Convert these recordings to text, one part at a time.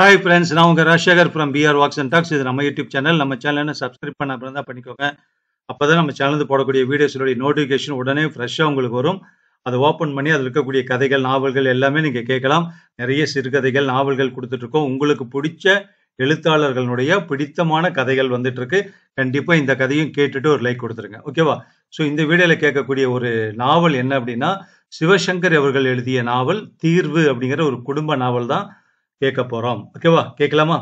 hi friends நான் உங்கள் Rajasekar from PR walks and talks இது நம்ம யூடியூப் சேனல் நம்ம சேனலை சப்ஸ்கிரைப் பண்ண அப்புறம் தான் பண்ணிக்கோங்க அப்போ தான் நம்ம சேனலில் போடக்கூடிய வீடியோஸோடைய நோட்டிஃபிகேஷன் உடனே ஃப்ரெஷ்ஷாக உங்களுக்கு வரும் அதை ஓப்பன் பண்ணி அதில் இருக்கக்கூடிய கதைகள் நாவல்கள் எல்லாமே நீங்கள் கேட்கலாம் நிறைய சிறுகதைகள் நாவல்கள் கொடுத்துட்ருக்கோம் உங்களுக்கு பிடிச்ச எழுத்தாளர்களுடைய பிடித்தமான கதைகள் வந்துட்டுருக்கு கண்டிப்பாக இந்த கதையும் கேட்டுட்டு ஒரு லைக் கொடுத்துருங்க ஓகேவா ஸோ இந்த வீடியோவில் கேட்கக்கூடிய ஒரு நாவல் என்ன அப்படின்னா சிவசங்கர் அவர்கள் எழுதிய நாவல் தீர்வு அப்படிங்கிற ஒரு குடும்ப நாவல் தான் கேட்க போறோம் ஓகேவா கேட்கலாமா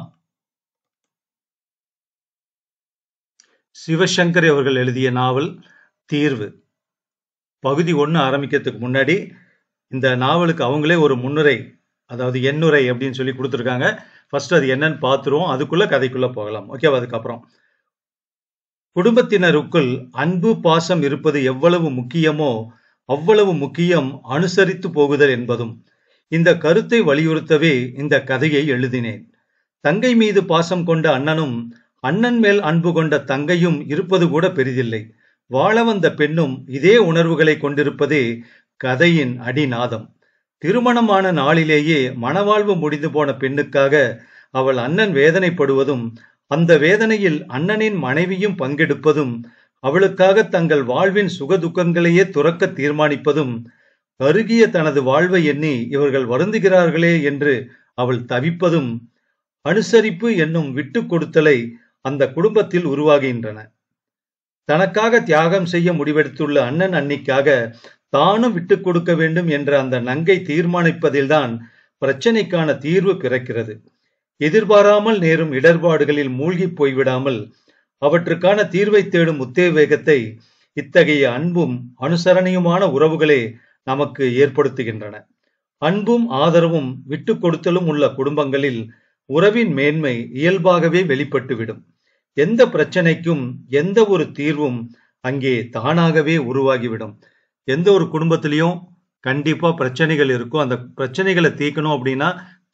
சிவசங்கர் அவர்கள் எழுதிய நாவல் தீர்வு பகுதி ஒன்று ஆரம்பிக்கிறதுக்கு முன்னாடி இந்த நாவலுக்கு அவங்களே ஒரு முன்னுரை அதாவது எண்ணுரை அப்படின்னு சொல்லி கொடுத்துருக்காங்க ஃபர்ஸ்ட் அது என்னன்னு பார்த்துருவோம் அதுக்குள்ள கதைக்குள்ள போகலாம் ஓகேவா அதுக்கப்புறம் குடும்பத்தினருக்குள் அன்பு பாசம் இருப்பது எவ்வளவு முக்கியமோ அவ்வளவு முக்கியம் அனுசரித்து போகுதல் என்பதும் இந்த கருத்தை வலியுறுத்தவே இந்த கதையை எழுதினேன் தங்கை மீது பாசம் கொண்ட அண்ணனும் அண்ணன் மேல் அன்பு கொண்ட தங்கையும் இருப்பது கூட பெரிதில்லை வாழ வந்த பெண்ணும் இதே உணர்வுகளை கொண்டிருப்பதே கதையின் அடிநாதம் திருமணமான நாளிலேயே மணவாழ்வு முடிந்து போன பெண்ணுக்காக அவள் அண்ணன் வேதனைப்படுவதும் அந்த வேதனையில் அண்ணனின் மனைவியும் பங்கெடுப்பதும் அவளுக்காக தங்கள் வாழ்வின் சுகதுக்கங்களையே துறக்க தீர்மானிப்பதும் கருகிய தனது வாழ்வை எண்ணி இவர்கள் வருந்துகிறார்களே என்று அவள் தவிப்பதும் அனுசரிப்பு என்னும் விட்டு கொடுத்தலை அந்த குடும்பத்தில் உருவாகின்றன தனக்காக தியாகம் செய்ய முடிவெடுத்துள்ள அண்ணன் அன்னிக்காக தானும் விட்டு கொடுக்க வேண்டும் என்ற அந்த நங்கை தீர்மானிப்பதில்தான் பிரச்சனைக்கான தீர்வு பிறக்கிறது எதிர்பாராமல் நேரும் இடர்பாடுகளில் மூழ்கி போய்விடாமல் அவற்றுக்கான தீர்வை தேடும் உத்தேவேகத்தை இத்தகைய அன்பும் அனுசரணையுமான உறவுகளே நமக்கு ஏற்படுத்துகின்றன அன்பும் ஆதரவும் விட்டு கொடுத்தலும் உள்ள குடும்பங்களில் உறவின் மேன்மை இயல்பாகவே வெளிப்பட்டுவிடும் எந்த பிரச்சனைக்கும் எந்த ஒரு தீர்வும் அங்கே தானாகவே உருவாகிவிடும் எந்த ஒரு குடும்பத்திலையும் கண்டிப்பா பிரச்சனைகள் இருக்கும் அந்த பிரச்சனைகளை தீர்க்கணும் அப்படின்னா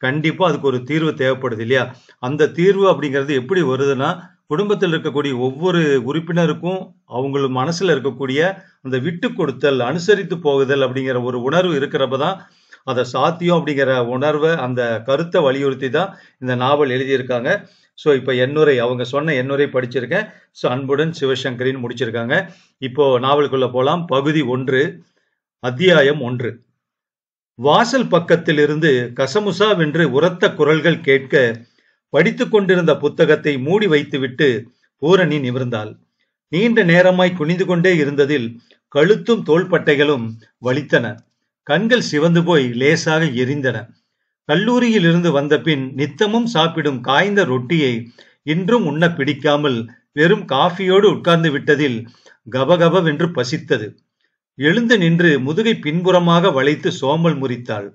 கண்டிப்பா அதுக்கு ஒரு தீர்வு தேவைப்படுது இல்லையா அந்த தீர்வு அப்படிங்கிறது எப்படி வருதுன்னா குடும்பத்தில் இருக்கக்கூடிய ஒவ்வொரு உறுப்பினருக்கும் அவங்கள மனசில் இருக்கக்கூடிய அந்த விட்டு கொடுத்தல் அனுசரித்து போகுதல் அப்படிங்கிற ஒரு உணர்வு இருக்கிறப்ப தான் அதை சாத்தியம் அப்படிங்கிற உணர்வை அந்த கருத்தை வலியுறுத்தி தான் இந்த நாவல் எழுதியிருக்காங்க ஸோ இப்போ என்னுரை அவங்க சொன்ன என்னுரை படிச்சிருக்கேன் ஸோ அன்புடன் சிவசங்கரின்னு முடிச்சிருக்காங்க இப்போ நாவலுக்குள்ள போகலாம் பகுதி ஒன்று அத்தியாயம் ஒன்று வாசல் பக்கத்திலிருந்து வென்று உரத்த குரல்கள் கேட்க படித்து கொண்டிருந்த புத்தகத்தை மூடி வைத்துவிட்டு பூரணி நிமிர்ந்தாள் நீண்ட நேரமாய் குனிந்து கொண்டே இருந்ததில் கழுத்தும் தோள்பட்டைகளும் வலித்தன கண்கள் சிவந்து போய் லேசாக எரிந்தன கல்லூரியில் இருந்து வந்த பின் நித்தமும் சாப்பிடும் காய்ந்த ரொட்டியை இன்றும் உண்ண பிடிக்காமல் வெறும் காஃபியோடு உட்கார்ந்து விட்டதில் கபகபவென்று பசித்தது எழுந்து நின்று முதுகை பின்புறமாக வளைத்து சோமல் முறித்தாள்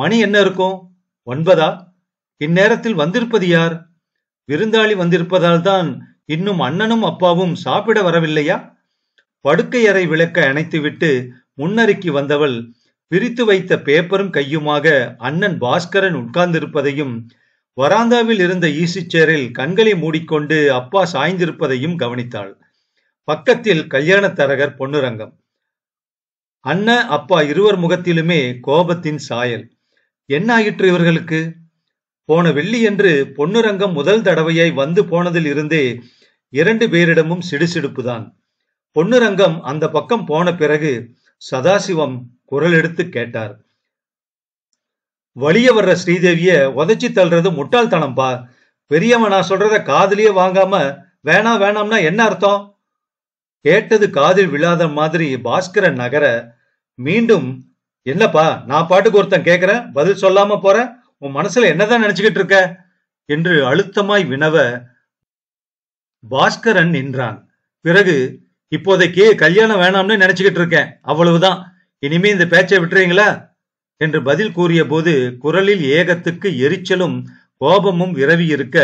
மணி என்ன இருக்கும் ஒன்பதா இந்நேரத்தில் வந்திருப்பது யார் விருந்தாளி வந்திருப்பதால் தான் இன்னும் அண்ணனும் அப்பாவும் சாப்பிட வரவில்லையா படுக்கையறை விளக்க அணைத்துவிட்டு முன்னருக்கி வந்தவள் பிரித்து வைத்த பேப்பரும் கையுமாக அண்ணன் பாஸ்கரன் உட்கார்ந்திருப்பதையும் வராந்தாவில் இருந்த ஈசிச்சேரில் கண்களை மூடிக்கொண்டு அப்பா சாய்ந்திருப்பதையும் கவனித்தாள் பக்கத்தில் தரகர் பொன்னுரங்கம் அண்ணன் அப்பா இருவர் முகத்திலுமே கோபத்தின் சாயல் என்ன ஆயிற்று இவர்களுக்கு போன வெள்ளியன்று பொன்னுரங்கம் முதல் தடவையாய் வந்து போனதில் இருந்தே இரண்டு பேரிடமும் சிடுசிடுப்புதான் பொன்னுரங்கம் அந்த பக்கம் போன பிறகு சதாசிவம் குரல் எடுத்து கேட்டார் வழிய வர்ற ஸ்ரீதேவிய உதச்சி தள்ளுறது பா பெரியவன் நான் சொல்றத காதலியே வாங்காம வேணா வேணாம்னா என்ன அர்த்தம் கேட்டது காதில் விழாத மாதிரி பாஸ்கரன் நகர மீண்டும் என்னப்பா நான் பாட்டுக்கு ஒருத்தன் கேட்கிறேன் பதில் சொல்லாம போறேன் உன் மனசுல என்னதான் நினைச்சுக்கிட்டு இருக்க என்று அழுத்தமாய் வினவ பாஸ்கரன் நின்றான் பிறகு இப்போதைக்கு கல்யாணம் வேணாம்னு நினைச்சுக்கிட்டு இருக்கேன் அவ்வளவுதான் இனிமே இந்த பேச்சை விட்டுறீங்களா என்று பதில் கூறிய போது குரலில் ஏகத்துக்கு எரிச்சலும் கோபமும் விரவி இருக்க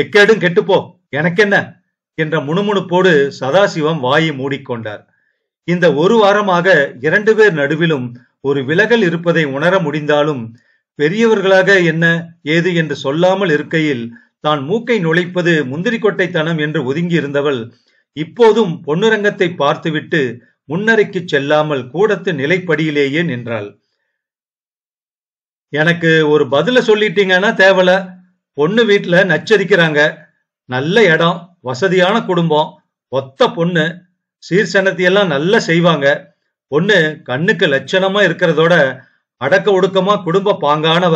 எக்கேடும் கெட்டுப்போ எனக்கென்ன என்ற முணுமுணுப்போடு சதாசிவம் வாயை மூடிக்கொண்டார் இந்த ஒரு வாரமாக இரண்டு பேர் நடுவிலும் ஒரு விலகல் இருப்பதை உணர முடிந்தாலும் பெரியவர்களாக என்ன ஏது என்று சொல்லாமல் இருக்கையில் தான் மூக்கை நுழைப்பது முந்திரி கொட்டைத்தனம் என்று ஒதுங்கி இருந்தவள் இப்போதும் பொன்னுரங்கத்தை பார்த்துவிட்டு முன்னறைக்கு செல்லாமல் கூடத்து நிலைப்படியிலேயே நின்றாள் எனக்கு ஒரு பதில சொல்லிட்டீங்கன்னா தேவல பொண்ணு வீட்டுல நச்சரிக்கிறாங்க நல்ல இடம் வசதியான குடும்பம் ஒத்த பொண்ணு சீர்சனத்தையெல்லாம் நல்லா செய்வாங்க பொண்ணு கண்ணுக்கு லட்சணமா இருக்கிறதோட அடக்க ஒடுக்கமா குடும்ப பாங்கானவ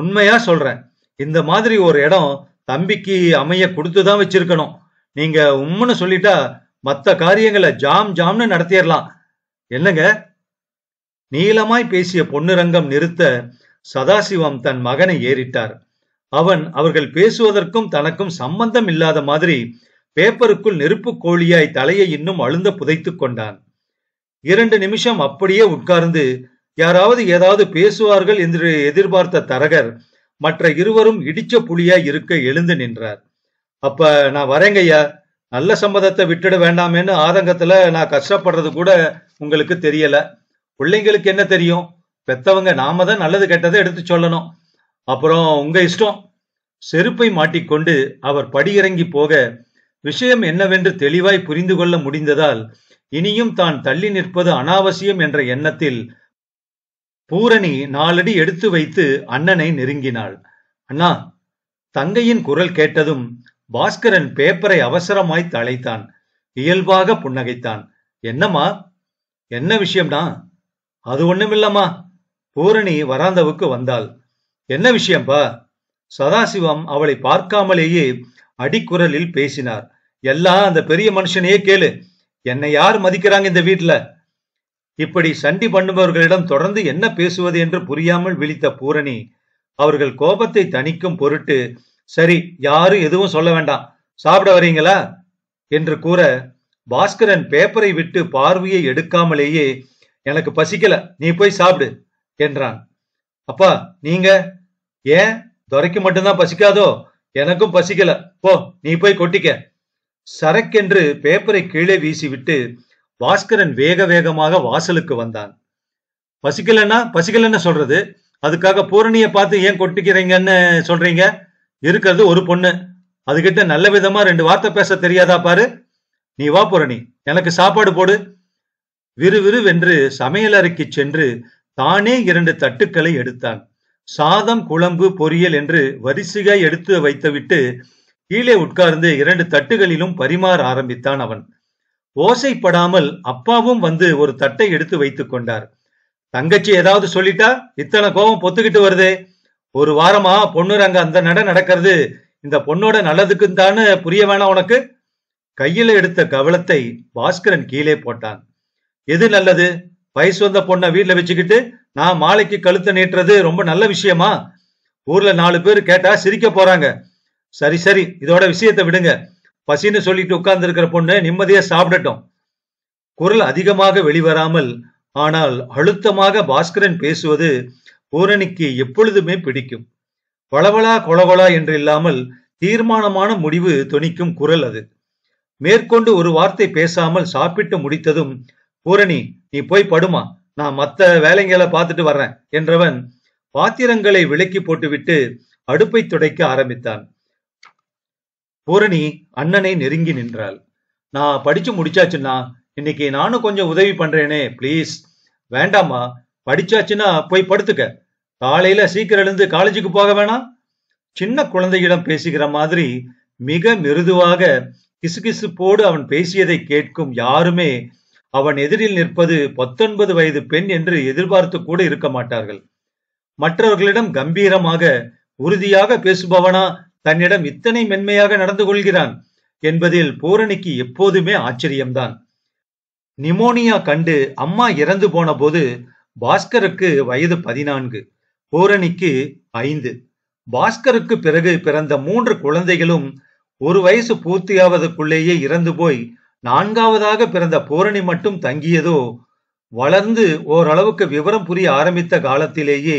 உண்மையா சொல்றேன் இந்த மாதிரி ஒரு இடம் தம்பிக்கு அமைய கொடுத்துதான் வச்சிருக்கணும் நீங்க உம்முன்னு சொல்லிட்டா மத்த காரியங்களை ஜாம் ஜாம்னு நடத்திடலாம் என்னங்க நீளமாய் பேசிய பொன்னுரங்கம் நிறுத்த சதாசிவம் தன் மகனை ஏறிட்டார் அவன் அவர்கள் பேசுவதற்கும் தனக்கும் சம்பந்தம் இல்லாத மாதிரி பேப்பருக்குள் நெருப்பு கோழியாய் தலையை இன்னும் அழுந்த புதைத்து கொண்டான் இரண்டு நிமிஷம் அப்படியே உட்கார்ந்து யாராவது ஏதாவது பேசுவார்கள் என்று எதிர்பார்த்த தரகர் மற்ற இருவரும் இடிச்ச புலியா இருக்க எழுந்து நின்றார் அப்ப நான் ஐயா நல்ல சம்மதத்தை விட்டுட வேண்டாமேன்னு ஆதங்கத்துல நான் கஷ்டப்படுறது கூட உங்களுக்கு தெரியல பிள்ளைங்களுக்கு என்ன தெரியும் பெத்தவங்க நாம தான் நல்லது கெட்டதை எடுத்து சொல்லணும் அப்புறம் உங்க இஷ்டம் செருப்பை மாட்டிக்கொண்டு அவர் படியிறங்கி போக விஷயம் என்னவென்று தெளிவாய் புரிந்து கொள்ள முடிந்ததால் இனியும் தான் தள்ளி நிற்பது அனாவசியம் என்ற எண்ணத்தில் பூரணி நாலடி எடுத்து வைத்து அண்ணனை நெருங்கினாள் அண்ணா தங்கையின் குரல் கேட்டதும் பாஸ்கரன் பேப்பரை அவசரமாய் தலைத்தான் இயல்பாக புன்னகைத்தான் என்னம்மா என்ன விஷயம்னா அது ஒண்ணுமில்லம்மா பூரணி வராந்தவுக்கு வந்தாள் என்ன விஷயம்பா சதாசிவம் அவளை பார்க்காமலேயே அடிக்குரலில் பேசினார் எல்லாம் அந்த பெரிய மனுஷனையே கேளு என்னை யார் மதிக்கிறாங்க இந்த வீட்டுல இப்படி சண்டி பண்ணுபவர்களிடம் தொடர்ந்து என்ன பேசுவது என்று புரியாமல் விழித்த பூரணி அவர்கள் கோபத்தை தணிக்கும் பொருட்டு சரி யாரும் எதுவும் சொல்ல வேண்டாம் சாப்பிட வரீங்களா என்று கூற பாஸ்கரன் பேப்பரை விட்டு பார்வையை எடுக்காமலேயே எனக்கு பசிக்கல நீ போய் சாப்பிடு என்றான் அப்பா நீங்க ஏன் துரைக்கு மட்டும்தான் பசிக்காதோ எனக்கும் பசிக்கல போ நீ போய் கொட்டிக்க சரக்கென்று பேப்பரை கீழே வீசிவிட்டு பாஸ்கரன் வேக வேகமாக வாசலுக்கு வந்தான் பசிக்கலன்னா பசிக்கலன்னு சொல்றது அதுக்காக பூரணியை பார்த்து ஏன் கொட்டிக்கிறீங்கன்னு சொல்றீங்க இருக்கிறது ஒரு பொண்ணு அதுகிட்ட நல்ல விதமா ரெண்டு வார்த்தை பேச தெரியாதா பாரு நீ வா பூரணி எனக்கு சாப்பாடு போடு விறுவிறு சமையல் அறைக்கு சென்று தானே இரண்டு தட்டுக்களை எடுத்தான் சாதம் குழம்பு பொரியல் என்று வரிசையாய் எடுத்து வைத்துவிட்டு கீழே உட்கார்ந்து இரண்டு தட்டுகளிலும் பரிமாற ஆரம்பித்தான் அவன் ஓசைப்படாமல் அப்பாவும் வந்து ஒரு தட்டை எடுத்து வைத்துக் கொண்டார் தங்கச்சி ஏதாவது சொல்லிட்டா இத்தனை கோபம் பொத்துக்கிட்டு வருது ஒரு வாரமா பொண்ணு அங்க அந்த நட நடக்கிறது இந்த பொண்ணோட நல்லதுக்குன்னு தானே புரிய வேணாம் உனக்கு கையில எடுத்த கவலத்தை பாஸ்கரன் கீழே போட்டான் எது நல்லது வயசு வந்த பொண்ணை வீட்டுல வச்சுக்கிட்டு நான் மாலைக்கு கழுத்தை நீட்டுறது ரொம்ப நல்ல விஷயமா ஊர்ல நாலு பேர் கேட்டா சிரிக்க போறாங்க சரி சரி இதோட விஷயத்தை விடுங்க பசின்னு சொல்லிட்டு உட்கார்ந்து இருக்கிற பொண்ணு நிம்மதியா சாப்பிடட்டும் குரல் அதிகமாக வெளிவராமல் ஆனால் அழுத்தமாக பாஸ்கரன் பேசுவது பூரணிக்கு எப்பொழுதுமே பிடிக்கும் வளவளா கொலகொலா என்று இல்லாமல் தீர்மானமான முடிவு துணிக்கும் குரல் அது மேற்கொண்டு ஒரு வார்த்தை பேசாமல் சாப்பிட்டு முடித்ததும் பூரணி நீ போய் படுமா நான் மத்த வேலைங்களை பார்த்துட்டு வர்றேன் என்றவன் பாத்திரங்களை விலக்கி போட்டுவிட்டு அடுப்பை துடைக்க ஆரம்பித்தான் பூரணி அண்ணனை நெருங்கி நின்றாள் நான் படிச்சு முடிச்சாச்சுன்னா இன்னைக்கு நானும் கொஞ்சம் உதவி பண்றேனே ப்ளீஸ் வேண்டாமா படிச்சாச்சுன்னா போய் படுத்துக்க காலையில சீக்கிரம் எழுந்து காலேஜுக்கு போக வேணாம் சின்ன குழந்தையிடம் பேசுகிற மாதிரி மிக மிருதுவாக கிசுகிசுப்போடு அவன் பேசியதை கேட்கும் யாருமே அவன் எதிரில் நிற்பது பத்தொன்பது வயது பெண் என்று எதிர்பார்த்து கூட இருக்க மாட்டார்கள் மற்றவர்களிடம் கம்பீரமாக உறுதியாக பேசுபவனா தன்னிடம் இத்தனை மென்மையாக நடந்து கொள்கிறான் என்பதில் பூரணிக்கு எப்போதுமே ஆச்சரியம்தான் நிமோனியா கண்டு அம்மா இறந்து போன போது பாஸ்கருக்கு வயது பதினான்கு பூரணிக்கு ஐந்து பாஸ்கருக்கு பிறகு பிறந்த மூன்று குழந்தைகளும் ஒரு வயசு பூர்த்தியாவதற்குள்ளேயே இறந்து போய் நான்காவதாக பிறந்த பூரணி மட்டும் தங்கியதோ வளர்ந்து ஓரளவுக்கு விவரம் புரிய ஆரம்பித்த காலத்திலேயே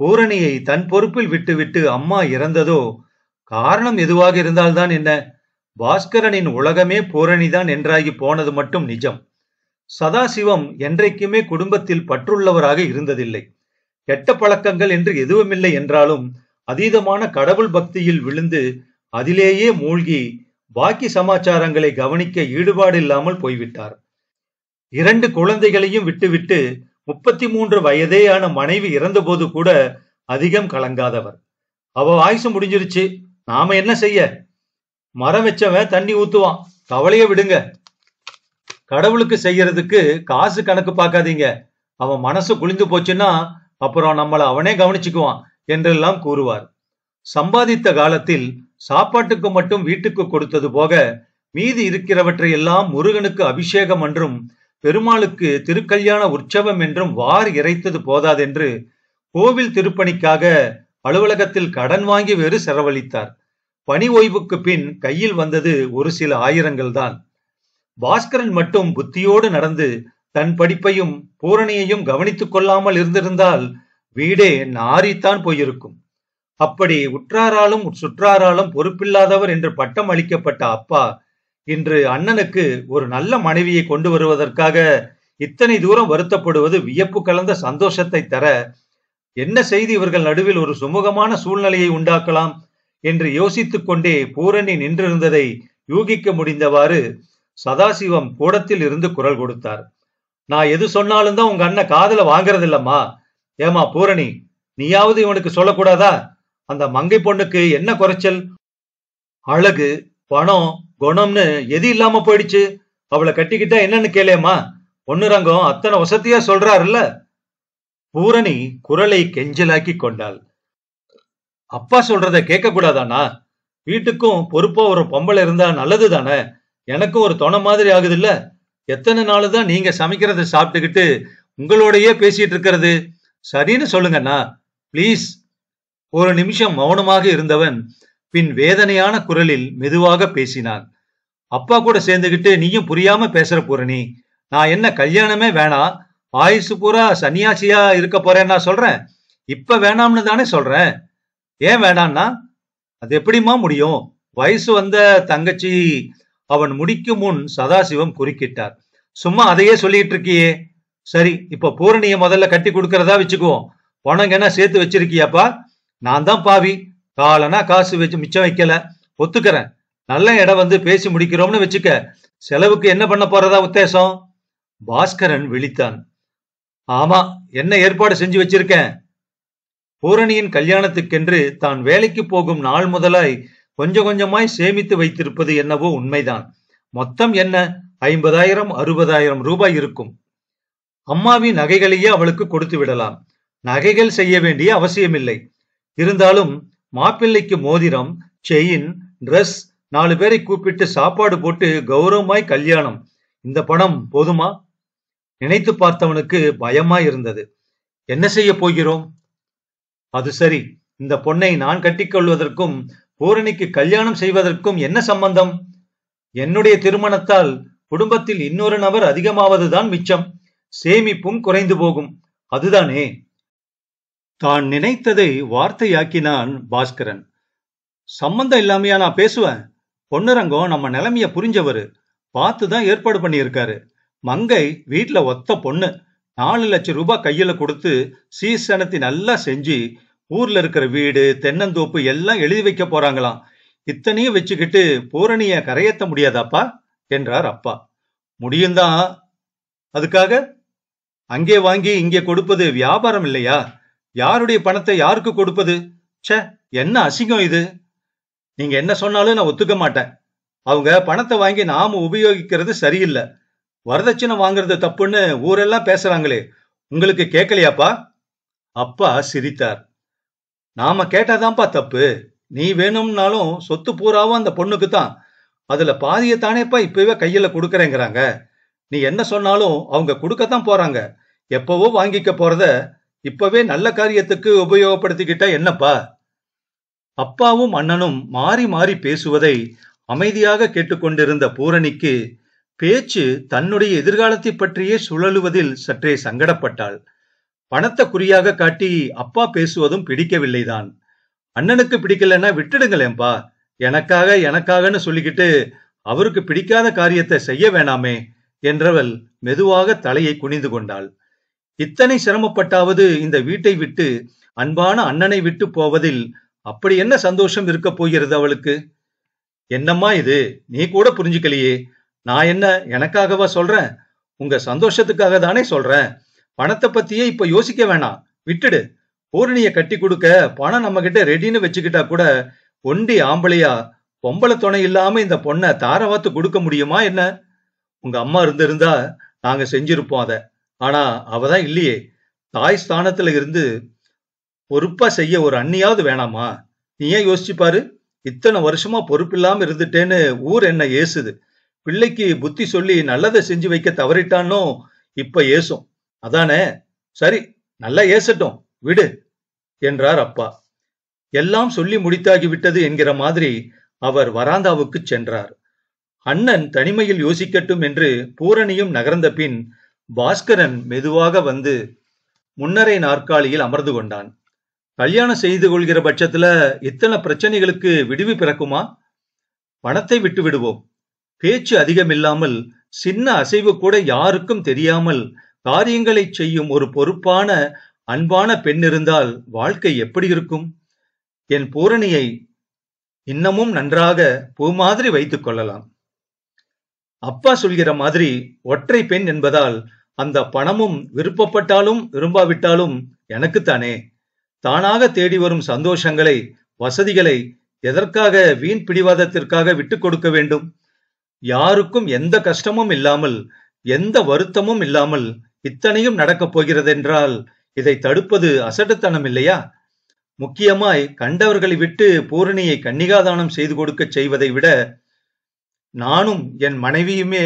பூரணியை தன் பொறுப்பில் விட்டுவிட்டு அம்மா இறந்ததோ காரணம் எதுவாக இருந்தால்தான் என்ன பாஸ்கரனின் உலகமே பூரணிதான் என்றாகி போனது மட்டும் நிஜம் சதாசிவம் என்றைக்குமே குடும்பத்தில் பற்றுள்ளவராக இருந்ததில்லை கெட்ட பழக்கங்கள் என்று எதுவுமில்லை என்றாலும் அதீதமான கடவுள் பக்தியில் விழுந்து அதிலேயே மூழ்கி பாக்கி சமாச்சாரங்களை கவனிக்க ஈடுபாடு இல்லாமல் போய்விட்டார் இரண்டு குழந்தைகளையும் விட்டுவிட்டு முப்பத்தி மூன்று வயதேயான மனைவி இறந்தபோது கூட அதிகம் கலங்காதவர் அவ வாய்ஸ் முடிஞ்சிருச்சு நாம என்ன செய்ய மரம் வச்சவன் தண்ணி ஊத்துவான் கவலைய விடுங்க கடவுளுக்கு செய்யறதுக்கு காசு கணக்கு பார்க்காதீங்க அவன் மனசு குளிந்து போச்சுன்னா அப்புறம் நம்மளை அவனே கவனிச்சுக்குவான் என்றெல்லாம் கூறுவார் சம்பாதித்த காலத்தில் சாப்பாட்டுக்கு மட்டும் வீட்டுக்கு கொடுத்தது போக மீதி இருக்கிறவற்றையெல்லாம் முருகனுக்கு அபிஷேகம் என்றும் பெருமாளுக்கு திருக்கல்யாண உற்சவம் என்றும் வார் இறைத்தது போதாதென்று கோவில் திருப்பணிக்காக அலுவலகத்தில் கடன் வாங்கி வேறு செலவழித்தார் பணி ஓய்வுக்கு பின் கையில் வந்தது ஒரு சில ஆயிரங்கள் தான் பாஸ்கரன் மட்டும் புத்தியோடு நடந்து தன் படிப்பையும் பூரணியையும் கவனித்துக் கொள்ளாமல் இருந்திருந்தால் வீடே நாரித்தான் போயிருக்கும் அப்படி உற்றாராலும் சுற்றாராலும் பொறுப்பில்லாதவர் என்று பட்டம் அளிக்கப்பட்ட அப்பா இன்று அண்ணனுக்கு ஒரு நல்ல மனைவியை கொண்டு வருவதற்காக இத்தனை தூரம் வருத்தப்படுவது வியப்பு கலந்த சந்தோஷத்தை தர என்ன செய்து இவர்கள் நடுவில் ஒரு சுமூகமான சூழ்நிலையை உண்டாக்கலாம் என்று யோசித்துக் கொண்டே பூரணி நின்றிருந்ததை யூகிக்க முடிந்தவாறு சதாசிவம் கூடத்தில் இருந்து குரல் கொடுத்தார் நான் எது சொன்னாலும் தான் உங்க அண்ணன் காதல வாங்குறதில்லம்மா ஏமா பூரணி நீயாவது இவனுக்கு சொல்லக்கூடாதா அந்த மங்கை பொண்ணுக்கு என்ன குறைச்சல் அழகு பணம் குணம்னு எது இல்லாம போயிடுச்சு அவளை கட்டிக்கிட்டா என்னன்னு கேளேம்மா பொண்ணு ரங்கம் அத்தனை வசதியா சொல்றாருல்ல பூரணி குரலை கெஞ்சலாக்கி கொண்டாள் அப்பா சொல்றத கேட்க கூடாதானா வீட்டுக்கும் பொறுப்பா ஒரு பொம்பளை இருந்தா நல்லது தானே எனக்கும் ஒரு துணை மாதிரி ஆகுது இல்ல எத்தனை நாள் தான் நீங்க சமைக்கிறத சாப்பிட்டுக்கிட்டு உங்களோடையே பேசிட்டு இருக்கிறது சரின்னு சொல்லுங்கண்ணா ப்ளீஸ் ஒரு நிமிஷம் மௌனமாக இருந்தவன் பின் வேதனையான குரலில் மெதுவாக பேசினான் அப்பா கூட சேர்ந்துகிட்டு நீயும் புரியாம பேசுற பூரணி நான் என்ன கல்யாணமே வேணாம் ஆயுசு பூரா சன்னியாசியா இருக்க போறேன்னா நான் சொல்றேன் இப்ப வேணாம்னு தானே சொல்றேன் ஏன் வேணாம்னா அது எப்படிமா முடியும் வயசு வந்த தங்கச்சி அவன் முடிக்கும் முன் சதாசிவம் குறுக்கிட்டார் சும்மா அதையே சொல்லிட்டு இருக்கியே சரி இப்ப பூரணிய முதல்ல கட்டி கொடுக்கறதா வச்சுக்குவோம் உனக்கு என்ன சேர்த்து வச்சிருக்கியாப்பா நான் தான் பாவி காலனா காசு வச்சு மிச்சம் வைக்கல ஒத்துக்கிறேன் நல்ல இடம் வந்து பேசி முடிக்கிறோம்னு வச்சுக்க செலவுக்கு என்ன பண்ண போறதா உத்தேசம் பாஸ்கரன் விழித்தான் ஆமா என்ன ஏற்பாடு செஞ்சு வச்சிருக்கேன் பூரணியின் கல்யாணத்துக்கென்று தான் வேலைக்கு போகும் நாள் முதலாய் கொஞ்சம் கொஞ்சமாய் சேமித்து வைத்திருப்பது என்னவோ உண்மைதான் மொத்தம் என்ன ஐம்பதாயிரம் அறுபதாயிரம் ரூபாய் இருக்கும் அம்மாவின் நகைகளையே அவளுக்கு கொடுத்து விடலாம் நகைகள் செய்ய வேண்டிய அவசியமில்லை இருந்தாலும் மாப்பிள்ளைக்கு மோதிரம் செயின் ட்ரெஸ் நாலு பேரை கூப்பிட்டு சாப்பாடு போட்டு கௌரவமாய் கல்யாணம் இந்த படம் போதுமா நினைத்து பார்த்தவனுக்கு பயமா இருந்தது என்ன செய்ய போகிறோம் அது சரி இந்த பொண்ணை நான் கட்டிக்கொள்வதற்கும் பூரணிக்கு கல்யாணம் செய்வதற்கும் என்ன சம்பந்தம் என்னுடைய திருமணத்தால் குடும்பத்தில் இன்னொரு நபர் அதிகமாவதுதான் மிச்சம் சேமிப்பும் குறைந்து போகும் அதுதானே தான் நினைத்ததை வார்த்தையாக்கினான் பாஸ்கரன் சம்பந்தம் இல்லாமையா நான் பேசுவேன் பொன்னரங்கம் நம்ம நிலைமைய புரிஞ்சவரு பார்த்து தான் ஏற்பாடு பண்ணியிருக்காரு மங்கை வீட்ல ஒத்த பொண்ணு நாலு லட்சம் ரூபாய் கையில கொடுத்து சீசனத்தை நல்லா செஞ்சு ஊர்ல இருக்கிற வீடு தென்னந்தோப்பு எல்லாம் எழுதி வைக்க போறாங்களாம் இத்தனையும் வச்சுக்கிட்டு பூரணிய கரையேத்த முடியாதாப்பா என்றார் அப்பா முடியும்தான் அதுக்காக அங்கே வாங்கி இங்கே கொடுப்பது வியாபாரம் இல்லையா யாருடைய பணத்தை யாருக்கு கொடுப்பது சே என்ன அசிங்கம் இது நீங்க என்ன சொன்னாலும் நான் ஒத்துக்க மாட்டேன் அவங்க பணத்தை வாங்கி நாம உபயோகிக்கிறது சரியில்லை வரதட்சணை வாங்குறது தப்புன்னு ஊரெல்லாம் பேசுறாங்களே உங்களுக்கு கேட்கலையாப்பா அப்பா சிரித்தார் நாம கேட்டாதான்ப்பா தப்பு நீ வேணும்னாலும் சொத்து பூராவும் அந்த பொண்ணுக்கு தான் அதுல பாதியை தானேப்பா இப்பவே கையில கொடுக்கறேங்கிறாங்க நீ என்ன சொன்னாலும் அவங்க கொடுக்கத்தான் போறாங்க எப்பவோ வாங்கிக்க போறத இப்பவே நல்ல காரியத்துக்கு உபயோகப்படுத்திக்கிட்டா என்னப்பா அப்பாவும் அண்ணனும் மாறி மாறி பேசுவதை அமைதியாக கேட்டுக்கொண்டிருந்த பூரணிக்கு பேச்சு தன்னுடைய எதிர்காலத்தை பற்றியே சுழலுவதில் சற்றே சங்கடப்பட்டாள் பணத்தை குறியாக காட்டி அப்பா பேசுவதும் பிடிக்கவில்லைதான் அண்ணனுக்கு பிடிக்கலன்னா விட்டுடுங்களேன்பா எனக்காக எனக்காகன்னு சொல்லிக்கிட்டு அவருக்கு பிடிக்காத காரியத்தை செய்ய வேணாமே என்றவள் மெதுவாக தலையை குனிந்து கொண்டாள் இத்தனை சிரமப்பட்டாவது இந்த வீட்டை விட்டு அன்பான அண்ணனை விட்டு போவதில் அப்படி என்ன சந்தோஷம் இருக்க போகிறது அவளுக்கு என்னம்மா இது நீ கூட புரிஞ்சுக்கலையே நான் என்ன எனக்காகவா சொல்றேன் உங்க சந்தோஷத்துக்காக தானே சொல்றேன் பணத்தை பத்தியே இப்ப யோசிக்க வேணாம் விட்டுடு பூரணிய கட்டி கொடுக்க பணம் நம்ம கிட்ட ரெடின்னு வச்சுக்கிட்டா கூட ஒண்டி ஆம்பளையா பொம்பளை துணை இல்லாம இந்த பொண்ணை தாரவாத்து கொடுக்க முடியுமா என்ன உங்க அம்மா இருந்திருந்தா நாங்க செஞ்சிருப்போம் அதை ஆனா அவதான் இல்லையே தாய் ஸ்தானத்துல இருந்து பொறுப்பா செய்ய ஒரு அண்ணியாவது வேணாமா நீ ஏன் யோசிச்சு பாரு இத்தனை வருஷமா இல்லாம இருந்துட்டேன்னு ஊர் என்ன ஏசுது பிள்ளைக்கு புத்தி சொல்லி நல்லதை செஞ்சு வைக்க தவறிட்டானோ இப்ப ஏசும் அதானே சரி நல்லா ஏசட்டும் விடு என்றார் அப்பா எல்லாம் சொல்லி முடித்தாகிவிட்டது என்கிற மாதிரி அவர் வராந்தாவுக்கு சென்றார் அண்ணன் தனிமையில் யோசிக்கட்டும் என்று பூரணியும் நகர்ந்த பின் பாஸ்கரன் மெதுவாக வந்து முன்னரை நாற்காலியில் அமர்ந்து கொண்டான் கல்யாணம் செய்து கொள்கிற பட்சத்துல இத்தனை பிரச்சனைகளுக்கு விடுவி பிறக்குமா பணத்தை விட்டு விடுவோம் பேச்சு அதிகமில்லாமல் சின்ன அசைவு கூட யாருக்கும் தெரியாமல் காரியங்களை செய்யும் ஒரு பொறுப்பான அன்பான பெண் இருந்தால் வாழ்க்கை எப்படி இருக்கும் என் பூரணியை இன்னமும் நன்றாக பூ மாதிரி வைத்துக் கொள்ளலாம் அப்பா சொல்கிற மாதிரி ஒற்றை பெண் என்பதால் அந்த பணமும் விருப்பப்பட்டாலும் விரும்பாவிட்டாலும் எனக்குத்தானே தானாக தேடி வரும் சந்தோஷங்களை வசதிகளை எதற்காக வீண் பிடிவாதத்திற்காக விட்டு கொடுக்க வேண்டும் யாருக்கும் எந்த கஷ்டமும் இல்லாமல் எந்த வருத்தமும் இல்லாமல் இத்தனையும் நடக்கப் என்றால் இதை தடுப்பது அசட்டுத்தனம் இல்லையா முக்கியமாய் கண்டவர்களை விட்டு பூரணியை கன்னிகாதானம் செய்து கொடுக்க செய்வதை விட நானும் என் மனைவியுமே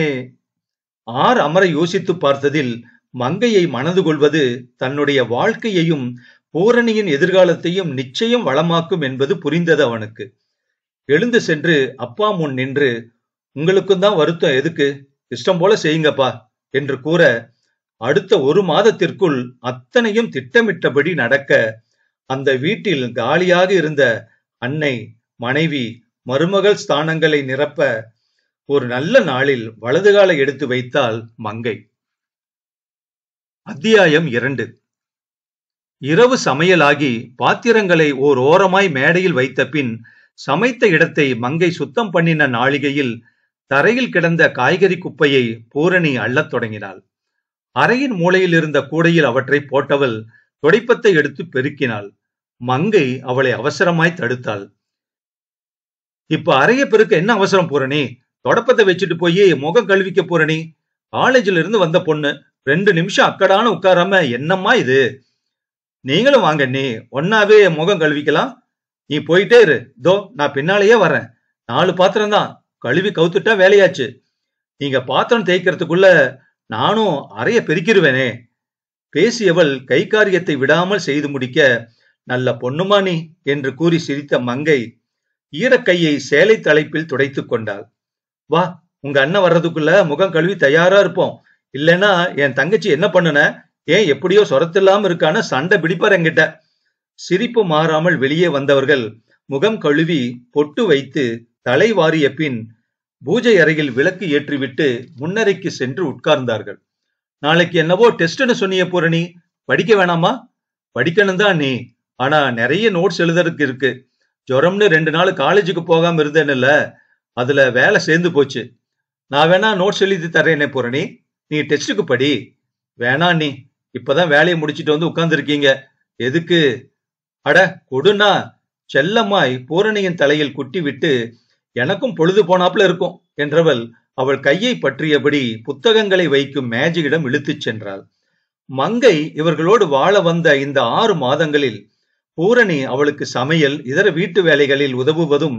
ஆர் அமர யோசித்து பார்த்ததில் மங்கையை மணந்து கொள்வது தன்னுடைய வாழ்க்கையையும் பூரணியின் எதிர்காலத்தையும் நிச்சயம் வளமாக்கும் என்பது புரிந்தது அவனுக்கு எழுந்து சென்று அப்பா முன் நின்று உங்களுக்கும் தான் வருத்தம் எதுக்கு இஷ்டம் போல செய்யுங்கப்பா என்று கூற அடுத்த ஒரு மாதத்திற்குள் அத்தனையும் திட்டமிட்டபடி நடக்க அந்த வீட்டில் காலியாக இருந்த அன்னை மனைவி மருமகள் ஸ்தானங்களை நிரப்ப ஒரு நல்ல நாளில் வலது காலை எடுத்து வைத்தால் மங்கை அத்தியாயம் இரண்டு இரவு சமையலாகி பாத்திரங்களை ஓர் ஓரமாய் மேடையில் வைத்த பின் சமைத்த இடத்தை மங்கை சுத்தம் பண்ணின நாளிகையில் தரையில் கிடந்த காய்கறி குப்பையை பூரணி அள்ளத் தொடங்கினாள் அறையின் மூலையில் இருந்த கூடையில் அவற்றை போட்டவள் துடைப்பத்தை எடுத்து பெருக்கினாள் மங்கை அவளை அவசரமாய் தடுத்தாள் இப்ப அறைய பெருக்க என்ன அவசரம் பூரணி தொடப்பத்தை வச்சுட்டு போய் முகம் கழுவிக்க பூரணி காலேஜில் இருந்து வந்த பொண்ணு ரெண்டு நிமிஷம் அக்கடான உட்காராம என்னம்மா இது நீங்களும் வாங்க நீ ஒன்னாவே முகம் கழுவிக்கலாம் நீ போயிட்டே இரு தோ நான் பின்னாலேயே வரேன் நாலு பாத்திரம் தான் கழுவி கவுத்துட்டா வேலையாச்சு நீங்க பாத்திரம் தேய்க்கிறதுக்குள்ள நானும் அறைய பெருக்கிடுவேனே பேசியவள் கை காரியத்தை விடாமல் செய்து முடிக்க நல்ல பொண்ணுமா நீ என்று கூறி சிரித்த மங்கை ஈரக்கையை சேலை தலைப்பில் துடைத்து கொண்டாள் வா உங்க அண்ணன் வர்றதுக்குள்ள முகம் கழுவி தயாரா இருப்போம் இல்லைன்னா என் தங்கச்சி என்ன பண்ணுன ஏன் எப்படியோ சொரத்தில்லாம இருக்கான்னு சண்டை பிடிப்பார் என்கிட்ட சிரிப்பு மாறாமல் வெளியே வந்தவர்கள் முகம் கழுவி பொட்டு வைத்து தலைவாரிய பின் பூஜை அறையில் விளக்கு ஏற்றிவிட்டு முன்னறைக்கு சென்று உட்கார்ந்தார்கள் நாளைக்கு என்னவோ டெஸ்ட்னு சொன்னிய பூரணி படிக்க வேணாமா படிக்கணும் தான் நீ ஆனா நிறைய நோட்ஸ் எழுதுறதுக்கு இருக்கு ஜுரம்னு ரெண்டு நாள் காலேஜுக்கு போகாம இருந்தேன்ல அதுல வேலை சேர்ந்து போச்சு நான் வேணா நோட்ஸ் எழுதி தரேனே பூரணி நீ டெஸ்ட்டுக்கு படி வேணா நீ இப்பதான் வேலையை முடிச்சிட்டு வந்து உட்கார்ந்துருக்கீங்க எதுக்கு அட கொடுனா செல்லம்மாய் பூரணியின் தலையில் குட்டி விட்டு எனக்கும் பொழுது போனாப்புல இருக்கும் என்றவள் அவள் கையை பற்றியபடி புத்தகங்களை வைக்கும் மேஜையிடம் இழுத்துச் சென்றாள் மங்கை இவர்களோடு வாழ வந்த இந்த ஆறு மாதங்களில் பூரணி அவளுக்கு சமையல் இதர வீட்டு வேலைகளில் உதவுவதும்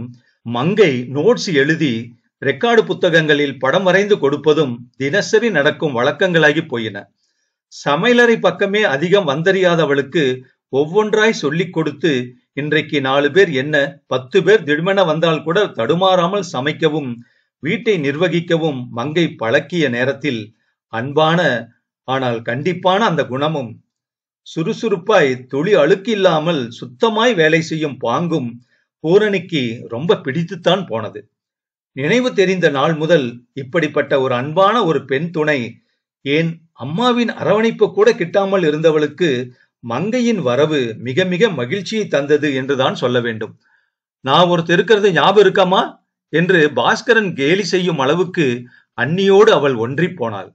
மங்கை நோட்ஸ் எழுதி ரெக்கார்டு புத்தகங்களில் படம் வரைந்து கொடுப்பதும் தினசரி நடக்கும் வழக்கங்களாகி போயின சமையலறை பக்கமே அதிகம் வந்தறியாதவளுக்கு ஒவ்வொன்றாய் சொல்லிக் கொடுத்து இன்றைக்கு நாலு பேர் என்ன பத்து பேர் திடுமென வந்தால் கூட தடுமாறாமல் சமைக்கவும் வீட்டை நிர்வகிக்கவும் மங்கை பழக்கிய நேரத்தில் அன்பான ஆனால் கண்டிப்பான அந்த குணமும் சுறுசுறுப்பாய் துளி அழுக்கு இல்லாமல் சுத்தமாய் வேலை செய்யும் பாங்கும் பூரணிக்கு ரொம்ப பிடித்துத்தான் போனது நினைவு தெரிந்த நாள் முதல் இப்படிப்பட்ட ஒரு அன்பான ஒரு பெண் துணை ஏன் அம்மாவின் அரவணைப்பு கூட கிட்டாமல் இருந்தவளுக்கு மங்கையின் வரவு மிக மிக மகிழ்ச்சியை தந்தது என்றுதான் சொல்ல வேண்டும் நான் ஒருத்தர் இருக்கிறது ஞாபகம் இருக்காமா என்று பாஸ்கரன் கேலி செய்யும் அளவுக்கு அன்னியோடு அவள் ஒன்றி போனாள்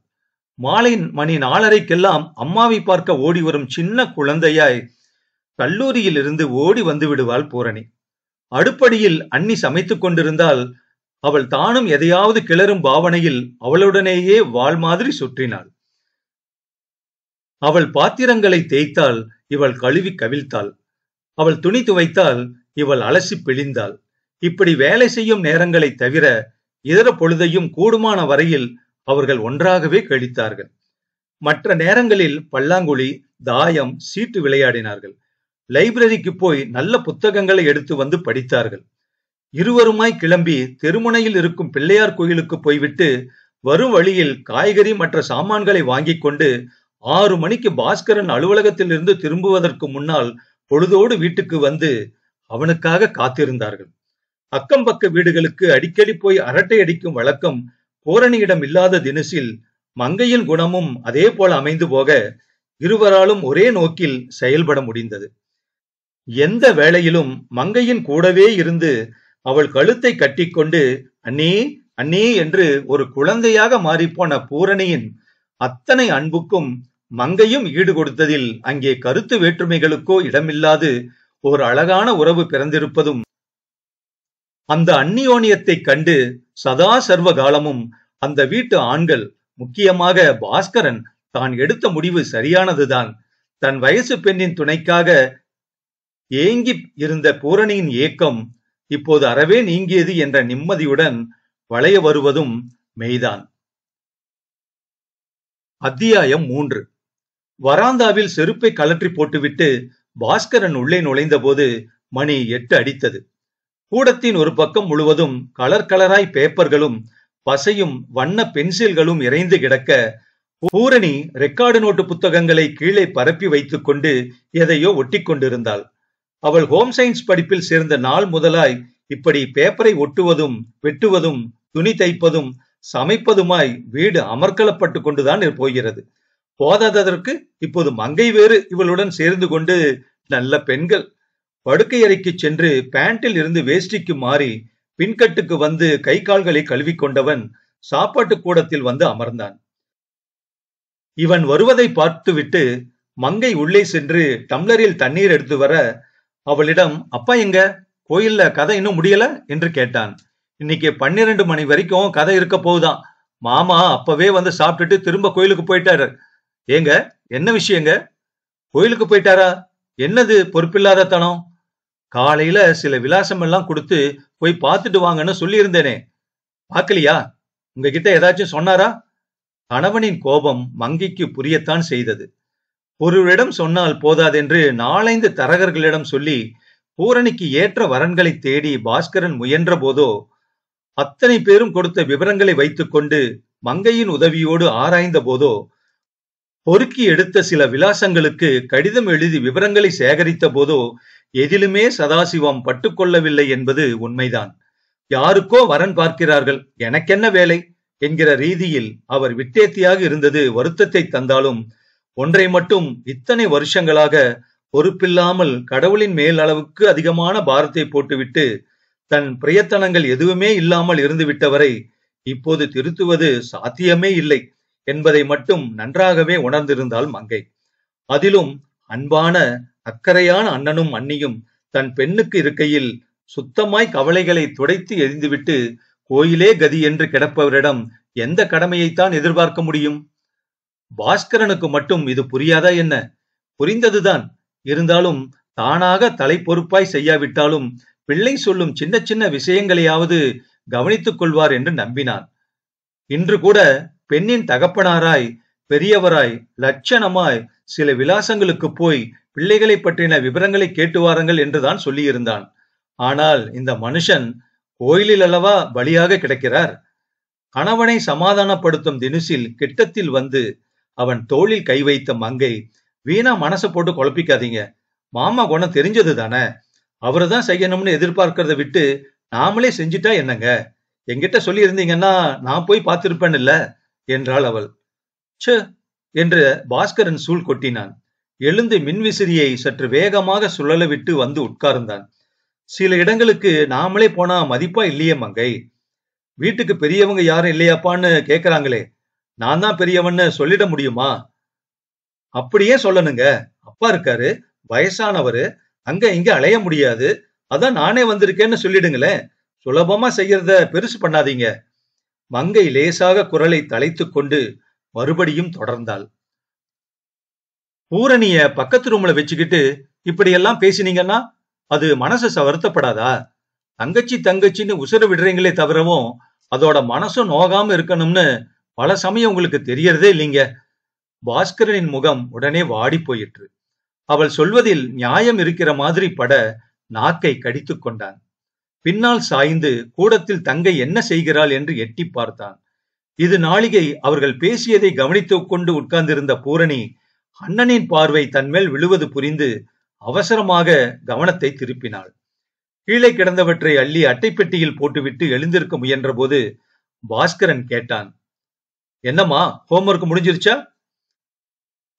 மாலை மணி நாலரைக்கெல்லாம் அம்மாவை பார்க்க ஓடி வரும் சின்ன குழந்தையாய் கல்லூரியில் இருந்து ஓடி வந்து விடுவாள் பூரணி அடுப்படியில் அன்னி சமைத்துக் கொண்டிருந்தால் அவள் தானும் எதையாவது கிளறும் பாவனையில் அவளுடனேயே வாழ் மாதிரி சுற்றினாள் அவள் பாத்திரங்களை தேய்த்தால் இவள் கழுவி கவிழ்த்தாள் அவள் துணி துவைத்தால் இவள் அலசி பிழிந்தாள் இப்படி வேலை செய்யும் நேரங்களை தவிர இதர பொழுதையும் கூடுமான வரையில் அவர்கள் ஒன்றாகவே கழித்தார்கள் மற்ற நேரங்களில் பல்லாங்குழி தாயம் சீட்டு விளையாடினார்கள் லைப்ரரிக்கு போய் நல்ல புத்தகங்களை எடுத்து வந்து படித்தார்கள் இருவருமாய் கிளம்பி தெருமுனையில் இருக்கும் பிள்ளையார் கோயிலுக்கு போய்விட்டு வரும் வழியில் காய்கறி மற்ற சாமான்களை வாங்கிக் கொண்டு ஆறு மணிக்கு பாஸ்கரன் அலுவலகத்தில் இருந்து திரும்புவதற்கு முன்னால் பொழுதோடு வீட்டுக்கு வந்து அவனுக்காக காத்திருந்தார்கள் அக்கம் பக்க வீடுகளுக்கு அடிக்கடி போய் அரட்டை அடிக்கும் வழக்கம் பூரணியிடம் இல்லாத தினசில் மங்கையின் குணமும் அதே போல அமைந்து போக இருவராலும் ஒரே நோக்கில் செயல்பட முடிந்தது எந்த வேளையிலும் மங்கையின் கூடவே இருந்து அவள் கழுத்தை கட்டிக்கொண்டு அண்ணே அண்ணே என்று ஒரு குழந்தையாக மாறிப்போன பூரணியின் அத்தனை அன்புக்கும் மங்கையும் ஈடு கொடுத்ததில் அங்கே கருத்து வேற்றுமைகளுக்கோ இடமில்லாது ஒரு அழகான உறவு பிறந்திருப்பதும் அந்த அந்நியோனியத்தைக் கண்டு சதா சர்வ காலமும் அந்த வீட்டு ஆண்கள் முக்கியமாக பாஸ்கரன் தான் எடுத்த முடிவு சரியானதுதான் தன் வயசு பெண்ணின் துணைக்காக ஏங்கி இருந்த பூரணியின் ஏக்கம் இப்போது அறவே நீங்கியது என்ற நிம்மதியுடன் வளைய வருவதும் மெய்தான் அத்தியாயம் மூன்று வராந்தாவில் செருப்பை கலற்றி போட்டுவிட்டு பாஸ்கரன் உள்ளே நுழைந்தபோது மணி எட்டு அடித்தது கூடத்தின் ஒரு பக்கம் முழுவதும் கலர் கலராய் பேப்பர்களும் பசையும் வண்ண பென்சில்களும் இறைந்து கிடக்க பூரணி ரெக்கார்டு நோட்டு புத்தகங்களை கீழே பரப்பி கொண்டு எதையோ ஒட்டி கொண்டிருந்தாள் அவள் ஹோம் சயின்ஸ் படிப்பில் சேர்ந்த நாள் முதலாய் இப்படி பேப்பரை ஒட்டுவதும் வெட்டுவதும் துணி தைப்பதும் சமைப்பதுமாய் வீடு அமர்க்கலப்பட்டு கொண்டுதான் போகிறது போதாததற்கு இப்போது மங்கை வேறு இவளுடன் சேர்ந்து கொண்டு நல்ல பெண்கள் படுக்கை அறைக்கு சென்று பேண்டில் இருந்து வேஷ்டிக்கு மாறி பின்கட்டுக்கு வந்து கை கால்களை கழுவி கொண்டவன் சாப்பாட்டு கூடத்தில் வந்து அமர்ந்தான் இவன் வருவதை பார்த்துவிட்டு மங்கை உள்ளே சென்று டம்ளரில் தண்ணீர் எடுத்து வர அவளிடம் அப்பா எங்க கோயில்ல கதை இன்னும் முடியல என்று கேட்டான் இன்னைக்கு பன்னிரண்டு மணி வரைக்கும் கதை இருக்க போகுதான் மாமா அப்பவே வந்து சாப்பிட்டுட்டு திரும்ப கோயிலுக்கு போயிட்டாரு ஏங்க என்ன விஷயங்க கோயிலுக்கு போயிட்டாரா என்னது பொறுப்பில்லாத தனம் காலையில சில விலாசம் எல்லாம் கொடுத்து போய் பார்த்துட்டு வாங்கன்னு சொல்லியிருந்தேனே பார்க்கலையா உங்ககிட்ட ஏதாச்சும் சொன்னாரா கணவனின் கோபம் மங்கிக்கு புரியத்தான் செய்தது ஒருவரிடம் சொன்னால் போதாதென்று நாலைந்து தரகர்களிடம் சொல்லி பூரணிக்கு ஏற்ற வரன்களை தேடி பாஸ்கரன் முயன்ற போதோ அத்தனை பேரும் கொடுத்த விவரங்களை வைத்துக் கொண்டு மங்கையின் உதவியோடு ஆராய்ந்த போதோ பொறுக்கி எடுத்த சில விலாசங்களுக்கு கடிதம் எழுதி விவரங்களை சேகரித்த போதோ எதிலுமே சதாசிவம் பட்டுக்கொள்ளவில்லை என்பது உண்மைதான் யாருக்கோ வரன் பார்க்கிறார்கள் எனக்கென்ன வேலை என்கிற ரீதியில் அவர் விட்டேத்தியாக இருந்தது வருத்தத்தை தந்தாலும் ஒன்றை மட்டும் இத்தனை வருஷங்களாக பொறுப்பில்லாமல் கடவுளின் மேல் அளவுக்கு அதிகமான பாரத்தை போட்டுவிட்டு தன் பிரயத்தனங்கள் எதுவுமே இல்லாமல் இருந்து விட்டவரை இப்போது திருத்துவது சாத்தியமே இல்லை என்பதை மட்டும் நன்றாகவே உணர்ந்திருந்தாள் மங்கை அதிலும் அன்பான அக்கறையான அண்ணனும் அன்னியும் தன் பெண்ணுக்கு இருக்கையில் சுத்தமாய் கவலைகளை துடைத்து எரிந்துவிட்டு கோயிலே கதி என்று கிடப்பவரிடம் எந்த கடமையைத்தான் எதிர்பார்க்க முடியும் பாஸ்கரனுக்கு மட்டும் இது புரியாதா என்ன புரிந்ததுதான் இருந்தாலும் தானாக தலை பொறுப்பாய் செய்யாவிட்டாலும் பிள்ளை சொல்லும் சின்ன சின்ன விஷயங்களையாவது கவனித்துக் கொள்வார் என்று நம்பினான் இன்று கூட பெண்ணின் தகப்பனாராய் பெரியவராய் லட்சணமாய் சில விலாசங்களுக்கு போய் பிள்ளைகளை பற்றின விவரங்களை கேட்டு வாருங்கள் என்றுதான் சொல்லியிருந்தான் ஆனால் இந்த மனுஷன் கோயிலில் அல்லவா பலியாக கிடக்கிறார் கணவனை சமாதானப்படுத்தும் தினுசில் கிட்டத்தில் வந்து அவன் தோளில் கை வைத்த மங்கை வீணா மனசை போட்டு குழப்பிக்காதீங்க மாமா குணம் தெரிஞ்சது தானே அவரை தான் செய்யணும்னு எதிர்பார்க்கறத விட்டு நாமளே செஞ்சிட்டா என்னங்க என்கிட்ட சொல்லி இருந்தீங்கன்னா நான் போய் பார்த்திருப்பேன் இல்ல என்றாள் அவள் சு என்று பாஸ்கரன் சூழ் கொட்டினான் எழுந்து மின்விசிறியை சற்று வேகமாக சுழல விட்டு வந்து உட்கார்ந்தான் சில இடங்களுக்கு நாமளே போனா மதிப்பா இல்லையே மங்கை வீட்டுக்கு பெரியவங்க யாரும் இல்லையாப்பான்னு கேக்குறாங்களே நான் தான் பெரியவன்னு சொல்லிட முடியுமா அப்படியே சொல்லணுங்க அப்பா இருக்காரு வயசானவரு அங்க இங்க அலைய முடியாது அதான் நானே வந்திருக்கேன்னு சொல்லிடுங்களேன் சுலபமா செய்யறத பெருசு பண்ணாதீங்க மங்கை லேசாக குரலை தலைத்து கொண்டு மறுபடியும் தொடர்ந்தாள் பூரணிய பக்கத்து ரூம்ல வச்சுக்கிட்டு இப்படியெல்லாம் பேசினீங்கன்னா அது மனசு சவர்த்தப்படாதா தங்கச்சி தங்கச்சின்னு உசுர விடுறீங்களே தவிரவும் அதோட மனசும் நோகாம இருக்கணும்னு பல சமயம் உங்களுக்கு தெரியறதே இல்லைங்க பாஸ்கரனின் முகம் உடனே வாடி போயிற்று அவள் சொல்வதில் நியாயம் இருக்கிற மாதிரி பட நாக்கை கடித்து கொண்டான் பின்னால் சாய்ந்து கூடத்தில் தங்கை என்ன செய்கிறாள் என்று எட்டி பார்த்தான் இது நாளிகை அவர்கள் பேசியதை கவனித்துக் கொண்டு உட்கார்ந்திருந்த பூரணி அண்ணனின் பார்வை தன்மேல் விழுவது புரிந்து அவசரமாக கவனத்தை திருப்பினாள் கீழே கிடந்தவற்றை அள்ளி அட்டைப்பெட்டியில் போட்டுவிட்டு எழுந்திருக்க முயன்றபோது பாஸ்கரன் கேட்டான் என்னம்மா ஹோம்ஒர்க் முடிஞ்சிருச்சா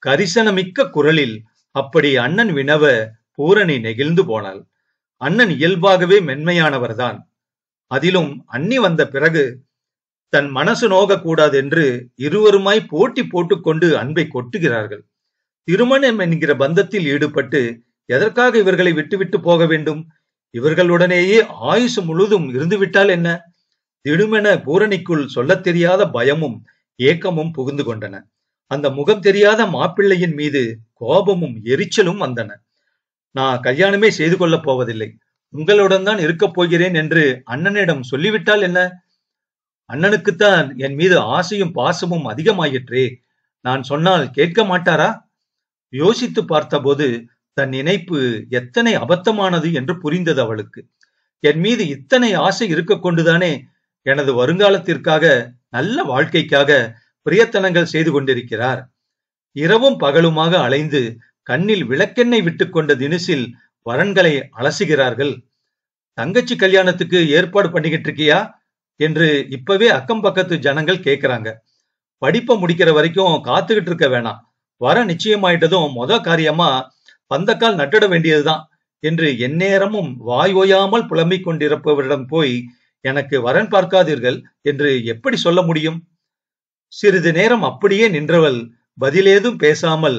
கரிசனமிக்க குரலில் அப்படி அண்ணன் வினவ பூரணி நெகிழ்ந்து போனாள் அண்ணன் இயல்பாகவே மென்மையானவர்தான் அதிலும் அண்ணி வந்த பிறகு தன் மனசு நோகக்கூடாது என்று இருவருமாய் போட்டி போட்டுக்கொண்டு அன்பை கொட்டுகிறார்கள் திருமணம் என்கிற பந்தத்தில் ஈடுபட்டு எதற்காக இவர்களை விட்டுவிட்டு போக வேண்டும் இவர்களுடனேயே ஆயுசு முழுதும் இருந்துவிட்டால் என்ன திடுமென பூரணிக்குள் சொல்லத் தெரியாத பயமும் ஏக்கமும் புகுந்து கொண்டன அந்த முகம் தெரியாத மாப்பிள்ளையின் மீது கோபமும் எரிச்சலும் வந்தன நான் கல்யாணமே செய்து கொள்ளப் போவதில்லை உங்களுடன் தான் இருக்கப் போகிறேன் என்று அண்ணனிடம் சொல்லிவிட்டால் என்ன அண்ணனுக்குத்தான் என் மீது ஆசையும் பாசமும் அதிகமாயிற்றே நான் சொன்னால் கேட்க மாட்டாரா யோசித்து பார்த்தபோது தன் நினைப்பு எத்தனை அபத்தமானது என்று புரிந்தது அவளுக்கு என் மீது இத்தனை ஆசை இருக்க கொண்டுதானே எனது வருங்காலத்திற்காக நல்ல வாழ்க்கைக்காக பிரியத்தனங்கள் செய்து கொண்டிருக்கிறார் இரவும் பகலுமாக அலைந்து கண்ணில் விளக்கெண்ணை விட்டுக்கொண்ட தினுசில் வரன்களை அலசுகிறார்கள் தங்கச்சி கல்யாணத்துக்கு ஏற்பாடு பண்ணிக்கிட்டு இருக்கியா என்று இப்பவே அக்கம் பக்கத்து ஜனங்கள் கேட்கிறாங்க படிப்பை முடிக்கிற வரைக்கும் காத்துக்கிட்டு இருக்க வேணாம் வர நிச்சயமாயிட்டதும் மொத காரியமா பந்தக்கால் நட்டிட வேண்டியதுதான் என்று எந்நேரமும் வாய் ஓயாமல் புலம்பிக் கொண்டிருப்பவரிடம் போய் எனக்கு வரன் பார்க்காதீர்கள் என்று எப்படி சொல்ல முடியும் சிறிது நேரம் அப்படியே நின்றவள் பதிலேதும் பேசாமல்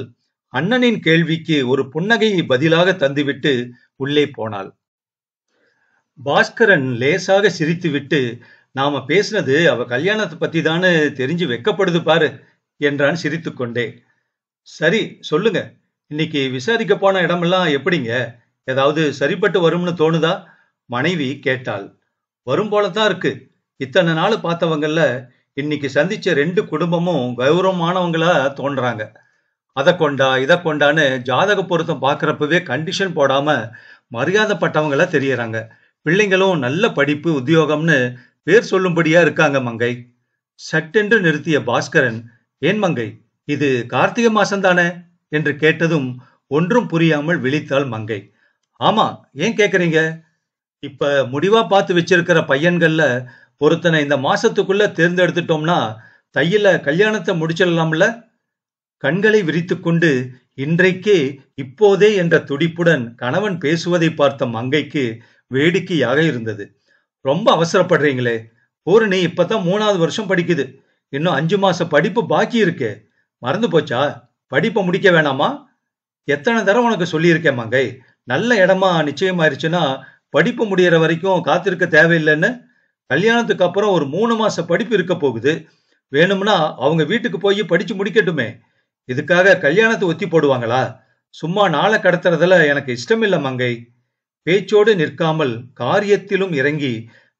அண்ணனின் கேள்விக்கு ஒரு புன்னகையை பதிலாக தந்துவிட்டு உள்ளே போனாள் பாஸ்கரன் லேசாக சிரித்துவிட்டு நாம பேசினது அவ கல்யாணத்தை பத்தி தானே தெரிஞ்சு வெக்கப்படுது பாரு என்றான் சிரித்துக்கொண்டே சரி சொல்லுங்க இன்னைக்கு விசாரிக்க போன இடமெல்லாம் எப்படிங்க ஏதாவது சரிப்பட்டு வரும்னு தோணுதா மனைவி கேட்டாள் வரும் போலதான் இருக்கு இத்தனை நாள் பார்த்தவங்கள்ல இன்னைக்கு சந்திச்ச ரெண்டு குடும்பமும் கௌரவமானவங்களா தோன்றாங்க அதை கொண்டா இதை கொண்டான்னு ஜாதக பொருத்தம் பார்க்குறப்பவே கண்டிஷன் போடாம மரியாதைப்பட்டவங்களா தெரியறாங்க பிள்ளைங்களும் நல்ல படிப்பு உத்தியோகம்னு பேர் சொல்லும்படியா இருக்காங்க மங்கை சட்டென்று நிறுத்திய பாஸ்கரன் ஏன் மங்கை இது கார்த்திகை மாசம்தானே என்று கேட்டதும் ஒன்றும் புரியாமல் விழித்தாள் மங்கை ஆமா ஏன் கேக்குறீங்க இப்ப முடிவா பார்த்து வச்சிருக்கிற பையன்கள்ல ஒருத்தனை இந்த மாசத்துக்குள்ள தேர்ந்தெடுத்துட்டோம்னா தையில கல்யாணத்தை முடிச்சிடலாம்ல கண்களை விரித்து கொண்டு இன்றைக்கே இப்போதே என்ற துடிப்புடன் கணவன் பேசுவதை பார்த்த மங்கைக்கு வேடிக்கையாக இருந்தது ரொம்ப அவசரப்படுறீங்களே பூரணி இப்பதான் மூணாவது வருஷம் படிக்குது இன்னும் அஞ்சு மாச படிப்பு பாக்கி இருக்கே மறந்து போச்சா படிப்பை முடிக்க வேணாமா எத்தனை தடவை உனக்கு சொல்லியிருக்கேன் மங்கை நல்ல இடமா நிச்சயமாயிருச்சுன்னா படிப்பு முடிகிற வரைக்கும் காத்திருக்க தேவையில்லைன்னு கல்யாணத்துக்கு அப்புறம் ஒரு மூணு மாச படிப்பு இருக்க போகுது வேணும்னா அவங்க வீட்டுக்கு போய் படிச்சு முடிக்கட்டுமே இதுக்காக கல்யாணத்தை ஒத்தி போடுவாங்களா சும்மா நாளை கடத்துறதுல எனக்கு இஷ்டமில்ல மங்கை பேச்சோடு நிற்காமல் காரியத்திலும் இறங்கி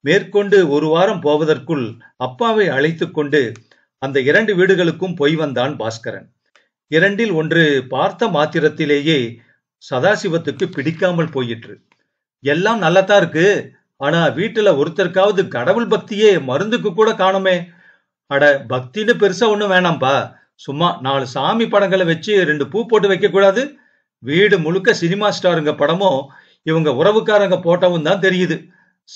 மேற்கொண்டு ஒரு வாரம் போவதற்குள் அப்பாவை அழைத்து கொண்டு அந்த இரண்டு வீடுகளுக்கும் போய் வந்தான் பாஸ்கரன் இரண்டில் ஒன்று பார்த்த மாத்திரத்திலேயே சதாசிவத்துக்கு பிடிக்காமல் போயிற்று எல்லாம் நல்லதா இருக்கு ஆனா வீட்டுல ஒருத்தருக்காவது கடவுள் பக்தியே மருந்துக்கு கூட காணுமே அட பக்தின்னு பெருசா ஒண்ணும் வேணாம்ப்பா சும்மா நாலு சாமி படங்களை வச்சு ரெண்டு பூ போட்டு வைக்க கூடாது வீடு முழுக்க சினிமா ஸ்டாருங்க படமும் இவங்க உறவுக்காரங்க போட்டவும் தான் தெரியுது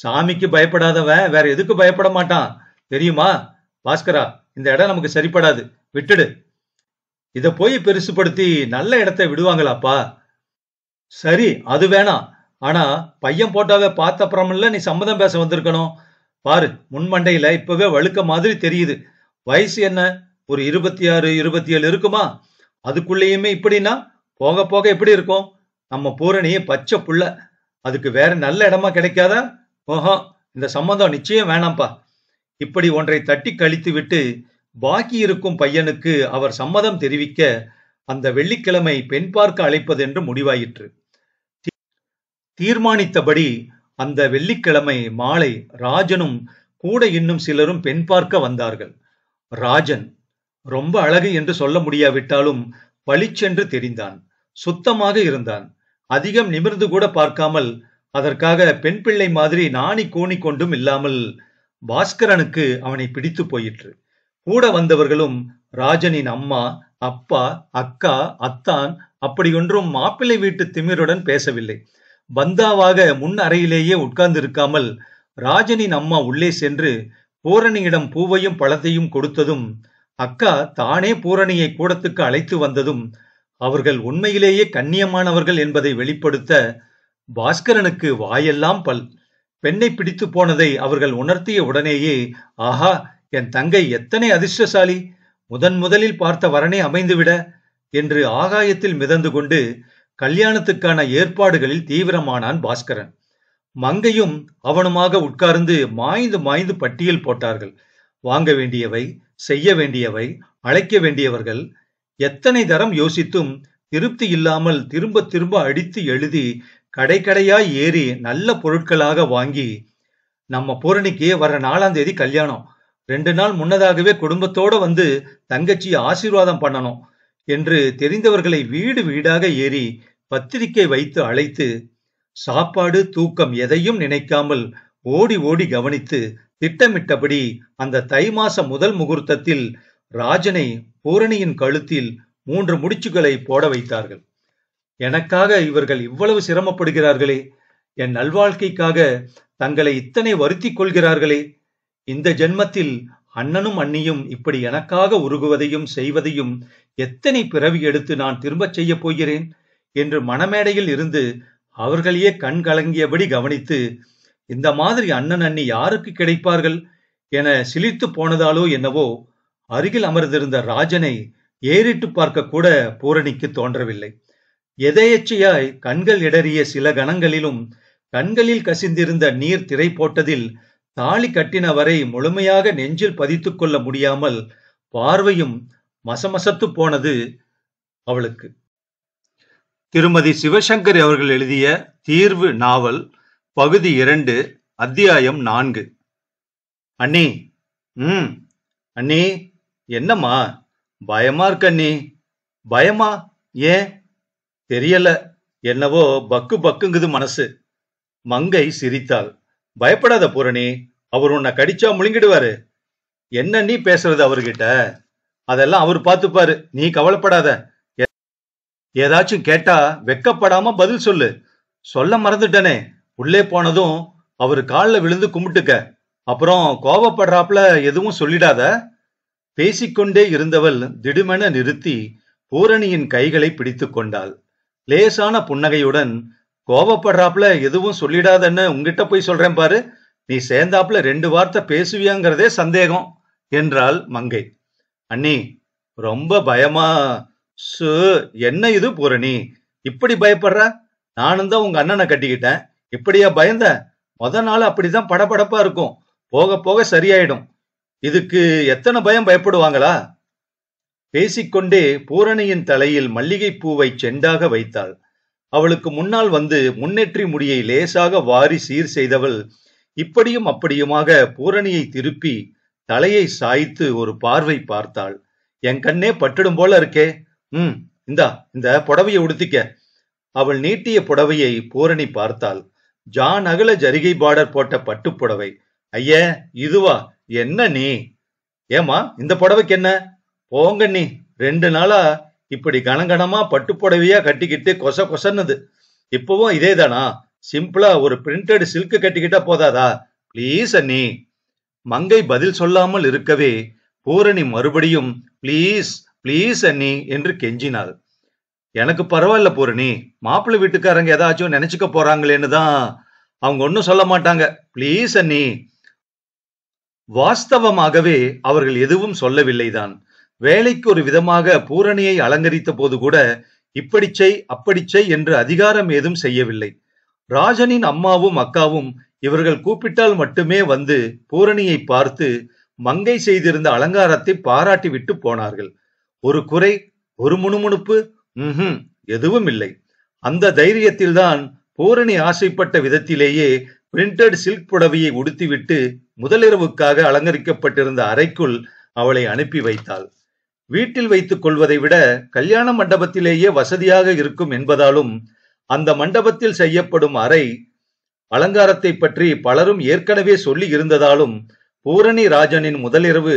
சாமிக்கு பயப்படாதவன் வேற எதுக்கு பயப்பட மாட்டான் தெரியுமா பாஸ்கரா இந்த இடம் நமக்கு சரிப்படாது விட்டுடு இத போய் பெருசுப்படுத்தி நல்ல இடத்த விடுவாங்களாப்பா சரி அது வேணாம் ஆனா பையன் போட்டாவே பார்த்த அப்புறமில்ல நீ சம்மதம் பேச வந்திருக்கணும் பாரு முன்மண்டையில இப்பவே வழுக்க மாதிரி தெரியுது வயசு என்ன ஒரு இருபத்தி ஆறு இருபத்தி ஏழு இருக்குமா அதுக்குள்ளேயுமே இப்படின்னா போக போக எப்படி இருக்கும் நம்ம பூரணியை பச்சை புள்ள அதுக்கு வேற நல்ல இடமா கிடைக்காத ஓஹோ இந்த சம்மந்தம் நிச்சயம் வேணாம்ப்பா இப்படி ஒன்றை தட்டி கழித்து விட்டு பாக்கி இருக்கும் பையனுக்கு அவர் சம்மதம் தெரிவிக்க அந்த வெள்ளிக்கிழமை பெண் பார்க்க அழைப்பது என்று முடிவாயிற்று தீர்மானித்தபடி அந்த வெள்ளிக்கிழமை மாலை ராஜனும் கூட இன்னும் சிலரும் பெண் பார்க்க வந்தார்கள் ராஜன் ரொம்ப அழகு என்று சொல்ல முடியாவிட்டாலும் பளிச்சென்று தெரிந்தான் சுத்தமாக இருந்தான் அதிகம் நிமிர்ந்து கூட பார்க்காமல் அதற்காக பெண் பிள்ளை மாதிரி நாணி கோணி கொண்டும் இல்லாமல் பாஸ்கரனுக்கு அவனை பிடித்து போயிற்று கூட வந்தவர்களும் ராஜனின் அம்மா அப்பா அக்கா அத்தான் அப்படியொன்றும் மாப்பிள்ளை வீட்டு திமிருடன் பேசவில்லை பந்தாவாக முன் அறையிலேயே உட்கார்ந்திருக்காமல் ராஜனின் அம்மா உள்ளே சென்று பூரணியிடம் பூவையும் பழத்தையும் கொடுத்ததும் அக்கா தானே பூரணியை கூடத்துக்கு அழைத்து வந்ததும் அவர்கள் உண்மையிலேயே கண்ணியமானவர்கள் என்பதை வெளிப்படுத்த பாஸ்கரனுக்கு வாயெல்லாம் பல் பெண்ணை பிடித்து போனதை அவர்கள் உணர்த்திய உடனேயே ஆஹா என் தங்கை எத்தனை அதிர்ஷ்டசாலி முதன் முதலில் பார்த்த வரனே அமைந்துவிட என்று ஆகாயத்தில் மிதந்து கொண்டு கல்யாணத்துக்கான ஏற்பாடுகளில் தீவிரமானான் பாஸ்கரன் மங்கையும் அவனுமாக உட்கார்ந்து மாய்ந்து மாய்ந்து பட்டியல் போட்டார்கள் வாங்க வேண்டியவை செய்ய வேண்டியவை அழைக்க வேண்டியவர்கள் எத்தனை தரம் யோசித்தும் திருப்தி இல்லாமல் திரும்ப திரும்ப அடித்து எழுதி கடை கடையாய் ஏறி நல்ல பொருட்களாக வாங்கி நம்ம பூரணிக்கு வர நாலாம் தேதி கல்யாணம் ரெண்டு நாள் முன்னதாகவே குடும்பத்தோட வந்து தங்கச்சியை ஆசீர்வாதம் பண்ணணும் என்று தெரிந்தவர்களை வீடு வீடாக ஏறி பத்திரிகை வைத்து அழைத்து சாப்பாடு தூக்கம் எதையும் நினைக்காமல் ஓடி ஓடி கவனித்து திட்டமிட்டபடி அந்த தை மாச முதல் முகூர்த்தத்தில் ராஜனை பூரணியின் கழுத்தில் மூன்று முடிச்சுகளை போட வைத்தார்கள் எனக்காக இவர்கள் இவ்வளவு சிரமப்படுகிறார்களே என் நல்வாழ்க்கைக்காக தங்களை இத்தனை வருத்தி கொள்கிறார்களே இந்த ஜென்மத்தில் அண்ணனும் அண்ணியும் இப்படி எனக்காக உருகுவதையும் செய்வதையும் எத்தனை பிறவி எடுத்து நான் திரும்பச் செய்யப் போகிறேன் என்று மணமேடையில் இருந்து அவர்களையே கண் கலங்கியபடி கவனித்து இந்த மாதிரி அண்ணன் அண்ணி யாருக்கு கிடைப்பார்கள் என சிலித்து போனதாலோ என்னவோ அருகில் அமர்ந்திருந்த ராஜனை ஏறிட்டு பார்க்க கூட பூரணிக்கு தோன்றவில்லை எதையச்சியாய் கண்கள் இடறிய சில கணங்களிலும் கண்களில் கசிந்திருந்த நீர் திரை போட்டதில் தாலி கட்டினவரை முழுமையாக நெஞ்சில் பதித்துக்கொள்ள முடியாமல் பார்வையும் மசமசத்து போனது அவளுக்கு திருமதி சிவசங்கரி அவர்கள் எழுதிய தீர்வு நாவல் பகுதி இரண்டு அத்தியாயம் நான்கு அண்ணி ம் அண்ணி என்னம்மா பயமா இருக்க அண்ணி பயமா ஏன் தெரியல என்னவோ பக்கு பக்குங்குது மனசு மங்கை சிரித்தாள் பயப்படாத பூரணி அவர் உன்னை கடிச்சா முழுங்கிடுவாரு என்ன நீ பேசுறது அவர்கிட்ட அதெல்லாம் அவர் பார்த்துப்பாரு நீ கவலைப்படாத ஏதாச்சும் கேட்டா வெக்கப்படாம பதில் சொல்லு சொல்ல மறந்துட்டனே உள்ளே போனதும் அவர் காலில் விழுந்து கும்பிட்டுக்க அப்புறம் கோவப்படுறாப்புல எதுவும் சொல்லிடாத பேசிக்கொண்டே இருந்தவள் திடுமென நிறுத்தி பூரணியின் கைகளை பிடித்து கொண்டாள் லேசான புன்னகையுடன் கோபப்படுறாப்புல எதுவும் சொல்லிடாதன்னு உங்ககிட்ட போய் சொல்றேன் பாரு நீ சேர்ந்தாப்புல ரெண்டு வார்த்தை பேசுவியாங்கிறதே சந்தேகம் என்றாள் மங்கை அண்ணி ரொம்ப பயமா சு என்ன இது பூரணி இப்படி பயப்படுற நானும் தான் உங்க அண்ணனை கட்டிக்கிட்டேன் இப்படியா பயந்த மொத நாள் அப்படிதான் படபடப்பா இருக்கும் போக போக சரியாயிடும் இதுக்கு எத்தனை பயம் பயப்படுவாங்களா பேசிக்கொண்டே பூரணியின் தலையில் மல்லிகை பூவை செண்டாக வைத்தாள் அவளுக்கு முன்னால் வந்து முன்னேற்றி முடியை லேசாக வாரி சீர் செய்தவள் இப்படியும் அப்படியுமாக பூரணியை திருப்பி தலையை சாய்த்து ஒரு பார்வை பார்த்தாள் என் கண்ணே பட்டிடும் போல இருக்கே ம் இந்தா இந்த புடவையை உடுத்திக்க அவள் நீட்டிய புடவையை பூரணி பார்த்தாள் ஜான் அகல ஜரிகை பார்டர் போட்ட புடவை ஐய இதுவா என்ன நீ ஏமா இந்த புடவைக்கு என்ன போங்க நீ ரெண்டு நாளா இப்படி கனகனமா பட்டுப்புடவையா கட்டிக்கிட்டு கொச கொசன்னுது இப்பவும் இதே தானா சிம்பிளா ஒரு பிரிண்டட் சில்க் கட்டிக்கிட்டா போதாதா ப்ளீஸ் அண்ணி மங்கை பதில் சொல்லாமல் இருக்கவே பூரணி மறுபடியும் பிளீஸ் பிளீஸ் அண்ணி என்று கெஞ்சினாள் எனக்கு பரவாயில்ல பூரணி மாப்பிள்ளை வீட்டுக்காரங்க ஏதாச்சும் நினைச்சுக்க போறாங்களேன்னு தான் அவங்க ஒன்றும் சொல்ல மாட்டாங்க ப்ளீஸ் அண்ணி வாஸ்தவமாகவே அவர்கள் எதுவும் சொல்லவில்லைதான் வேலைக்கு ஒரு விதமாக பூரணியை அலங்கரித்த போது கூட இப்படி செய் அப்படி செய் என்று அதிகாரம் ஏதும் செய்யவில்லை ராஜனின் அம்மாவும் அக்காவும் இவர்கள் கூப்பிட்டால் மட்டுமே வந்து பூரணியை பார்த்து மங்கை செய்திருந்த அலங்காரத்தை பாராட்டி விட்டு போனார்கள் ஒரு குறை ஒரு முணுமுணுப்பு ம் எதுவும் இல்லை அந்த தைரியத்தில்தான் பூரணி ஆசைப்பட்ட விதத்திலேயே பிரிண்டட் சில்க் புடவையை உடுத்திவிட்டு முதலிரவுக்காக அலங்கரிக்கப்பட்டிருந்த அறைக்குள் அவளை அனுப்பி வைத்தாள் வீட்டில் வைத்துக் கொள்வதை விட கல்யாண மண்டபத்திலேயே வசதியாக இருக்கும் என்பதாலும் அந்த மண்டபத்தில் செய்யப்படும் அறை அலங்காரத்தை பற்றி பலரும் ஏற்கனவே சொல்லி இருந்ததாலும் பூரணி ராஜனின் முதலிரவு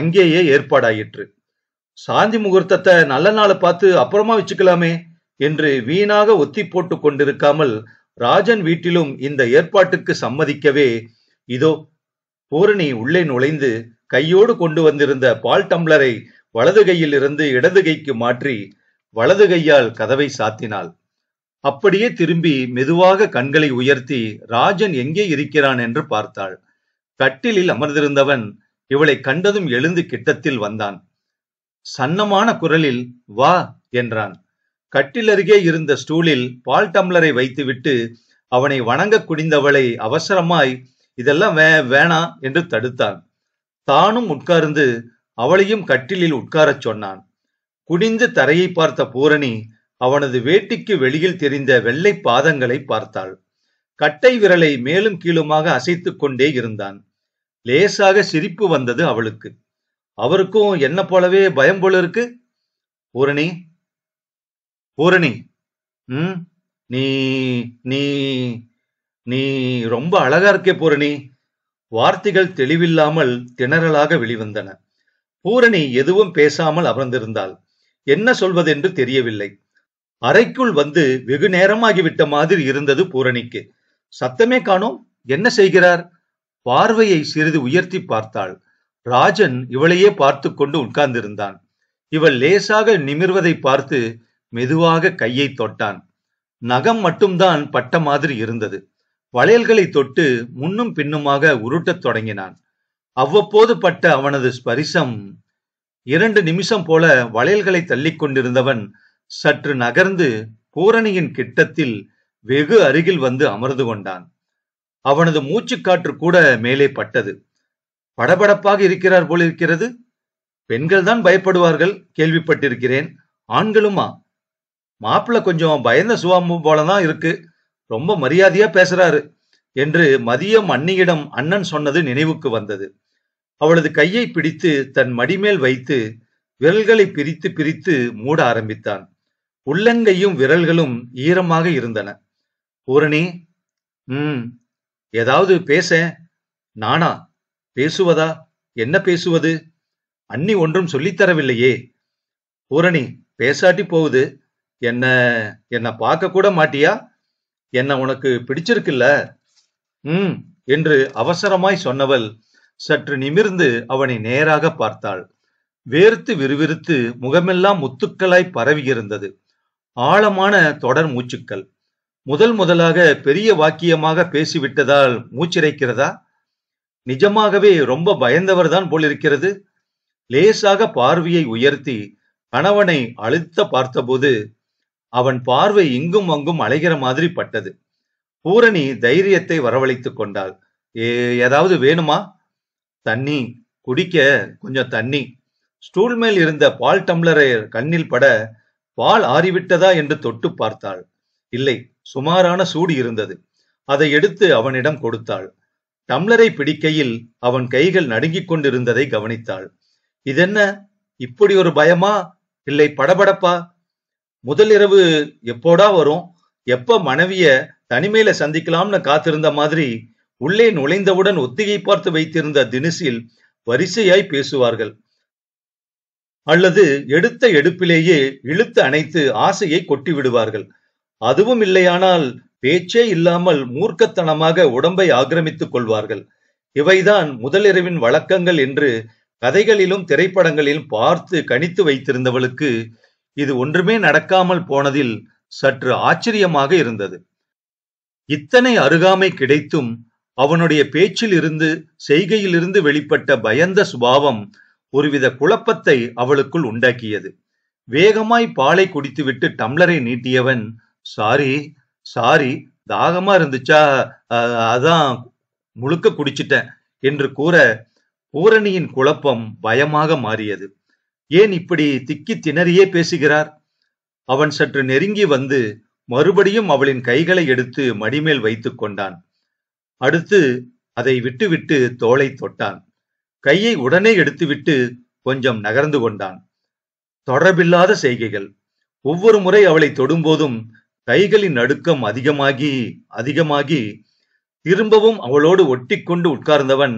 அங்கேயே ஏற்பாடாயிற்று சாந்தி முகூர்த்தத்தை நல்ல நாளை பார்த்து அப்புறமா வச்சுக்கலாமே என்று வீணாக ஒத்தி போட்டு கொண்டிருக்காமல் ராஜன் வீட்டிலும் இந்த ஏற்பாட்டுக்கு சம்மதிக்கவே இதோ பூரணி உள்ளே நுழைந்து கையோடு கொண்டு வந்திருந்த பால் டம்ளரை வலது கையில் இருந்து இடது கைக்கு மாற்றி வலது கையால் கதவை சாத்தினாள் அப்படியே திரும்பி மெதுவாக கண்களை உயர்த்தி ராஜன் எங்கே இருக்கிறான் என்று பார்த்தாள் கட்டிலில் அமர்ந்திருந்தவன் இவளை கண்டதும் எழுந்து கிட்டத்தில் வந்தான் சன்னமான குரலில் வா என்றான் கட்டில் அருகே இருந்த ஸ்டூலில் பால் டம்ளரை வைத்துவிட்டு அவனை வணங்க குடிந்தவளை அவசரமாய் இதெல்லாம் வே வேணாம் என்று தடுத்தான் தானும் உட்கார்ந்து அவளையும் கட்டிலில் உட்காரச் சொன்னான் குனிந்து தரையை பார்த்த பூரணி அவனது வேட்டிக்கு வெளியில் தெரிந்த வெள்ளை பாதங்களை பார்த்தாள் கட்டை விரலை மேலும் கீழுமாக அசைத்து கொண்டே இருந்தான் லேசாக சிரிப்பு வந்தது அவளுக்கு அவருக்கும் என்ன போலவே பயம் போல இருக்கு பூரணி பூரணி உம் நீ நீ நீ ரொம்ப அழகா இருக்கே பூரணி வார்த்தைகள் தெளிவில்லாமல் திணறலாக வெளிவந்தன பூரணி எதுவும் பேசாமல் அமர்ந்திருந்தாள் என்ன சொல்வதென்று தெரியவில்லை அறைக்குள் வந்து வெகு நேரமாகிவிட்ட மாதிரி இருந்தது பூரணிக்கு சத்தமே காணோம் என்ன செய்கிறார் பார்வையை சிறிது உயர்த்தி பார்த்தாள் ராஜன் இவளையே பார்த்து கொண்டு உட்கார்ந்திருந்தான் இவள் லேசாக நிமிர்வதை பார்த்து மெதுவாக கையை தொட்டான் நகம் மட்டும்தான் பட்ட மாதிரி இருந்தது வளையல்களை தொட்டு முன்னும் பின்னுமாக உருட்டத் தொடங்கினான் அவ்வப்போது பட்ட அவனது ஸ்பரிசம் இரண்டு நிமிஷம் போல வளையல்களை தள்ளிக்கொண்டிருந்தவன் கொண்டிருந்தவன் சற்று நகர்ந்து பூரணியின் கிட்டத்தில் வெகு அருகில் வந்து அமர்ந்து கொண்டான் அவனது மூச்சுக்காற்று கூட மேலே பட்டது படபடப்பாக இருக்கிறார் இருக்கிறது பெண்கள் தான் பயப்படுவார்கள் கேள்விப்பட்டிருக்கிறேன் ஆண்களுமா மாப்பிள்ள கொஞ்சம் பயந்த சுவாமம் போலதான் இருக்கு ரொம்ப மரியாதையா பேசுறாரு என்று மதியம் அன்னியிடம் அண்ணன் சொன்னது நினைவுக்கு வந்தது அவளது கையை பிடித்து தன் மடிமேல் வைத்து விரல்களை பிரித்து பிரித்து மூட ஆரம்பித்தான் உள்ளங்கையும் விரல்களும் ஈரமாக இருந்தன பூரணி ம் ஏதாவது பேச நானா பேசுவதா என்ன பேசுவது அன்னி ஒன்றும் சொல்லித்தரவில்லையே பூரணி பேசாட்டி போகுது என்ன என்ன பார்க்க கூட மாட்டியா என்ன உனக்கு பிடிச்சிருக்குல்ல ம் என்று அவசரமாய் சொன்னவள் சற்று நிமிர்ந்து அவனை நேராக பார்த்தாள் வேர்த்து விறுவிறுத்து முகமெல்லாம் முத்துக்களாய் பரவியிருந்தது ஆழமான தொடர் மூச்சுக்கள் முதல் முதலாக பெரிய வாக்கியமாக பேசிவிட்டதால் மூச்சிரைக்கிறதா நிஜமாகவே ரொம்ப பயந்தவர் தான் போலிருக்கிறது லேசாக பார்வையை உயர்த்தி கணவனை அழுத்த பார்த்தபோது அவன் பார்வை இங்கும் அங்கும் அலைகிற மாதிரி பட்டது பூரணி தைரியத்தை வரவழைத்துக் கொண்டாள் ஏ ஏதாவது வேணுமா தண்ணி குடிக்க கொஞ்சம் தண்ணி ஸ்டூல் மேல் இருந்த பால் டம்ளரை கண்ணில் பட பால் ஆறிவிட்டதா என்று தொட்டு பார்த்தாள் இல்லை சுமாரான சூடு இருந்தது அதை எடுத்து அவனிடம் கொடுத்தாள் டம்ளரை பிடிக்கையில் அவன் கைகள் நடுங்கிக் கொண்டிருந்ததை கவனித்தாள் இதென்ன இப்படி ஒரு பயமா இல்லை படபடப்பா முதலிரவு எப்போடா வரும் எப்ப மனைவிய தனிமையில சந்திக்கலாம்னு காத்திருந்த மாதிரி உள்ளே நுழைந்தவுடன் ஒத்திகை பார்த்து வைத்திருந்த தினுசில் வரிசையாய் பேசுவார்கள் அல்லது எடுத்த எடுப்பிலேயே இழுத்து அணைத்து ஆசையை கொட்டி விடுவார்கள் அதுவும் இல்லையானால் பேச்சே இல்லாமல் மூர்க்கத்தனமாக உடம்பை ஆக்கிரமித்துக் கொள்வார்கள் இவைதான் முதலிரவின் வழக்கங்கள் என்று கதைகளிலும் திரைப்படங்களிலும் பார்த்து கணித்து வைத்திருந்தவளுக்கு இது ஒன்றுமே நடக்காமல் போனதில் சற்று ஆச்சரியமாக இருந்தது இத்தனை அருகாமை கிடைத்தும் அவனுடைய பேச்சில் இருந்து செய்கையிலிருந்து வெளிப்பட்ட பயந்த சுபாவம் ஒருவித குழப்பத்தை அவளுக்குள் உண்டாக்கியது வேகமாய் பாலை குடித்துவிட்டு டம்ளரை நீட்டியவன் சாரி சாரி தாகமா இருந்துச்சா அதான் முழுக்க குடிச்சிட்டேன் என்று கூற பூரணியின் குழப்பம் பயமாக மாறியது ஏன் இப்படி திக்கி திணறியே பேசுகிறார் அவன் சற்று நெருங்கி வந்து மறுபடியும் அவளின் கைகளை எடுத்து மடிமேல் வைத்துக் கொண்டான் அடுத்து அதை விட்டுவிட்டு தோளை தொட்டான் கையை உடனே எடுத்துவிட்டு கொஞ்சம் நகர்ந்து கொண்டான் தொடர்பில்லாத செய்கைகள் ஒவ்வொரு முறை அவளை தொடும்போதும் கைகளின் நடுக்கம் அதிகமாகி அதிகமாகி திரும்பவும் அவளோடு ஒட்டிக்கொண்டு உட்கார்ந்தவன்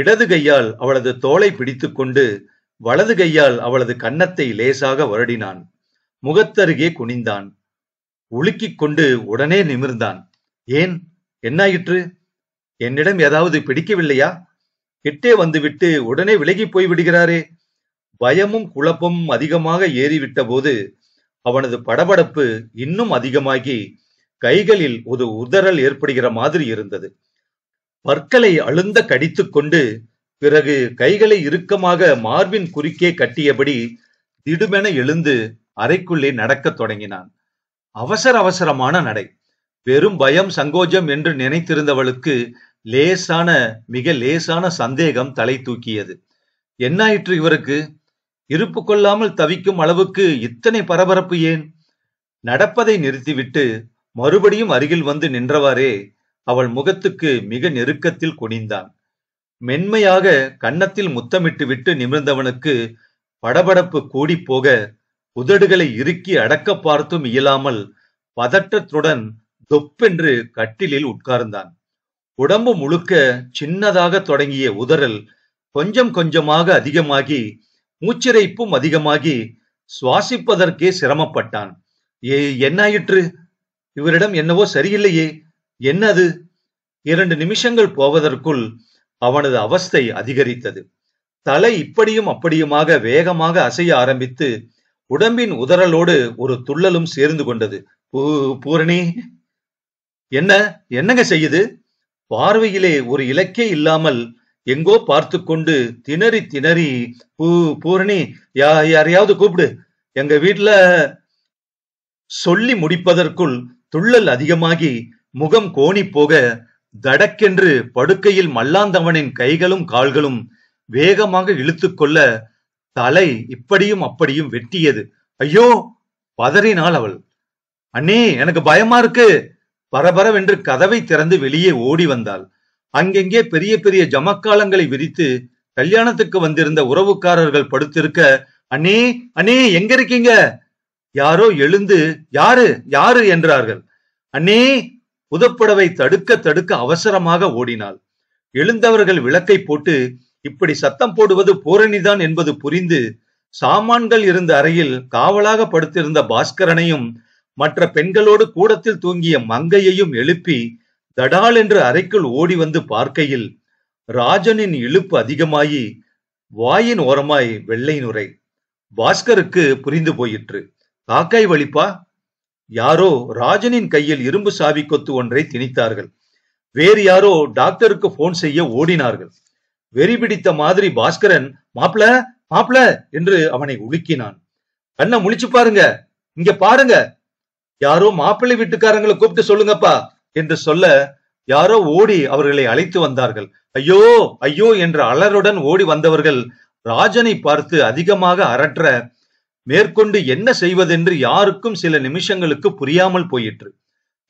இடது கையால் அவளது தோலை பிடித்துக்கொண்டு வலது கையால் அவளது கன்னத்தை லேசாக வருடினான் முகத்தருகே குனிந்தான் உலுக்கிக் கொண்டு உடனே நிமிர்ந்தான் ஏன் என்னாயிற்று என்னிடம் ஏதாவது பிடிக்கவில்லையா கிட்டே வந்துவிட்டு உடனே விலகி போய் விடுகிறாரே பயமும் குழப்பமும் அதிகமாக ஏறிவிட்ட போது அவனது படபடப்பு இன்னும் அதிகமாகி கைகளில் ஒரு உதறல் ஏற்படுகிற மாதிரி இருந்தது பற்களை அழுந்த கடித்துக்கொண்டு பிறகு கைகளை இறுக்கமாக மார்பின் குறுக்கே கட்டியபடி திடுமென எழுந்து அறைக்குள்ளே நடக்கத் தொடங்கினான் அவசர அவசரமான நடை வெறும் பயம் சங்கோஜம் என்று நினைத்திருந்தவளுக்கு லேசான மிக லேசான சந்தேகம் தலை தூக்கியது என்னாயிற்று இவருக்கு இருப்பு கொள்ளாமல் தவிக்கும் அளவுக்கு இத்தனை பரபரப்பு ஏன் நடப்பதை நிறுத்திவிட்டு மறுபடியும் அருகில் வந்து நின்றவாறே அவள் முகத்துக்கு மிக நெருக்கத்தில் குனிந்தான் மென்மையாக கன்னத்தில் முத்தமிட்டு விட்டு நிமிர்ந்தவனுக்கு படபடப்பு கூடி போக உதடுகளை இறுக்கி அடக்க பார்த்தும் இயலாமல் பதற்றத்துடன் தொப்பென்று கட்டிலில் உட்கார்ந்தான் உடம்பு முழுக்க சின்னதாக தொடங்கிய உதறல் கொஞ்சம் கொஞ்சமாக அதிகமாகி மூச்சிறைப்பும் அதிகமாகி சுவாசிப்பதற்கே சிரமப்பட்டான் ஏ என்னாயிற்று இவரிடம் என்னவோ சரியில்லையே என்னது இரண்டு நிமிஷங்கள் போவதற்குள் அவனது அவஸ்தை அதிகரித்தது தலை இப்படியும் அப்படியுமாக வேகமாக அசைய ஆரம்பித்து உடம்பின் உதறலோடு ஒரு துள்ளலும் சேர்ந்து கொண்டது பூரணி என்ன என்னங்க செய்யுது பார்வையிலே ஒரு இலக்கே இல்லாமல் எங்கோ பார்த்து கொண்டு திணறி திணறி பூ பூரணி யா யாரையாவது கூப்பிடு எங்க வீட்டுல சொல்லி முடிப்பதற்குள் துள்ளல் அதிகமாகி முகம் கோணி போக தடக்கென்று படுக்கையில் மல்லாந்தவனின் கைகளும் கால்களும் வேகமாக இழுத்து கொள்ள தலை இப்படியும் அப்படியும் வெட்டியது ஐயோ பதறினாள் அவள் அண்ணே எனக்கு பயமா இருக்கு பரபரவென்று கதவை திறந்து வெளியே ஓடி வந்தாள் அங்கெங்கே பெரிய பெரிய ஜமக்காலங்களை விரித்து கல்யாணத்துக்கு வந்திருந்த உறவுக்காரர்கள் படுத்திருக்க அண்ணே அண்ணே எங்க இருக்கீங்க யாரோ எழுந்து யாரு யாரு என்றார்கள் அண்ணே புதப்படவை தடுக்க தடுக்க அவசரமாக ஓடினாள் எழுந்தவர்கள் விளக்கை போட்டு இப்படி சத்தம் போடுவது பூரணிதான் என்பது புரிந்து சாமான்கள் இருந்த அறையில் காவலாக படுத்திருந்த பாஸ்கரனையும் மற்ற பெண்களோடு கூடத்தில் தூங்கிய மங்கையையும் எழுப்பி தடால் என்று அறைக்குள் ஓடி வந்து பார்க்கையில் ராஜனின் இழுப்பு அதிகமாயி வாயின் ஓரமாய் வெள்ளை நுரை பாஸ்கருக்கு புரிந்து போயிற்று காக்காய் வலிப்பா யாரோ ராஜனின் கையில் இரும்பு சாவி கொத்து ஒன்றை திணித்தார்கள் வேறு யாரோ டாக்டருக்கு போன் செய்ய ஓடினார்கள் வெறி பிடித்த மாதிரி பாஸ்கரன் மாப்ள மாப்ள என்று அவனை உலுக்கினான் கண்ணை முழிச்சு பாருங்க இங்க பாருங்க யாரோ மாப்பிள்ளை வீட்டுக்காரங்களை கூப்பிட்டு சொல்லுங்கப்பா என்று சொல்ல யாரோ ஓடி அவர்களை அழைத்து வந்தார்கள் ஐயோ ஐயோ என்ற அலருடன் ஓடி வந்தவர்கள் ராஜனை பார்த்து அதிகமாக அரற்ற மேற்கொண்டு என்ன செய்வதென்று யாருக்கும் சில நிமிஷங்களுக்கு புரியாமல் போயிற்று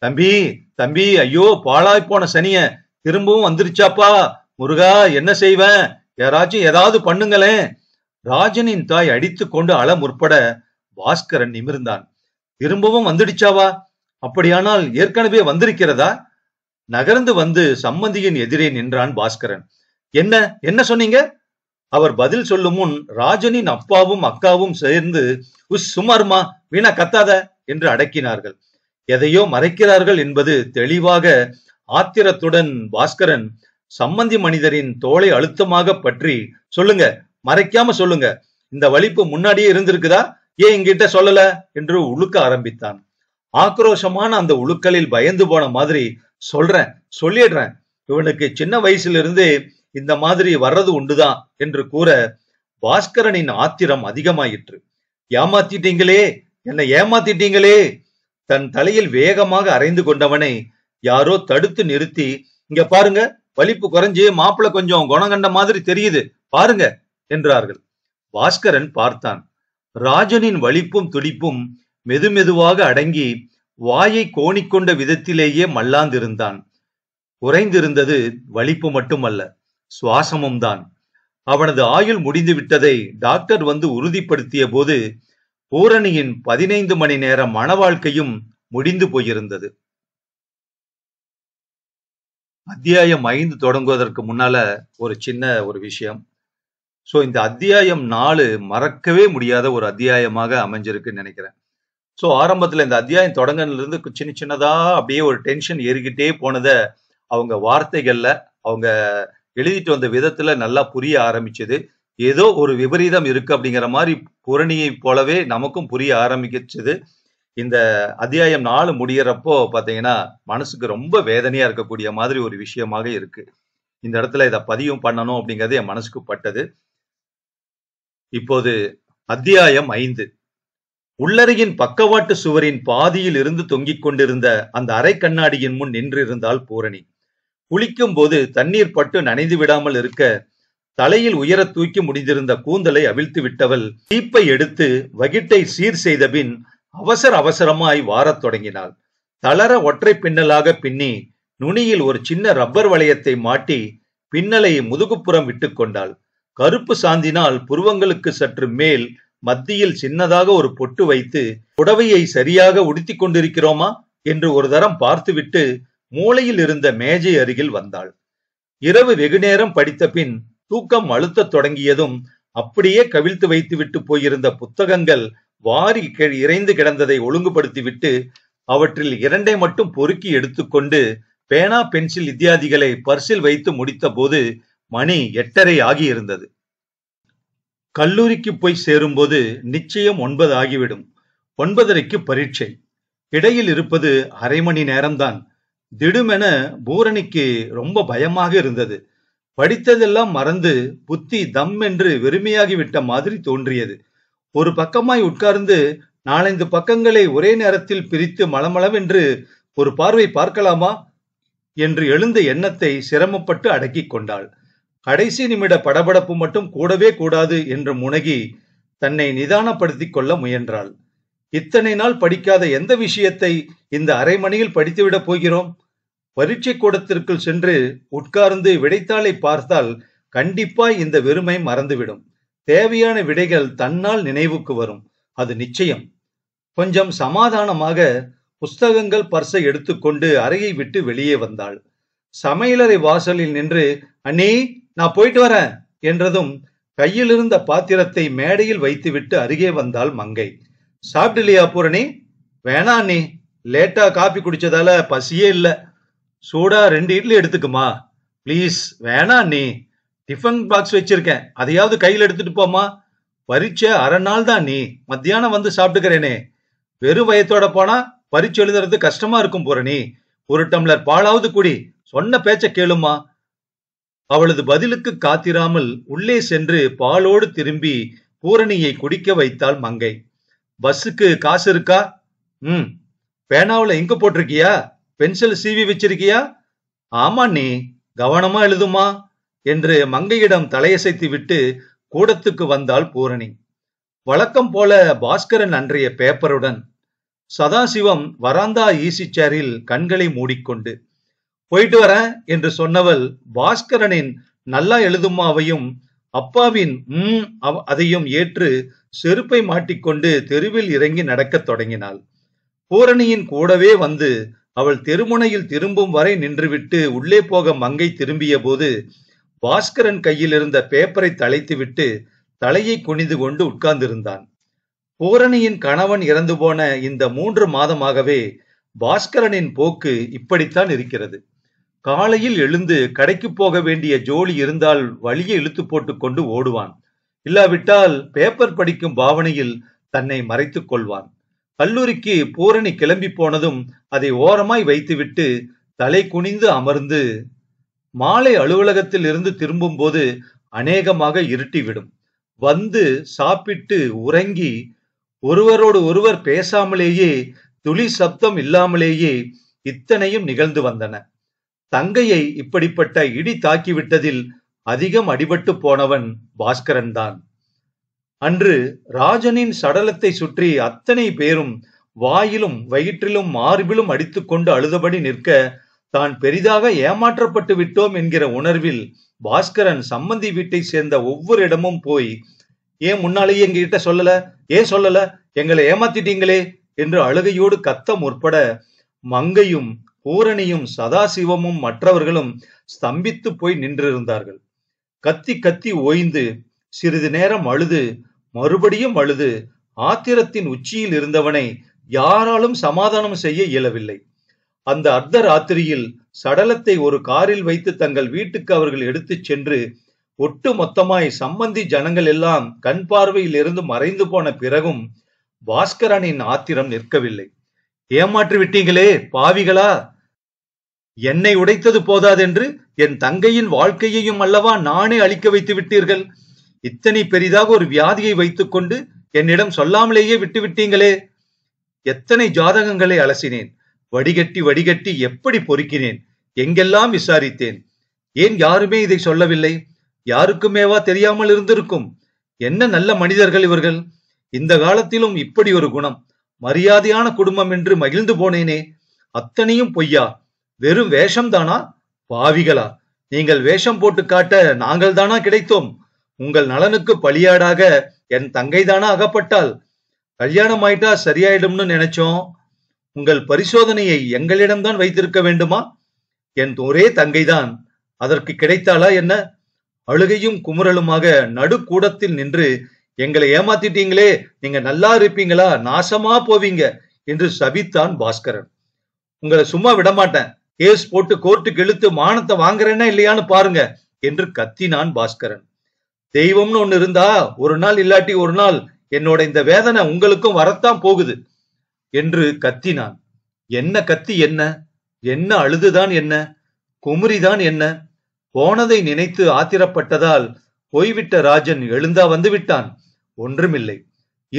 தம்பி தம்பி ஐயோ பாழாய் போன சனிய திரும்பவும் வந்துருச்சாப்பா முருகா என்ன செய்வேன் யாராச்சும் ஏதாவது பண்ணுங்களேன் ராஜனின் தாய் அடித்து கொண்டு அள முற்பட பாஸ்கரன் நிமிர்ந்தான் திரும்பவும் வந்துடுச்சாவா அப்படியானால் ஏற்கனவே வந்திருக்கிறதா நகர்ந்து வந்து சம்பந்தியின் எதிரே நின்றான் பாஸ்கரன் என்ன என்ன சொன்னீங்க அவர் பதில் சொல்லும் முன் ராஜனின் அப்பாவும் அக்காவும் சேர்ந்து உஸ் சுமார்மா வீணா கத்தாத என்று அடக்கினார்கள் எதையோ மறைக்கிறார்கள் என்பது தெளிவாக ஆத்திரத்துடன் பாஸ்கரன் சம்பந்தி மனிதரின் தோலை அழுத்தமாக பற்றி சொல்லுங்க மறைக்காம சொல்லுங்க இந்த வலிப்பு முன்னாடியே இருந்திருக்குதா ஏன் என்கிட்ட சொல்லல என்று உழுக்க ஆரம்பித்தான் ஆக்ரோஷமான அந்த உழுக்களில் பயந்து போன மாதிரி சொல்றேன் சொல்லிடுறேன் இவனுக்கு சின்ன வயசிலிருந்து இந்த மாதிரி வர்றது உண்டுதான் என்று கூற பாஸ்கரனின் ஆத்திரம் அதிகமாயிற்று ஏமாத்திட்டீங்களே என்னை ஏமாத்திட்டீங்களே தன் தலையில் வேகமாக அரைந்து கொண்டவனை யாரோ தடுத்து நிறுத்தி இங்க பாருங்க வலிப்பு குறைஞ்சு மாப்பிள்ள கொஞ்சம் குணம் கண்ட மாதிரி தெரியுது பாருங்க என்றார்கள் பாஸ்கரன் பார்த்தான் ராஜனின் வலிப்பும் துடிப்பும் மெதுமெதுவாக அடங்கி வாயை கோணிக்கொண்ட விதத்திலேயே மல்லாந்திருந்தான் குறைந்திருந்தது வலிப்பு மட்டுமல்ல சுவாசமும் தான் அவனது ஆயுள் முடிந்து விட்டதை டாக்டர் வந்து உறுதிப்படுத்திய போது பூரணியின் பதினைந்து மணி நேர மன வாழ்க்கையும் முடிந்து போயிருந்தது அத்தியாயம் ஐந்து தொடங்குவதற்கு முன்னால ஒரு சின்ன ஒரு விஷயம் ஸோ இந்த அத்தியாயம் நாலு மறக்கவே முடியாத ஒரு அத்தியாயமாக அமைஞ்சிருக்குன்னு நினைக்கிறேன் ஸோ ஆரம்பத்தில் இந்த அத்தியாயம் தொடங்கிலிருந்து சின்ன சின்னதாக அப்படியே ஒரு டென்ஷன் ஏறிக்கிட்டே போனதை அவங்க வார்த்தைகளில் அவங்க எழுதிட்டு வந்த விதத்தில் நல்லா புரிய ஆரம்பிச்சது ஏதோ ஒரு விபரீதம் இருக்கு அப்படிங்கிற மாதிரி புரணியை போலவே நமக்கும் புரிய ஆரம்பிச்சது இந்த அத்தியாயம் நாலு முடியறப்போ பார்த்தீங்கன்னா மனசுக்கு ரொம்ப வேதனையா இருக்கக்கூடிய மாதிரி ஒரு விஷயமாக இருக்கு இந்த இடத்துல இதை பதிவும் பண்ணணும் அப்படிங்கிறது என் மனசுக்கு பட்டது இப்போது அத்தியாயம் ஐந்து உள்ளறையின் பக்கவாட்டு சுவரின் பாதியில் இருந்து தொங்கிக் கொண்டிருந்த அந்த அரை கண்ணாடியின் முன் நின்றிருந்தாள் பூரணி குளிக்கும் போது தண்ணீர் பட்டு நனைந்து விடாமல் இருக்க தலையில் உயர தூக்கி முடிந்திருந்த கூந்தலை அவிழ்த்து விட்டவள் தீப்பை எடுத்து வகிட்டை சீர் செய்த பின் அவசர அவசரமாய் வாரத் தொடங்கினாள் தளர ஒற்றை பின்னலாக பின்னி நுனியில் ஒரு சின்ன ரப்பர் வளையத்தை மாட்டி பின்னலை முதுகுப்புறம் விட்டு கொண்டாள் கருப்பு சாந்தினால் புருவங்களுக்கு சற்று மேல் மத்தியில் சின்னதாக ஒரு பொட்டு வைத்து புடவையை சரியாக உடுத்திக் கொண்டிருக்கிறோமா என்று ஒரு தரம் பார்த்துவிட்டு மூளையில் இருந்த மேஜை அருகில் வந்தாள் இரவு வெகுநேரம் படித்த பின் தூக்கம் அழுத்த தொடங்கியதும் அப்படியே கவிழ்த்து வைத்துவிட்டு போயிருந்த புத்தகங்கள் வாரி இறைந்து கிடந்ததை ஒழுங்குபடுத்திவிட்டு அவற்றில் இரண்டை மட்டும் பொறுக்கி எடுத்துக்கொண்டு பேனா பென்சில் இத்தியாதிகளை பர்சில் வைத்து முடித்தபோது மணி எட்டரை ஆகியிருந்தது கல்லூரிக்கு போய் சேரும்போது நிச்சயம் ஒன்பது ஆகிவிடும் ஒன்பதரைக்கு பரீட்சை இடையில் இருப்பது அரை மணி நேரம்தான் திடுமென பூரணிக்கு ரொம்ப பயமாக இருந்தது படித்ததெல்லாம் மறந்து புத்தி தம் என்று வெறுமையாகிவிட்ட மாதிரி தோன்றியது ஒரு பக்கமாய் உட்கார்ந்து நாலந்து பக்கங்களை ஒரே நேரத்தில் பிரித்து மளமளவென்று ஒரு பார்வை பார்க்கலாமா என்று எழுந்த எண்ணத்தை சிரமப்பட்டு அடக்கிக் கொண்டாள் கடைசி நிமிட படபடப்பு மட்டும் கூடவே கூடாது என்று முனகி தன்னை நிதானப்படுத்திக் கொள்ள முயன்றாள் இத்தனை நாள் படிக்காத எந்த விஷயத்தை இந்த அரைமணியில் படித்துவிடப் போகிறோம் பரீட்சை கூடத்திற்குள் சென்று உட்கார்ந்து விடைத்தாளை பார்த்தால் கண்டிப்பாய் இந்த வெறுமை மறந்துவிடும் தேவையான விடைகள் தன்னால் நினைவுக்கு வரும் அது நிச்சயம் கொஞ்சம் சமாதானமாக புஸ்தகங்கள் பர்சை எடுத்துக்கொண்டு அறையை விட்டு வெளியே வந்தாள் சமையலறை வாசலில் நின்று அண்ணே நான் போயிட்டு வரேன் என்றதும் கையில் இருந்த பாத்திரத்தை மேடையில் வைத்துவிட்டு அருகே வந்தாள் மங்கை சாப்பிடலையா பூரணி வேணா நீ லேட்டா காபி குடிச்சதால பசியே இல்ல சூடா ரெண்டு இட்லி எடுத்துக்குமா ப்ளீஸ் வேணா நீ டிஃபன் பாக்ஸ் வச்சிருக்கேன் அதையாவது கையில் எடுத்துட்டு போமா பரீட்சை அரை நாள் தான் நீ மத்தியானம் வந்து சாப்பிட்டுக்கிறேனே வெறும் வயத்தோட போனா பரீட்சை எழுதுறது கஷ்டமா இருக்கும் பூரணி ஒரு டம்ளர் பாலாவது குடி சொன்ன பேச்ச கேளுமா அவளது பதிலுக்கு காத்திராமல் உள்ளே சென்று பாலோடு திரும்பி பூரணியை குடிக்க வைத்தாள் மங்கை பஸ்ஸுக்கு காசு இருக்கா ம் பேனாவில் இங்கு போட்டிருக்கியா பென்சில் சீவி வச்சிருக்கியா ஆமா நீ கவனமா எழுதுமா என்று மங்கையிடம் தலையசைத்து விட்டு கூடத்துக்கு வந்தாள் பூரணி வழக்கம் போல பாஸ்கரன் அன்றைய பேப்பருடன் சதாசிவம் வராந்தா ஈசி சேரில் கண்களை மூடிக்கொண்டு போயிட்டு வரேன் என்று சொன்னவள் பாஸ்கரனின் நல்லா எழுதுமாவையும் அப்பாவின் உம் அதையும் ஏற்று செருப்பை மாட்டிக்கொண்டு தெருவில் இறங்கி நடக்கத் தொடங்கினாள் பூரணியின் கூடவே வந்து அவள் தெருமுனையில் திரும்பும் வரை நின்றுவிட்டு உள்ளே போக மங்கை திரும்பிய போது பாஸ்கரன் கையில் இருந்த பேப்பரை விட்டு தலையை குனிந்து கொண்டு உட்கார்ந்திருந்தான் பூரணியின் கணவன் இறந்து போன இந்த மூன்று மாதமாகவே பாஸ்கரனின் போக்கு இப்படித்தான் இருக்கிறது காலையில் எழுந்து கடைக்கு போக வேண்டிய ஜோலி இருந்தால் வழியை இழுத்து கொண்டு ஓடுவான் இல்லாவிட்டால் பேப்பர் படிக்கும் பாவனையில் தன்னை மறைத்துக் கொள்வான் கல்லூரிக்கு பூரணி கிளம்பி போனதும் அதை ஓரமாய் வைத்துவிட்டு தலை குனிந்து அமர்ந்து மாலை அலுவலகத்தில் இருந்து திரும்பும் போது அநேகமாக இருட்டிவிடும் வந்து சாப்பிட்டு உறங்கி ஒருவரோடு ஒருவர் பேசாமலேயே துளி சப்தம் இல்லாமலேயே இத்தனையும் நிகழ்ந்து வந்தன தங்கையை இப்படிப்பட்ட இடி தாக்கிவிட்டதில் அதிகம் அடிபட்டு போனவன் பாஸ்கரன் தான் அன்று ராஜனின் சடலத்தை சுற்றி அத்தனை பேரும் வாயிலும் வயிற்றிலும் மார்பிலும் அடித்துக்கொண்டு அழுதபடி நிற்க தான் பெரிதாக ஏமாற்றப்பட்டு விட்டோம் என்கிற உணர்வில் பாஸ்கரன் சம்பந்தி வீட்டை சேர்ந்த ஒவ்வொரு இடமும் போய் ஏன் முன்னாலேயே எங்ககிட்ட சொல்லல ஏன் சொல்லல எங்களை ஏமாத்திட்டீங்களே என்று அழுகையோடு கத்த முற்பட மங்கையும் பூரணியும் சதாசிவமும் மற்றவர்களும் ஸ்தம்பித்து போய் நின்றிருந்தார்கள் கத்தி கத்தி ஓய்ந்து சிறிது நேரம் அழுது மறுபடியும் அழுது ஆத்திரத்தின் உச்சியில் இருந்தவனை யாராலும் சமாதானம் செய்ய இயலவில்லை அந்த அர்த்த ராத்திரியில் சடலத்தை ஒரு காரில் வைத்து தங்கள் வீட்டுக்கு அவர்கள் எடுத்துச் சென்று ஒட்டு மொத்தமாய் சம்பந்தி ஜனங்கள் எல்லாம் கண் பார்வையில் இருந்து மறைந்து போன பிறகும் பாஸ்கரனின் ஆத்திரம் நிற்கவில்லை ஏமாற்றி விட்டீங்களே பாவிகளா என்னை உடைத்தது போதாதென்று என் தங்கையின் வாழ்க்கையையும் அல்லவா நானே அழிக்க வைத்து விட்டீர்கள் இத்தனை பெரிதாக ஒரு வியாதியை வைத்துக்கொண்டு என்னிடம் சொல்லாமலேயே விட்டுவிட்டீங்களே எத்தனை ஜாதகங்களை அலசினேன் வடிகட்டி வடிகட்டி எப்படி பொறுக்கினேன் எங்கெல்லாம் விசாரித்தேன் ஏன் யாருமே இதை சொல்லவில்லை யாருக்குமேவா தெரியாமல் இருந்திருக்கும் என்ன நல்ல மனிதர்கள் இவர்கள் இந்த காலத்திலும் இப்படி ஒரு குணம் மரியாதையான குடும்பம் என்று மகிழ்ந்து போனேனே அத்தனையும் பொய்யா வெறும் வேஷம் தானா பாவிகளா நீங்கள் வேஷம் போட்டு காட்ட நாங்கள் தானா கிடைத்தோம் உங்கள் நலனுக்கு பலியாடாக என் தங்கை தானா அகப்பட்டாள் கல்யாணம் ஆயிட்டா சரியாயிடும்னு நினைச்சோம் உங்கள் பரிசோதனையை எங்களிடம்தான் வைத்திருக்க வேண்டுமா என் ஒரே தங்கைதான் அதற்கு கிடைத்தாளா என்ன அழுகையும் குமுறலுமாக நடுக்கூடத்தில் நின்று எங்களை ஏமாத்திட்டீங்களே நீங்க நல்லா இருப்பீங்களா நாசமா போவீங்க என்று சபித்தான் பாஸ்கரன் உங்களை சும்மா விடமாட்டேன் கேஸ் போட்டு கோர்ட்டுக்கு இழுத்து மானத்தை வாங்குறேன்னா இல்லையான்னு பாருங்க என்று கத்தினான் பாஸ்கரன் தெய்வம்னு ஒன்னு இருந்தா ஒரு நாள் இல்லாட்டி ஒரு நாள் என்னோட இந்த வேதனை உங்களுக்கும் வரத்தான் போகுது என்று கத்தினான் என்ன கத்தி என்ன என்ன அழுதுதான் என்ன குமுறிதான் என்ன போனதை நினைத்து ஆத்திரப்பட்டதால் போய்விட்ட ராஜன் எழுந்தா வந்து விட்டான் ஒன்றுமில்லை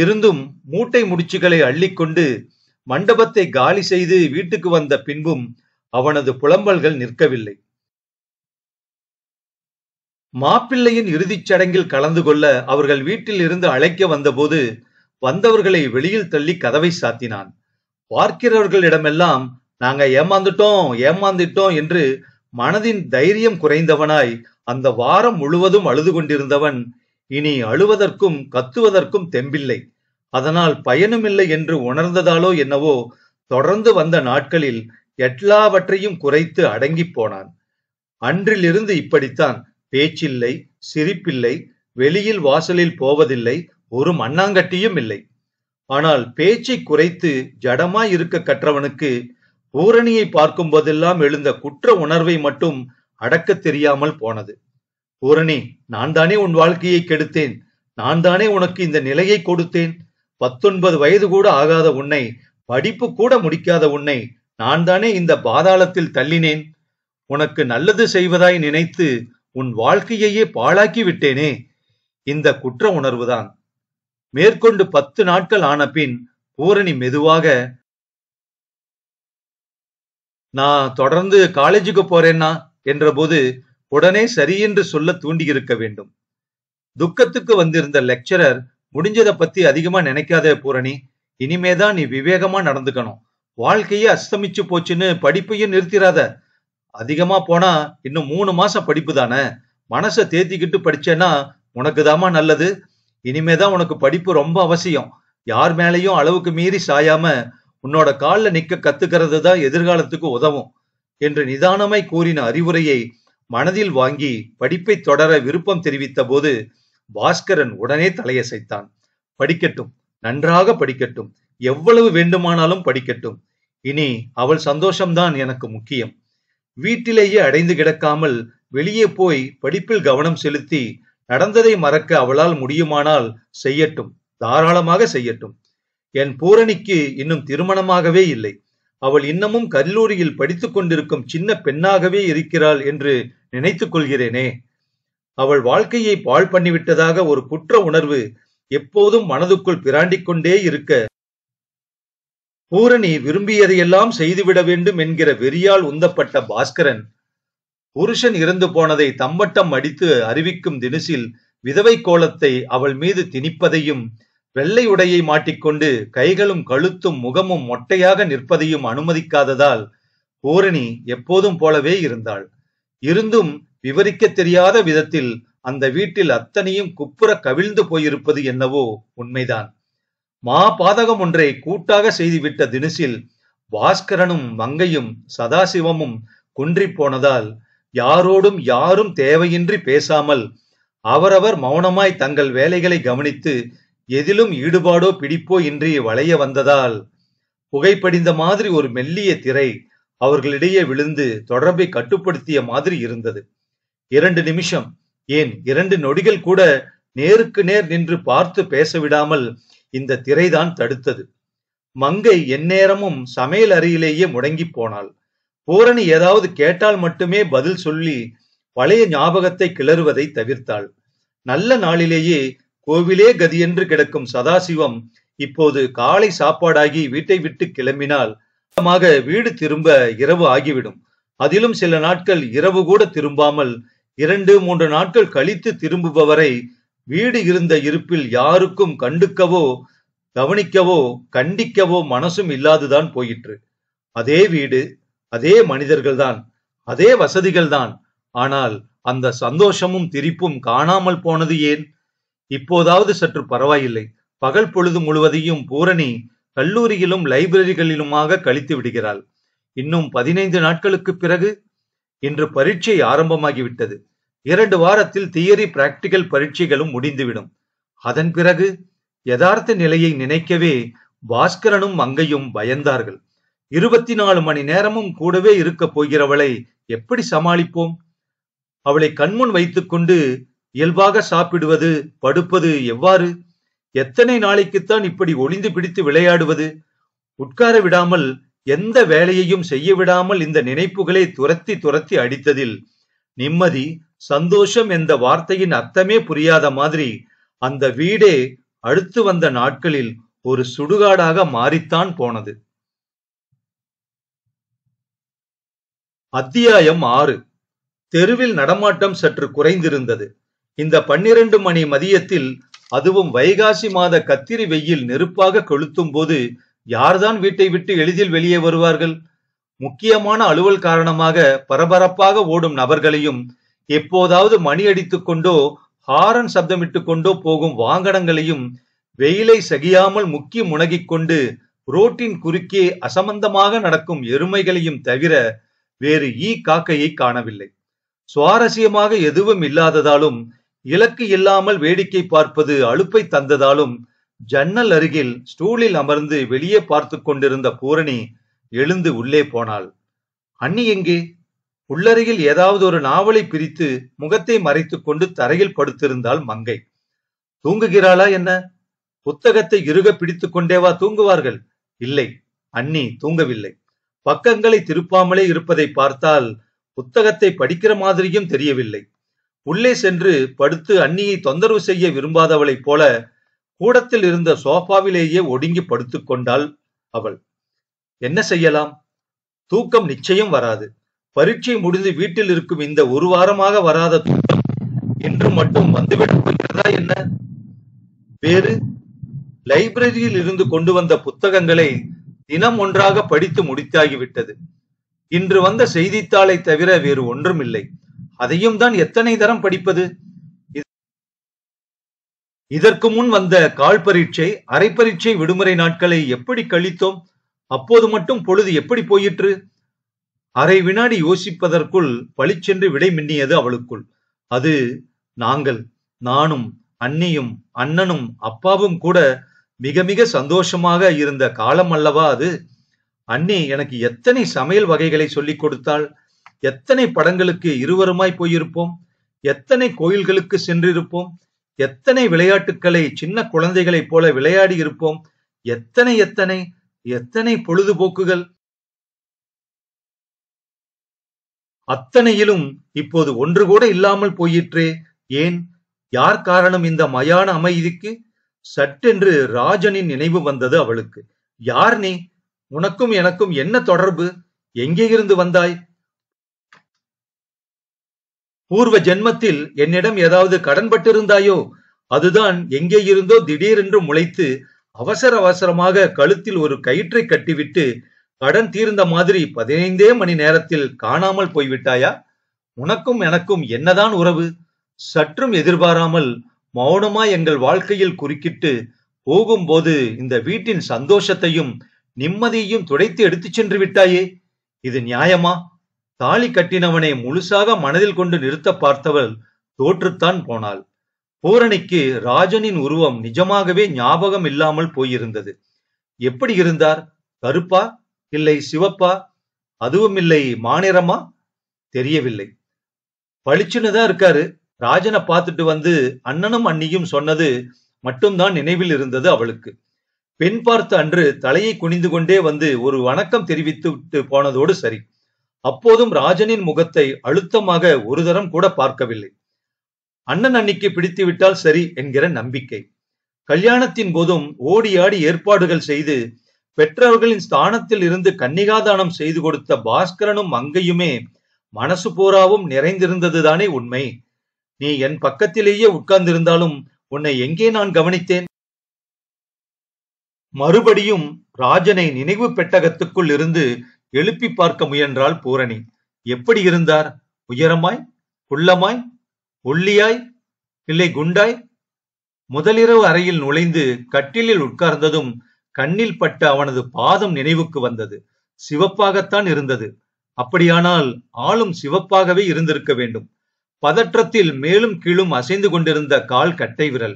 இருந்தும் மூட்டை முடிச்சுகளை அள்ளிக்கொண்டு மண்டபத்தை காலி செய்து வீட்டுக்கு வந்த பின்பும் அவனது புலம்பல்கள் நிற்கவில்லை மாப்பிள்ளையின் இறுதிச் சடங்கில் கலந்து கொள்ள அவர்கள் வீட்டில் இருந்து அழைக்க வந்தபோது வந்தவர்களை வெளியில் தள்ளி கதவை சாத்தினான் பார்க்கிறவர்களிடமெல்லாம் நாங்க ஏமாந்துட்டோம் ஏமாந்துட்டோம் என்று மனதின் தைரியம் குறைந்தவனாய் அந்த வாரம் முழுவதும் அழுது கொண்டிருந்தவன் இனி அழுவதற்கும் கத்துவதற்கும் தெம்பில்லை அதனால் பயனுமில்லை என்று உணர்ந்ததாலோ என்னவோ தொடர்ந்து வந்த நாட்களில் எல்லாவற்றையும் குறைத்து அடங்கிப் போனான் அன்றிலிருந்து இப்படித்தான் பேச்சில்லை சிரிப்பில்லை வெளியில் வாசலில் போவதில்லை ஒரு மண்ணாங்கட்டியும் இல்லை ஆனால் பேச்சை குறைத்து ஜடமாய் இருக்க கற்றவனுக்கு பூரணியை பார்க்கும் போதெல்லாம் எழுந்த குற்ற உணர்வை மட்டும் அடக்க தெரியாமல் போனது பூரணி நான் தானே உன் வாழ்க்கையை கெடுத்தேன் நான் தானே உனக்கு இந்த நிலையை கொடுத்தேன் பத்தொன்பது வயது கூட ஆகாத உன்னை படிப்பு கூட முடிக்காத உன்னை நான் தானே இந்த பாதாளத்தில் தள்ளினேன் உனக்கு நல்லது செய்வதாய் நினைத்து உன் வாழ்க்கையையே பாழாக்கி விட்டேனே இந்த குற்ற உணர்வுதான் மேற்கொண்டு பத்து நாட்கள் ஆன பின் பூரணி மெதுவாக நான் தொடர்ந்து காலேஜுக்கு போறேன்னா என்றபோது உடனே சரியென்று சொல்ல தூண்டியிருக்க வேண்டும் துக்கத்துக்கு வந்திருந்த லெக்சரர் முடிஞ்சதை பத்தி அதிகமா நினைக்காத பூரணி இனிமேதான் நீ விவேகமா நடந்துக்கணும் வாழ்க்கையே அஸ்தமிச்சு போச்சுன்னு படிப்பையும் நிறுத்திராத அதிகமா போனா இன்னும் மூணு மாசம் படிப்பு தானே மனசை தேத்திக்கிட்டு படிச்சேன்னா உனக்கு தாமா நல்லது இனிமேதான் உனக்கு படிப்பு ரொம்ப அவசியம் யார் மேலையும் அளவுக்கு மீறி சாயாம உன்னோட காலில் நிக்க கத்துக்கிறது தான் எதிர்காலத்துக்கு உதவும் என்று நிதானமாய் கூறின அறிவுரையை மனதில் வாங்கி படிப்பை தொடர விருப்பம் தெரிவித்த போது பாஸ்கரன் உடனே தலையசைத்தான் படிக்கட்டும் நன்றாக படிக்கட்டும் எவ்வளவு வேண்டுமானாலும் படிக்கட்டும் இனி அவள் சந்தோஷம்தான் எனக்கு முக்கியம் வீட்டிலேயே அடைந்து கிடக்காமல் வெளியே போய் படிப்பில் கவனம் செலுத்தி நடந்ததை மறக்க அவளால் முடியுமானால் செய்யட்டும் தாராளமாக செய்யட்டும் என் பூரணிக்கு இன்னும் திருமணமாகவே இல்லை அவள் இன்னமும் கல்லூரியில் படித்துக் கொண்டிருக்கும் சின்ன பெண்ணாகவே இருக்கிறாள் என்று நினைத்துக் கொள்கிறேனே அவள் வாழ்க்கையை பாழ் பண்ணிவிட்டதாக ஒரு குற்ற உணர்வு எப்போதும் மனதுக்குள் பிராண்டிக் கொண்டே இருக்க பூரணி விரும்பியதையெல்லாம் செய்துவிட வேண்டும் என்கிற வெறியால் உந்தப்பட்ட பாஸ்கரன் புருஷன் இறந்து போனதை தம்பட்டம் அடித்து அறிவிக்கும் தினுசில் விதவை கோலத்தை அவள் மீது திணிப்பதையும் வெள்ளை உடையை மாட்டிக்கொண்டு கைகளும் கழுத்தும் முகமும் மொட்டையாக நிற்பதையும் அனுமதிக்காததால் பூரணி எப்போதும் போலவே இருந்தாள் இருந்தும் விவரிக்க தெரியாத விதத்தில் அந்த வீட்டில் அத்தனையும் குப்புற கவிழ்ந்து போயிருப்பது என்னவோ உண்மைதான் மா பாதகம் ஒன்றை கூட்டாக செய்துவிட்ட தினசில் பாஸ்கரனும் மங்கையும் சதாசிவமும் குன்றி போனதால் யாரோடும் யாரும் தேவையின்றி பேசாமல் அவரவர் மௌனமாய் தங்கள் வேலைகளை கவனித்து எதிலும் ஈடுபாடோ பிடிப்போ இன்றி வளைய வந்ததால் புகைப்படிந்த மாதிரி ஒரு மெல்லிய திரை அவர்களிடையே விழுந்து தொடர்பை கட்டுப்படுத்திய மாதிரி இருந்தது இரண்டு நிமிஷம் ஏன் இரண்டு நொடிகள் கூட நேருக்கு நேர் நின்று பார்த்து பேசவிடாமல் இந்த திரைதான் தடுத்தது மங்கை எந்நேரமும் சமையல் அறையிலேயே முடங்கி போனாள் பூரணி ஏதாவது கேட்டால் மட்டுமே பதில் சொல்லி பழைய ஞாபகத்தை கிளறுவதை தவிர்த்தாள் நல்ல நாளிலேயே கோவிலே கதி என்று கிடக்கும் சதாசிவம் இப்போது காலை சாப்பாடாகி வீட்டை விட்டு கிளம்பினால் வீடு திரும்ப இரவு ஆகிவிடும் அதிலும் சில நாட்கள் இரவு கூட திரும்பாமல் இரண்டு மூன்று நாட்கள் கழித்து திரும்புபவரை வீடு இருந்த இருப்பில் யாருக்கும் கண்டுக்கவோ கவனிக்கவோ கண்டிக்கவோ மனசும் இல்லாதுதான் போயிற்று அதே வீடு அதே மனிதர்கள் தான் அதே வசதிகள் தான் ஆனால் அந்த சந்தோஷமும் திரிப்பும் காணாமல் போனது ஏன் இப்போதாவது சற்று பரவாயில்லை பகல் பொழுது முழுவதையும் பூரணி கல்லூரியிலும் லைப்ரரிகளிலுமாக கழித்து விடுகிறாள் இன்னும் பதினைந்து நாட்களுக்கு பிறகு இன்று பரீட்சை ஆரம்பமாகிவிட்டது இரண்டு வாரத்தில் தியரி பிராக்டிக்கல் பரீட்சைகளும் முடிந்துவிடும் அதன் பிறகு யதார்த்த நிலையை நினைக்கவே பாஸ்கரனும் மங்கையும் பயந்தார்கள் இருபத்தி நாலு மணி நேரமும் கூடவே இருக்க போகிறவளை எப்படி சமாளிப்போம் அவளை கண்முன் வைத்துக்கொண்டு இயல்பாக சாப்பிடுவது படுப்பது எவ்வாறு எத்தனை நாளைக்குத்தான் இப்படி ஒளிந்து பிடித்து விளையாடுவது உட்கார விடாமல் எந்த வேலையையும் செய்ய விடாமல் இந்த நினைப்புகளை துரத்தி துரத்தி அடித்ததில் நிம்மதி சந்தோஷம் என்ற வார்த்தையின் அர்த்தமே புரியாத மாதிரி அந்த வீடே அடுத்து வந்த நாட்களில் ஒரு சுடுகாடாக மாறித்தான் போனது அத்தியாயம் ஆறு தெருவில் நடமாட்டம் சற்று குறைந்திருந்தது இந்த பன்னிரண்டு மணி மதியத்தில் அதுவும் வைகாசி மாத கத்திரி வெயில் நெருப்பாக கொளுத்தும் போது யார்தான் வீட்டை விட்டு எளிதில் வெளியே வருவார்கள் முக்கியமான அலுவல் காரணமாக பரபரப்பாக ஓடும் நபர்களையும் எப்போதாவது மணி அடித்துக் கொண்டோ ஹாரன் சப்தமிட்டுக் கொண்டோ போகும் வாகனங்களையும் வெயிலை சகியாமல் முக்கி முணகிக் கொண்டு ரோட்டின் குறுக்கே அசம்பந்தமாக நடக்கும் எருமைகளையும் தவிர வேறு ஈ காக்கையை காணவில்லை சுவாரஸ்யமாக எதுவும் இல்லாததாலும் இலக்கு இல்லாமல் வேடிக்கை பார்ப்பது அலுப்பை தந்ததாலும் ஜன்னல் அருகில் ஸ்டூலில் அமர்ந்து வெளியே பார்த்து கொண்டிருந்த பூரணி எழுந்து உள்ளே போனாள் அண்ணி எங்கே உள்ளறையில் ஏதாவது ஒரு நாவலை பிரித்து முகத்தை மறைத்துக் கொண்டு தரையில் படுத்திருந்தாள் மங்கை தூங்குகிறாளா என்ன புத்தகத்தை இருக பிடித்து கொண்டேவா தூங்குவார்கள் இல்லை அண்ணி தூங்கவில்லை பக்கங்களை திருப்பாமலே இருப்பதை பார்த்தால் புத்தகத்தை படிக்கிற மாதிரியும் தெரியவில்லை உள்ளே சென்று படுத்து அண்ணியை தொந்தரவு செய்ய விரும்பாதவளைப் போல கூடத்தில் இருந்த சோஃபாவிலேயே ஒடுங்கி படுத்துக் கொண்டாள் அவள் என்ன செய்யலாம் தூக்கம் நிச்சயம் வராது பரீட்சை முடிந்து வீட்டில் இருக்கும் இந்த ஒரு வாரமாக வராத துன்பம் என்று மட்டும் வந்துவிட போகிறதா என்ன வேறு லைப்ரரியில் இருந்து கொண்டு வந்த புத்தகங்களை தினம் ஒன்றாக படித்து முடித்தாகிவிட்டது இன்று வந்த செய்தித்தாளை தவிர வேறு ஒன்றும் இல்லை அதையும் தான் எத்தனை தரம் படிப்பது இதற்கு முன் வந்த கால் பரீட்சை அரை பரீட்சை விடுமுறை நாட்களை எப்படி கழித்தோம் அப்போது மட்டும் பொழுது எப்படி போயிற்று அரை வினாடி யோசிப்பதற்குள் பளிச்சென்று விடை மின்னியது அவளுக்குள் அது நாங்கள் நானும் அன்னியும் அண்ணனும் அப்பாவும் கூட மிக மிக சந்தோஷமாக இருந்த காலம் அல்லவா அது அண்ணி எனக்கு எத்தனை சமையல் வகைகளை சொல்லிக் கொடுத்தாள் எத்தனை படங்களுக்கு இருவருமாய் போயிருப்போம் எத்தனை கோயில்களுக்கு சென்றிருப்போம் எத்தனை விளையாட்டுக்களை சின்ன குழந்தைகளைப் போல விளையாடி இருப்போம் எத்தனை எத்தனை எத்தனை பொழுதுபோக்குகள் அத்தனையிலும் இப்போது ஒன்று கூட இல்லாமல் போயிற்றே ஏன் யார் காரணம் இந்த மயான அமைதிக்கு சட்டென்று ராஜனின் நினைவு வந்தது அவளுக்கு யார் நீ உனக்கும் எனக்கும் என்ன தொடர்பு எங்கே இருந்து வந்தாய் பூர்வ ஜென்மத்தில் என்னிடம் ஏதாவது கடன்பட்டிருந்தாயோ அதுதான் எங்கே இருந்தோ திடீரென்று முளைத்து அவசர அவசரமாக கழுத்தில் ஒரு கயிற்றை கட்டிவிட்டு கடன் தீர்ந்த மாதிரி பதினைந்தே மணி நேரத்தில் காணாமல் போய்விட்டாயா உனக்கும் எனக்கும் என்னதான் உறவு சற்றும் எதிர்பாராமல் மௌனமா எங்கள் வாழ்க்கையில் குறுக்கிட்டு போகும்போது இந்த வீட்டின் சந்தோஷத்தையும் நிம்மதியையும் துடைத்து எடுத்துச் சென்று விட்டாயே இது நியாயமா தாலி கட்டினவனை முழுசாக மனதில் கொண்டு நிறுத்த பார்த்தவள் தோற்றுத்தான் போனாள் பூரணிக்கு ராஜனின் உருவம் நிஜமாகவே ஞாபகம் இல்லாமல் போயிருந்தது எப்படி இருந்தார் கருப்பா இல்லை சிவப்பா அதுவும் இல்லை மாநிறமா தெரியவில்லை பளிச்சுன்னு தான் இருக்காரு ராஜனை பார்த்துட்டு வந்து அண்ணனும் அண்ணியும் சொன்னது மட்டும்தான் நினைவில் இருந்தது அவளுக்கு பெண் பார்த்த அன்று தலையை குனிந்து கொண்டே வந்து ஒரு வணக்கம் தெரிவித்து விட்டு போனதோடு சரி அப்போதும் ராஜனின் முகத்தை அழுத்தமாக ஒரு தரம் கூட பார்க்கவில்லை அண்ணன் அன்னிக்கு பிடித்து விட்டால் சரி என்கிற நம்பிக்கை கல்யாணத்தின் போதும் ஓடி ஆடி ஏற்பாடுகள் செய்து பெற்றவர்களின் ஸ்தானத்தில் இருந்து கன்னிகாதானம் செய்து கொடுத்த பாஸ்கரனும் மங்கையுமே மனசு போராவும் நிறைந்திருந்ததுதானே உண்மை நீ என் பக்கத்திலேயே உட்கார்ந்திருந்தாலும் உன்னை எங்கே நான் கவனித்தேன் மறுபடியும் ராஜனை நினைவு பெட்டகத்துக்குள் இருந்து எழுப்பி பார்க்க முயன்றாள் பூரணி எப்படி இருந்தார் உயரமாய் குள்ளமாய் ஒல்லியாய் இல்லை குண்டாய் முதலிரவு அறையில் நுழைந்து கட்டிலில் உட்கார்ந்ததும் கண்ணில் பட்ட அவனது பாதம் நினைவுக்கு வந்தது சிவப்பாகத்தான் இருந்தது அப்படியானால் ஆளும் சிவப்பாகவே இருந்திருக்க வேண்டும் பதற்றத்தில் மேலும் கீழும் அசைந்து கொண்டிருந்த கால் கட்டை விரல்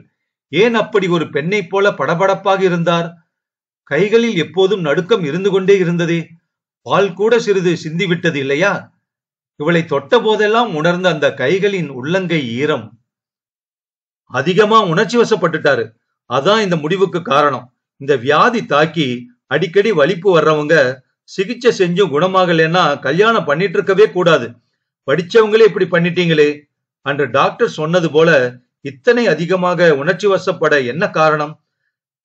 ஏன் அப்படி ஒரு பெண்ணைப் போல படபடப்பாக இருந்தார் கைகளில் எப்போதும் நடுக்கம் இருந்து கொண்டே இருந்ததே பால் கூட சிறிது சிந்திவிட்டது இல்லையா இவளை தொட்ட போதெல்லாம் உணர்ந்த அந்த கைகளின் உள்ளங்கை ஈரம் அதிகமா உணர்ச்சி வசப்பட்டுட்டாரு அதான் இந்த முடிவுக்கு காரணம் இந்த வியாதி தாக்கி அடிக்கடி வலிப்பு வர்றவங்க சிகிச்சை செஞ்சும் குணமாகலன்னா கல்யாணம் பண்ணிட்டு இருக்கவே கூடாது படிச்சவங்களே இப்படி பண்ணிட்டீங்களே அன்று டாக்டர் சொன்னது போல இத்தனை அதிகமாக உணர்ச்சி வசப்பட என்ன காரணம்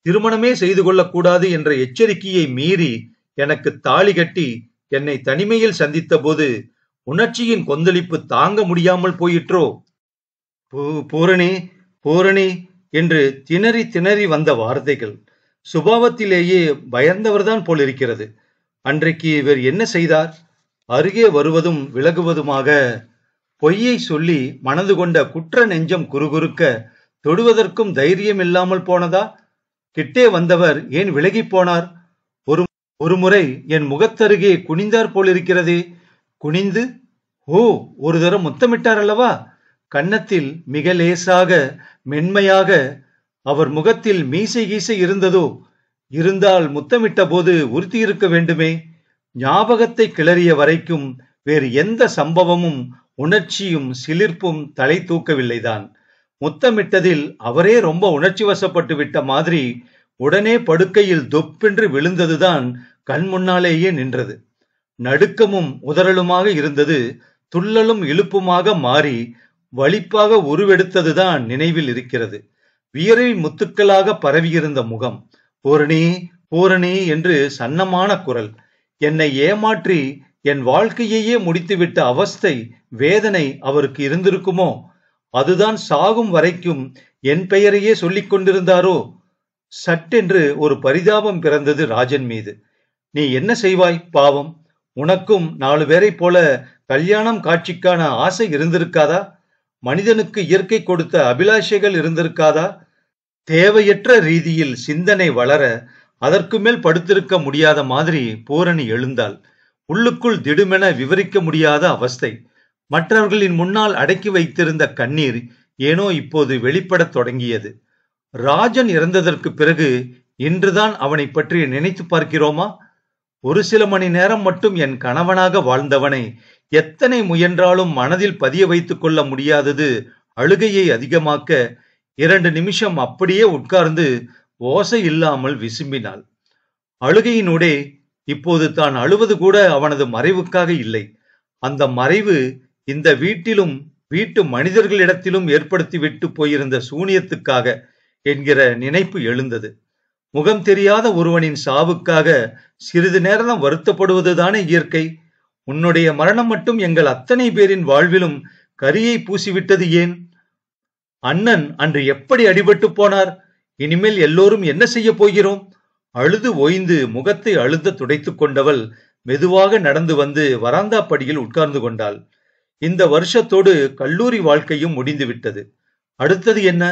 திருமணமே செய்து கொள்ளக்கூடாது என்ற எச்சரிக்கையை மீறி எனக்கு தாலி கட்டி என்னை தனிமையில் சந்தித்த போது உணர்ச்சியின் கொந்தளிப்பு தாங்க முடியாமல் போயிற்றோ பூரணி பூரணி என்று திணறி திணறி வந்த வார்த்தைகள் சுபாவத்திலேயே பயந்தவர்தான் போல் இருக்கிறது அன்றைக்கு இவர் என்ன செய்தார் அருகே வருவதும் விலகுவதுமாக பொய்யை சொல்லி மனது கொண்ட குற்ற நெஞ்சம் குறுகுறுக்க தொடுவதற்கும் தைரியம் இல்லாமல் போனதா கிட்டே வந்தவர் ஏன் விலகி போனார் ஒரு ஒருமுறை என் முகத்தருகே குனிந்தார் போலிருக்கிறதே குனிந்து ஓ ஒரு தரம் முத்தமிட்டார் அல்லவா கன்னத்தில் மிக லேசாக மென்மையாக அவர் முகத்தில் மீசை கீசை இருந்ததோ இருந்தால் முத்தமிட்ட போது உறுத்தியிருக்க வேண்டுமே ஞாபகத்தை கிளறிய வரைக்கும் வேறு எந்த சம்பவமும் உணர்ச்சியும் சிலிர்ப்பும் தலை தூக்கவில்லைதான் முத்தமிட்டதில் அவரே ரொம்ப உணர்ச்சி வசப்பட்டு விட்ட மாதிரி உடனே படுக்கையில் தொப்பென்று விழுந்ததுதான் கண் முன்னாலேயே நின்றது நடுக்கமும் உதறலுமாக இருந்தது துள்ளலும் இழுப்புமாக மாறி வலிப்பாக உருவெடுத்ததுதான் நினைவில் இருக்கிறது வியரை முத்துக்களாக பரவியிருந்த முகம் பூரணி பூரணி என்று சன்னமான குரல் என்னை ஏமாற்றி என் வாழ்க்கையையே முடித்துவிட்ட அவஸ்தை வேதனை அவருக்கு இருந்திருக்குமோ அதுதான் சாகும் வரைக்கும் என் பெயரையே சொல்லிக் கொண்டிருந்தாரோ சட்டென்று ஒரு பரிதாபம் பிறந்தது ராஜன் மீது நீ என்ன செய்வாய் பாவம் உனக்கும் நாலு பேரை போல கல்யாணம் காட்சிக்கான ஆசை இருந்திருக்காதா மனிதனுக்கு இயற்கை கொடுத்த அபிலாஷைகள் இருந்திருக்காதா தேவையற்ற ரீதியில் சிந்தனை வளர அதற்கு மேல் படுத்திருக்க முடியாத மாதிரி பூரணி எழுந்தாள் உள்ளுக்குள் திடுமென விவரிக்க முடியாத அவஸ்தை மற்றவர்களின் முன்னால் அடக்கி வைத்திருந்த கண்ணீர் ஏனோ இப்போது வெளிப்படத் தொடங்கியது ராஜன் இறந்ததற்கு பிறகு இன்றுதான் அவனை பற்றி நினைத்து பார்க்கிறோமா ஒரு சில மணி நேரம் மட்டும் என் கணவனாக வாழ்ந்தவனை எத்தனை முயன்றாலும் மனதில் பதிய வைத்துக் கொள்ள முடியாதது அழுகையை அதிகமாக்க இரண்டு நிமிஷம் அப்படியே உட்கார்ந்து ஓசை இல்லாமல் விசும்பினாள் அழுகையினூடே இப்போது தான் அழுவது கூட அவனது மறைவுக்காக இல்லை அந்த மறைவு இந்த வீட்டிலும் வீட்டு மனிதர்களிடத்திலும் ஏற்படுத்திவிட்டு போயிருந்த சூனியத்துக்காக என்கிற நினைப்பு எழுந்தது முகம் தெரியாத ஒருவனின் சாவுக்காக சிறிது நேரம் வருத்தப்படுவதுதானே இயற்கை உன்னுடைய மரணம் மட்டும் எங்கள் அத்தனை பேரின் வாழ்விலும் கரியை பூசிவிட்டது ஏன் அண்ணன் அன்று எப்படி அடிபட்டு போனார் இனிமேல் எல்லோரும் என்ன செய்ய போகிறோம் அழுது ஓய்ந்து முகத்தை அழுத துடைத்து கொண்டவள் மெதுவாக நடந்து வந்து வராந்தா படியில் உட்கார்ந்து கொண்டாள் இந்த வருஷத்தோடு கல்லூரி வாழ்க்கையும் முடிந்துவிட்டது அடுத்தது என்ன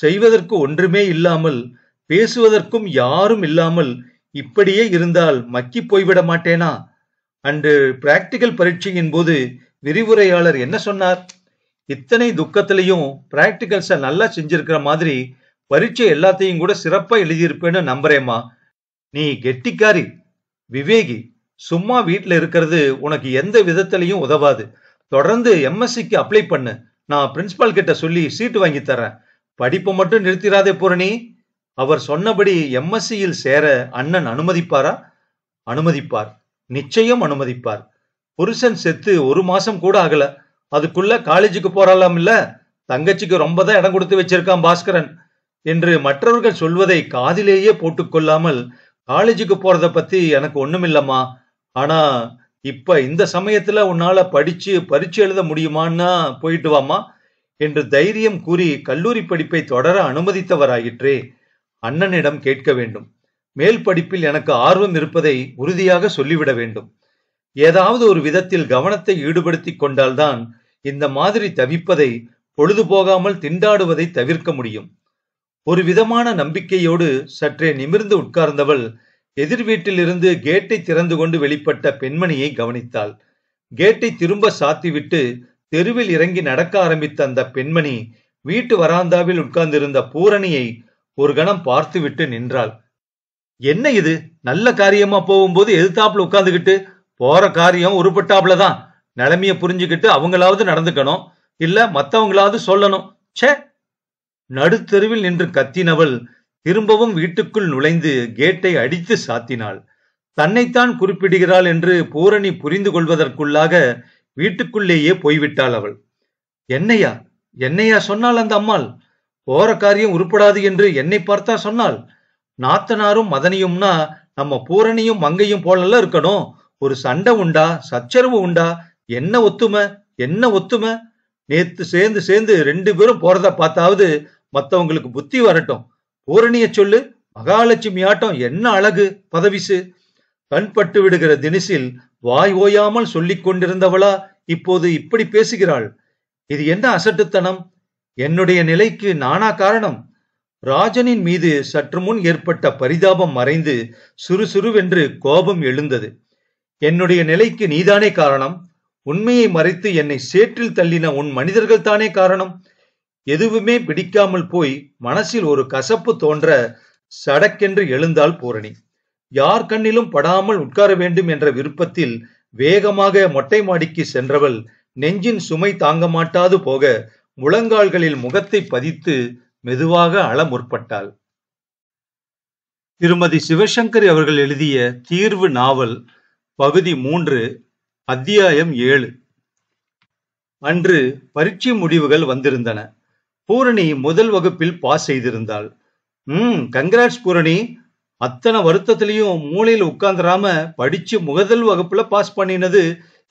செய்வதற்கு ஒன்றுமே இல்லாமல் பேசுவதற்கும் யாரும் இல்லாமல் இப்படியே இருந்தால் மக்கி போய்விட மாட்டேனா அன்று பிராக்டிக்கல் பரீட்சையின் போது விரிவுரையாளர் என்ன சொன்னார் இத்தனை துக்கத்திலையும் பிராக்டிகல்ஸை நல்லா செஞ்சிருக்கிற மாதிரி பரீட்சை எல்லாத்தையும் கூட சிறப்பாக எழுதியிருப்பேன்னு நம்புறேம்மா நீ கெட்டிக்காரி விவேகி சும்மா வீட்டில் இருக்கிறது உனக்கு எந்த விதத்திலையும் உதவாது தொடர்ந்து எம்எஸ்சிக்கு அப்ளை பண்ணு நான் பிரின்சிபால் கிட்ட சொல்லி சீட்டு வாங்கி தரேன் படிப்பை மட்டும் நிறுத்திடாதே பூரணி அவர் சொன்னபடி எம்எஸ்சியில் சேர அண்ணன் அனுமதிப்பாரா அனுமதிப்பார் நிச்சயம் அனுமதிப்பார் புருஷன் செத்து ஒரு மாசம் கூட ஆகல அதுக்குள்ள காலேஜுக்கு போறாலாம் இல்ல தங்கச்சிக்கு ரொம்ப தான் இடம் கொடுத்து வச்சிருக்கான் பாஸ்கரன் என்று மற்றவர்கள் சொல்வதை காதிலேயே போட்டுக்கொள்ளாமல் காலேஜுக்கு போறத பத்தி எனக்கு இல்லம்மா ஆனா இப்ப இந்த சமயத்துல உன்னால படிச்சு பரீட்சை எழுத முடியுமான்னா போயிட்டு வாமா என்று தைரியம் கூறி கல்லூரி படிப்பை தொடர அனுமதித்தவராயிற்றே அண்ணனிடம் கேட்க வேண்டும் மேல் படிப்பில் எனக்கு ஆர்வம் இருப்பதை உறுதியாக சொல்லிவிட வேண்டும் ஏதாவது ஒரு விதத்தில் கவனத்தை ஈடுபடுத்தி கொண்டால்தான் இந்த மாதிரி தவிப்பதை பொழுது போகாமல் திண்டாடுவதை தவிர்க்க முடியும் ஒரு விதமான நம்பிக்கையோடு சற்றே நிமிர்ந்து உட்கார்ந்தவள் எதிர் வீட்டிலிருந்து கேட்டை திறந்து கொண்டு வெளிப்பட்ட பெண்மணியை கவனித்தாள் கேட்டை திரும்ப சாத்திவிட்டு தெருவில் இறங்கி நடக்க ஆரம்பித்த அந்த பெண்மணி வீட்டு வராந்தாவில் உட்கார்ந்திருந்த பூரணியை ஒரு கணம் பார்த்துவிட்டு நின்றாள் என்ன இது நல்ல காரியமா போகும்போது எதிர்த்தாப்புல உட்காந்துக்கிட்டு போற காரியம் உருப்பட்டாப்புல தான் நிலைமைய புரிஞ்சுக்கிட்டு அவங்களாவது நடந்துக்கணும் இல்ல மத்தவங்களாவது சொல்லணும் சே நடுத்தெருவில் நின்று கத்தினவள் திரும்பவும் வீட்டுக்குள் நுழைந்து கேட்டை அடித்து சாத்தினாள் தன்னைத்தான் குறிப்பிடுகிறாள் என்று பூரணி புரிந்து கொள்வதற்குள்ளாக வீட்டுக்குள்ளேயே போய்விட்டாள் அவள் என்னையா என்னையா சொன்னாள் அந்த அம்மாள் காரியம் உருப்படாது என்று என்னை பார்த்தா சொன்னால் நாத்தனாரும் மதனியும்னா நம்ம பூரணியும் மங்கையும் போலல்ல இருக்கணும் ஒரு சண்டை உண்டா சச்சரவு உண்டா என்ன ஒத்துமை என்ன ஒத்துமை நேத்து சேர்ந்து சேர்ந்து ரெண்டு பேரும் போறத பார்த்தாவது மத்தவங்களுக்கு புத்தி வரட்டும் பூரணிய சொல்லு மகாலட்சுமி ஆட்டம் என்ன அழகு பதவிசு கண்பட்டு விடுகிற தினிசில் வாய் ஓயாமல் சொல்லிக் கொண்டிருந்தவளா இப்போது இப்படி பேசுகிறாள் இது என்ன அசட்டுத்தனம் என்னுடைய நிலைக்கு நானா காரணம் ராஜனின் மீது சற்று முன் ஏற்பட்ட பரிதாபம் மறைந்து சுறுசுறுவென்று கோபம் எழுந்தது என்னுடைய நிலைக்கு நீதானே காரணம் உண்மையை மறைத்து என்னை சேற்றில் தள்ளின உன் மனிதர்கள் தானே காரணம் எதுவுமே பிடிக்காமல் போய் மனசில் ஒரு கசப்பு தோன்ற சடக்கென்று எழுந்தாள் பூரணி யார் கண்ணிலும் படாமல் உட்கார வேண்டும் என்ற விருப்பத்தில் வேகமாக மொட்டை மாடிக்கு சென்றவள் நெஞ்சின் சுமை தாங்க மாட்டாது போக முழங்கால்களில் முகத்தை பதித்து மெதுவாக அள முற்பட்டாள் திருமதி சிவசங்கரி அவர்கள் எழுதிய தீர்வு நாவல் பகுதி மூன்று அத்தியாயம் ஏழு அன்று பரீட்சை முடிவுகள் வந்திருந்தன பூரணி முதல் வகுப்பில் பாஸ் செய்திருந்தாள் ம் கங்கராட்ஸ் பூரணி அத்தனை வருத்தத்திலையும் மூளையில் உட்கார்ந்துராம படிச்சு முதல் வகுப்புல பாஸ் பண்ணினது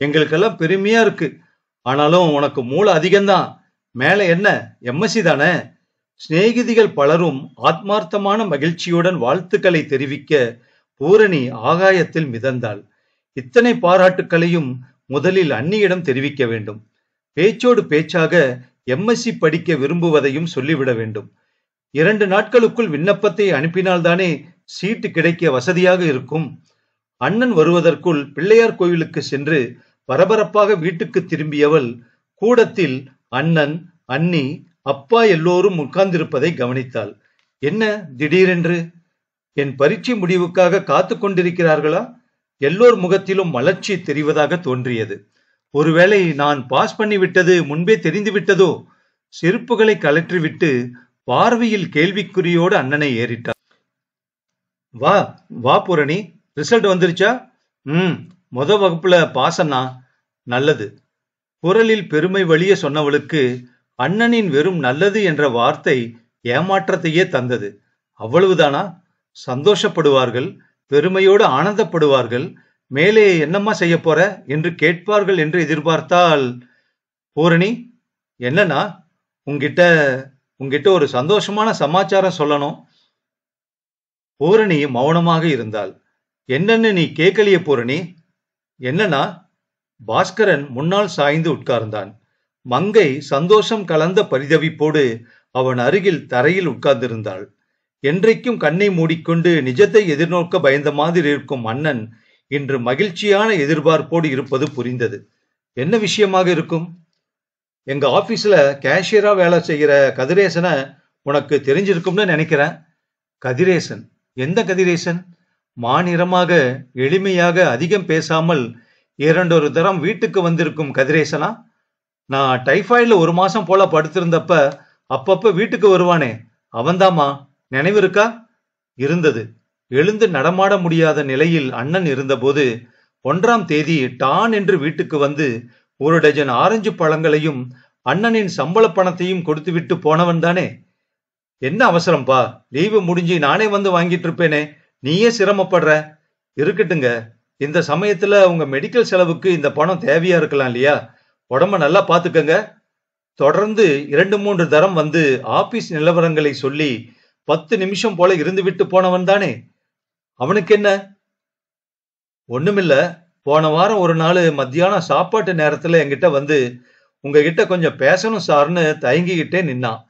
எங்களுக்கெல்லாம் பெருமையா இருக்கு ஆனாலும் உனக்கு மூளை அதிகம்தான் மேலே என்ன எம்எஸ்சி தானே சிநேகிதிகள் பலரும் ஆத்மார்த்தமான மகிழ்ச்சியுடன் வாழ்த்துக்களை தெரிவிக்க பூரணி ஆகாயத்தில் மிதந்தாள் இத்தனை பாராட்டுக்களையும் முதலில் அன்னியிடம் தெரிவிக்க வேண்டும் பேச்சோடு பேச்சாக எம்எஸ்சி படிக்க விரும்புவதையும் சொல்லிவிட வேண்டும் இரண்டு நாட்களுக்குள் விண்ணப்பத்தை அனுப்பினால்தானே சீட்டு கிடைக்க வசதியாக இருக்கும் அண்ணன் வருவதற்குள் பிள்ளையார் கோவிலுக்கு சென்று பரபரப்பாக வீட்டுக்கு திரும்பியவள் கூடத்தில் அண்ணன் அண்ணி அப்பா எல்லோரும் உட்கார்ந்திருப்பதை கவனித்தாள் என்ன திடீரென்று என் பரீட்சை முடிவுக்காக காத்து கொண்டிருக்கிறார்களா எல்லோர் முகத்திலும் மலர்ச்சி தெரிவதாக தோன்றியது ஒருவேளை நான் பாஸ் பண்ணிவிட்டது முன்பே தெரிந்துவிட்டதோ செருப்புகளை கலற்றிவிட்டு பார்வையில் கேள்விக்குறியோடு அண்ணனை ஏறிட்டார் வா வா பூரணி ரிசல்ட் வந்துருச்சா ம் முத வகுப்புல பாஸ் அண்ணா நல்லது குரலில் பெருமை வழிய சொன்னவளுக்கு அண்ணனின் வெறும் நல்லது என்ற வார்த்தை ஏமாற்றத்தையே தந்தது அவ்வளவுதானா சந்தோஷப்படுவார்கள் பெருமையோடு ஆனந்தப்படுவார்கள் மேலே என்னம்மா செய்ய போற என்று கேட்பார்கள் என்று எதிர்பார்த்தால் பூரணி என்னன்னா உங்ககிட்ட உங்ககிட்ட ஒரு சந்தோஷமான சமாச்சாரம் சொல்லணும் பூரணி மௌனமாக இருந்தால் என்னன்னு நீ கேட்கலையே பூரணி என்னன்னா பாஸ்கரன் முன்னால் சாய்ந்து உட்கார்ந்தான் மங்கை சந்தோஷம் கலந்த பரிதவிப்போடு அவன் அருகில் தரையில் உட்கார்ந்திருந்தாள் என்றைக்கும் கண்ணை மூடிக்கொண்டு நிஜத்தை எதிர்நோக்க பயந்த மாதிரி இருக்கும் அண்ணன் இன்று மகிழ்ச்சியான எதிர்பார்ப்போடு இருப்பது புரிந்தது என்ன விஷயமாக இருக்கும் எங்க ஆபீஸ்ல கேஷியரா வேலை செய்கிற கதிரேசனை உனக்கு தெரிஞ்சிருக்கும்னு நினைக்கிறேன் கதிரேசன் எந்த கதிரேசன் மாநிறமாக எளிமையாக அதிகம் பேசாமல் இரண்டொரு தரம் வீட்டுக்கு வந்திருக்கும் கதிரேசனா நான் டைஃபாய்டில் ஒரு மாசம் போல படுத்திருந்தப்ப அப்பப்ப வீட்டுக்கு வருவானே அவன்தாமா நினைவு இருக்கா இருந்தது எழுந்து நடமாட முடியாத நிலையில் அண்ணன் இருந்தபோது ஒன்றாம் தேதி டான் என்று வீட்டுக்கு வந்து ஒரு டஜன் ஆரஞ்சு பழங்களையும் அண்ணனின் சம்பள பணத்தையும் கொடுத்துவிட்டு போனவன் தானே என்ன அவசரம்பா லீவு முடிஞ்சு நானே வந்து வாங்கிட்டு இருப்பேனே நீயே சிரமப்படுற இருக்கட்டுங்க இந்த சமயத்துல உங்க மெடிக்கல் செலவுக்கு இந்த பணம் தேவையா இருக்கலாம் இல்லையா உடம்ப நல்லா பாத்துக்கங்க தொடர்ந்து இரண்டு மூன்று தரம் வந்து ஆபீஸ் நிலவரங்களை சொல்லி பத்து நிமிஷம் போல இருந்து விட்டு போனவன் தானே அவனுக்கு என்ன ஒண்ணுமில்ல போன வாரம் ஒரு நாள் மத்தியானம் சாப்பாட்டு நேரத்துல என்கிட்ட வந்து உங்ககிட்ட கொஞ்சம் பேசணும் சார்னு தயங்கிக்கிட்டே நின்னான்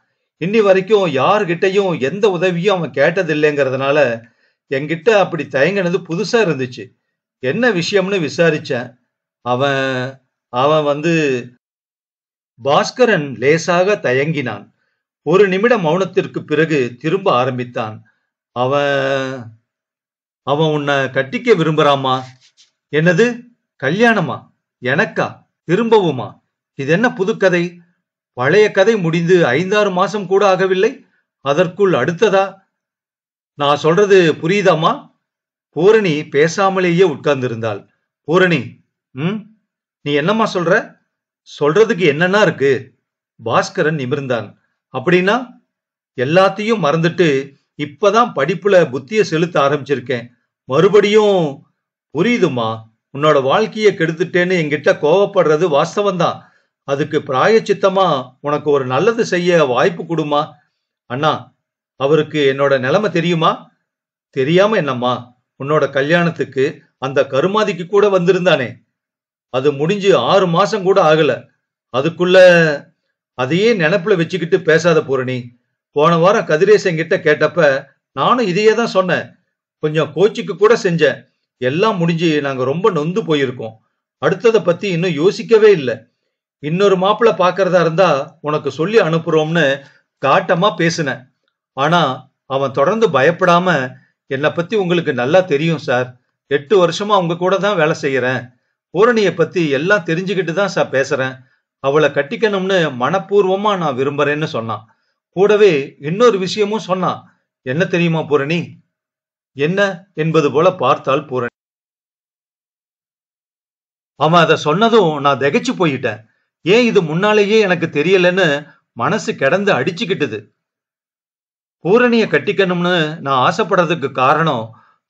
இன்னி வரைக்கும் யார்கிட்டையும் எந்த உதவியும் அவன் கேட்டதில்லைங்கிறதுனால என்கிட்ட அப்படி தயங்கினது புதுசா இருந்துச்சு என்ன விஷயம்னு விசாரிச்சேன் அவன் அவன் வந்து பாஸ்கரன் லேசாக தயங்கினான் ஒரு நிமிட மௌனத்திற்கு பிறகு திரும்ப ஆரம்பித்தான் அவன் அவன் உன்னை கட்டிக்க விரும்புறாமா என்னது கல்யாணமா எனக்கா திரும்பவுமா இது என்ன புதுக்கதை பழைய கதை முடிந்து ஐந்தாறு மாசம் கூட ஆகவில்லை அதற்குள் அடுத்ததா நான் சொல்றது புரியுதாமா பூரணி பேசாமலேயே உட்கார்ந்திருந்தாள் பூரணி ம் நீ என்னம்மா சொல்ற சொல்றதுக்கு என்னன்னா இருக்கு பாஸ்கரன் நிமிர்ந்தான் அப்படின்னா எல்லாத்தையும் மறந்துட்டு இப்பதான் படிப்புல புத்திய செலுத்த ஆரம்பிச்சிருக்கேன் மறுபடியும் புரியுதுமா உன்னோட வாழ்க்கையை கெடுத்துட்டேன்னு என்கிட்ட கோவப்படுறது வாஸ்தவம்தான் அதுக்கு சித்தமா உனக்கு ஒரு நல்லது செய்ய வாய்ப்பு கொடுமா அண்ணா அவருக்கு என்னோட நிலைமை தெரியுமா தெரியாம என்னம்மா உன்னோட கல்யாணத்துக்கு அந்த கருமாதிக்கு கூட வந்திருந்தானே அது முடிஞ்சு ஆறு மாசம் கூட ஆகல அதுக்குள்ள அதையே நினப்புல வச்சுக்கிட்டு பேசாத பூரணி போன வாரம் கதிரேசன் கிட்ட கேட்டப்ப நானும் இதையே தான் சொன்னேன் கொஞ்சம் கோச்சிக்கு கூட செஞ்சேன் எல்லாம் முடிஞ்சு நாங்க ரொம்ப நொந்து போயிருக்கோம் அடுத்ததை பத்தி இன்னும் யோசிக்கவே இல்லை இன்னொரு மாப்பிள்ள பாக்குறதா இருந்தா உனக்கு சொல்லி அனுப்புறோம்னு காட்டமா பேசினேன் ஆனா அவன் தொடர்ந்து பயப்படாம என்னை பத்தி உங்களுக்கு நல்லா தெரியும் சார் எட்டு வருஷமா உங்க கூட தான் வேலை செய்யறேன் பூரணியை பத்தி எல்லாம் தெரிஞ்சுக்கிட்டு தான் சார் பேசுறேன் அவளை கட்டிக்கணும்னு மனப்பூர்வமா நான் விரும்புறேன்னு சொன்னான் கூடவே இன்னொரு விஷயமும் சொன்னான் என்ன தெரியுமா பூரணி என்ன என்பது போல பார்த்தால் பூரணி அவன் அதை சொன்னதும் நான் திகைச்சு போயிட்டேன் ஏன் இது முன்னாலேயே எனக்கு தெரியலன்னு மனசு கிடந்து அடிச்சுக்கிட்டது பூரணிய கட்டிக்கணும்னு நான் ஆசைப்படுறதுக்கு காரணம்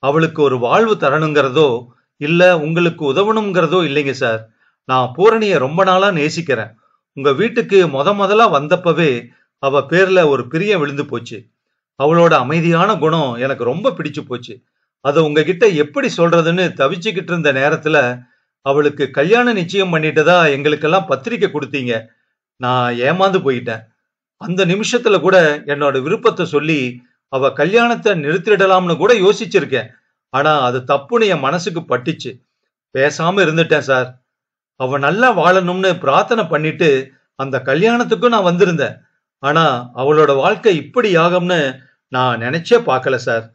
அவளுக்கு ஒரு வாழ்வு தரணுங்கிறதோ இல்ல உங்களுக்கு உதவணுங்கிறதோ இல்லைங்க சார் நான் பூரணிய ரொம்ப நாளா நேசிக்கிறேன் உங்க வீட்டுக்கு மொத முதலா வந்தப்பவே அவ பேர்ல ஒரு பிரியம் விழுந்து போச்சு அவளோட அமைதியான குணம் எனக்கு ரொம்ப பிடிச்சு போச்சு அதை உங்ககிட்ட எப்படி சொல்றதுன்னு தவிச்சுக்கிட்டு இருந்த நேரத்துல அவளுக்கு கல்யாணம் நிச்சயம் பண்ணிட்டதா எங்களுக்கெல்லாம் பத்திரிக்கை கொடுத்தீங்க நான் ஏமாந்து போயிட்டேன் அந்த நிமிஷத்துல கூட என்னோட விருப்பத்தை சொல்லி அவ கல்யாணத்தை நிறுத்திடலாம்னு கூட யோசிச்சிருக்கேன் ஆனா அது தப்புன்னு என் மனசுக்கு பட்டுச்சு பேசாம இருந்துட்டேன் சார் அவ நல்லா வாழணும்னு பிரார்த்தனை பண்ணிட்டு அந்த கல்யாணத்துக்கும் நான் வந்திருந்தேன் ஆனா அவளோட வாழ்க்கை இப்படி ஆகும்னு நான் நினைச்சே பார்க்கல சார்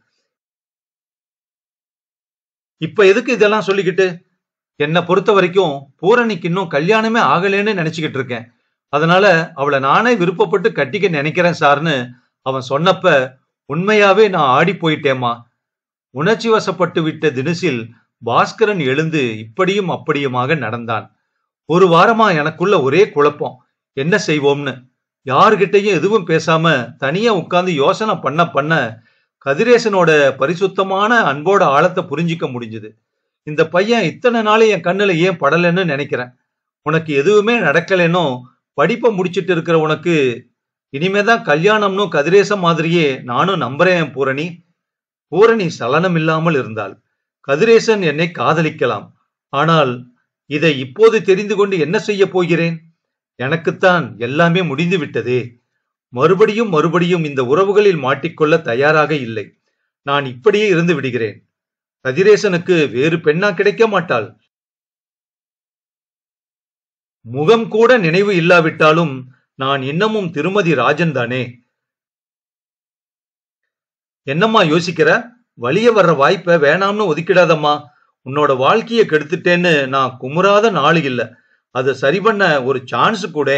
இப்ப எதுக்கு இதெல்லாம் சொல்லிக்கிட்டு என்னை பொறுத்த வரைக்கும் பூரணிக்கு இன்னும் கல்யாணமே ஆகலேன்னு நினைச்சுக்கிட்டு இருக்கேன் அதனால அவளை நானே விருப்பப்பட்டு கட்டிக்க நினைக்கிறேன் சார்னு அவன் சொன்னப்ப உண்மையாவே நான் ஆடி போயிட்டேமா உணர்ச்சி வசப்பட்டு விட்ட தினசில் பாஸ்கரன் எழுந்து இப்படியும் அப்படியுமாக நடந்தான் ஒரு வாரமா எனக்குள்ள ஒரே குழப்பம் என்ன செய்வோம்னு யாருகிட்டையும் எதுவும் பேசாம தனியா உட்கார்ந்து யோசனை பண்ண பண்ண கதிரேசனோட பரிசுத்தமான அன்போட ஆழத்தை புரிஞ்சிக்க முடிஞ்சது இந்த பையன் இத்தனை நாள் என் கண்ணுல ஏன் படலைன்னு நினைக்கிறேன் உனக்கு எதுவுமே நடக்கலைன்னும் படிப்பை முடிச்சிட்டு இருக்கிற உனக்கு இனிமே தான் கல்யாணம்னு கதிரேசம் மாதிரியே நானும் நம்புறேன் பூரணி பூரணி சலனம் இல்லாமல் இருந்தால் கதிரேசன் என்னை காதலிக்கலாம் ஆனால் இதை இப்போது தெரிந்து கொண்டு என்ன செய்ய போகிறேன் எனக்குத்தான் எல்லாமே முடிந்து விட்டதே மறுபடியும் மறுபடியும் இந்த உறவுகளில் மாட்டிக்கொள்ள தயாராக இல்லை நான் இப்படியே இருந்து விடுகிறேன் கதிரேசனுக்கு வேறு பெண்ணா கிடைக்க மாட்டாள் முகம் கூட நினைவு இல்லாவிட்டாலும் நான் இன்னமும் திருமதி ராஜன் தானே என்னம்மா யோசிக்கிற வழிய வர்ற வாய்ப்பை வேணாம்னு ஒதுக்கிடாதம்மா உன்னோட வாழ்க்கைய கெடுத்துட்டேன்னு நான் குமுறாத நாள் இல்ல அது சரி பண்ண ஒரு சான்ஸ் கூட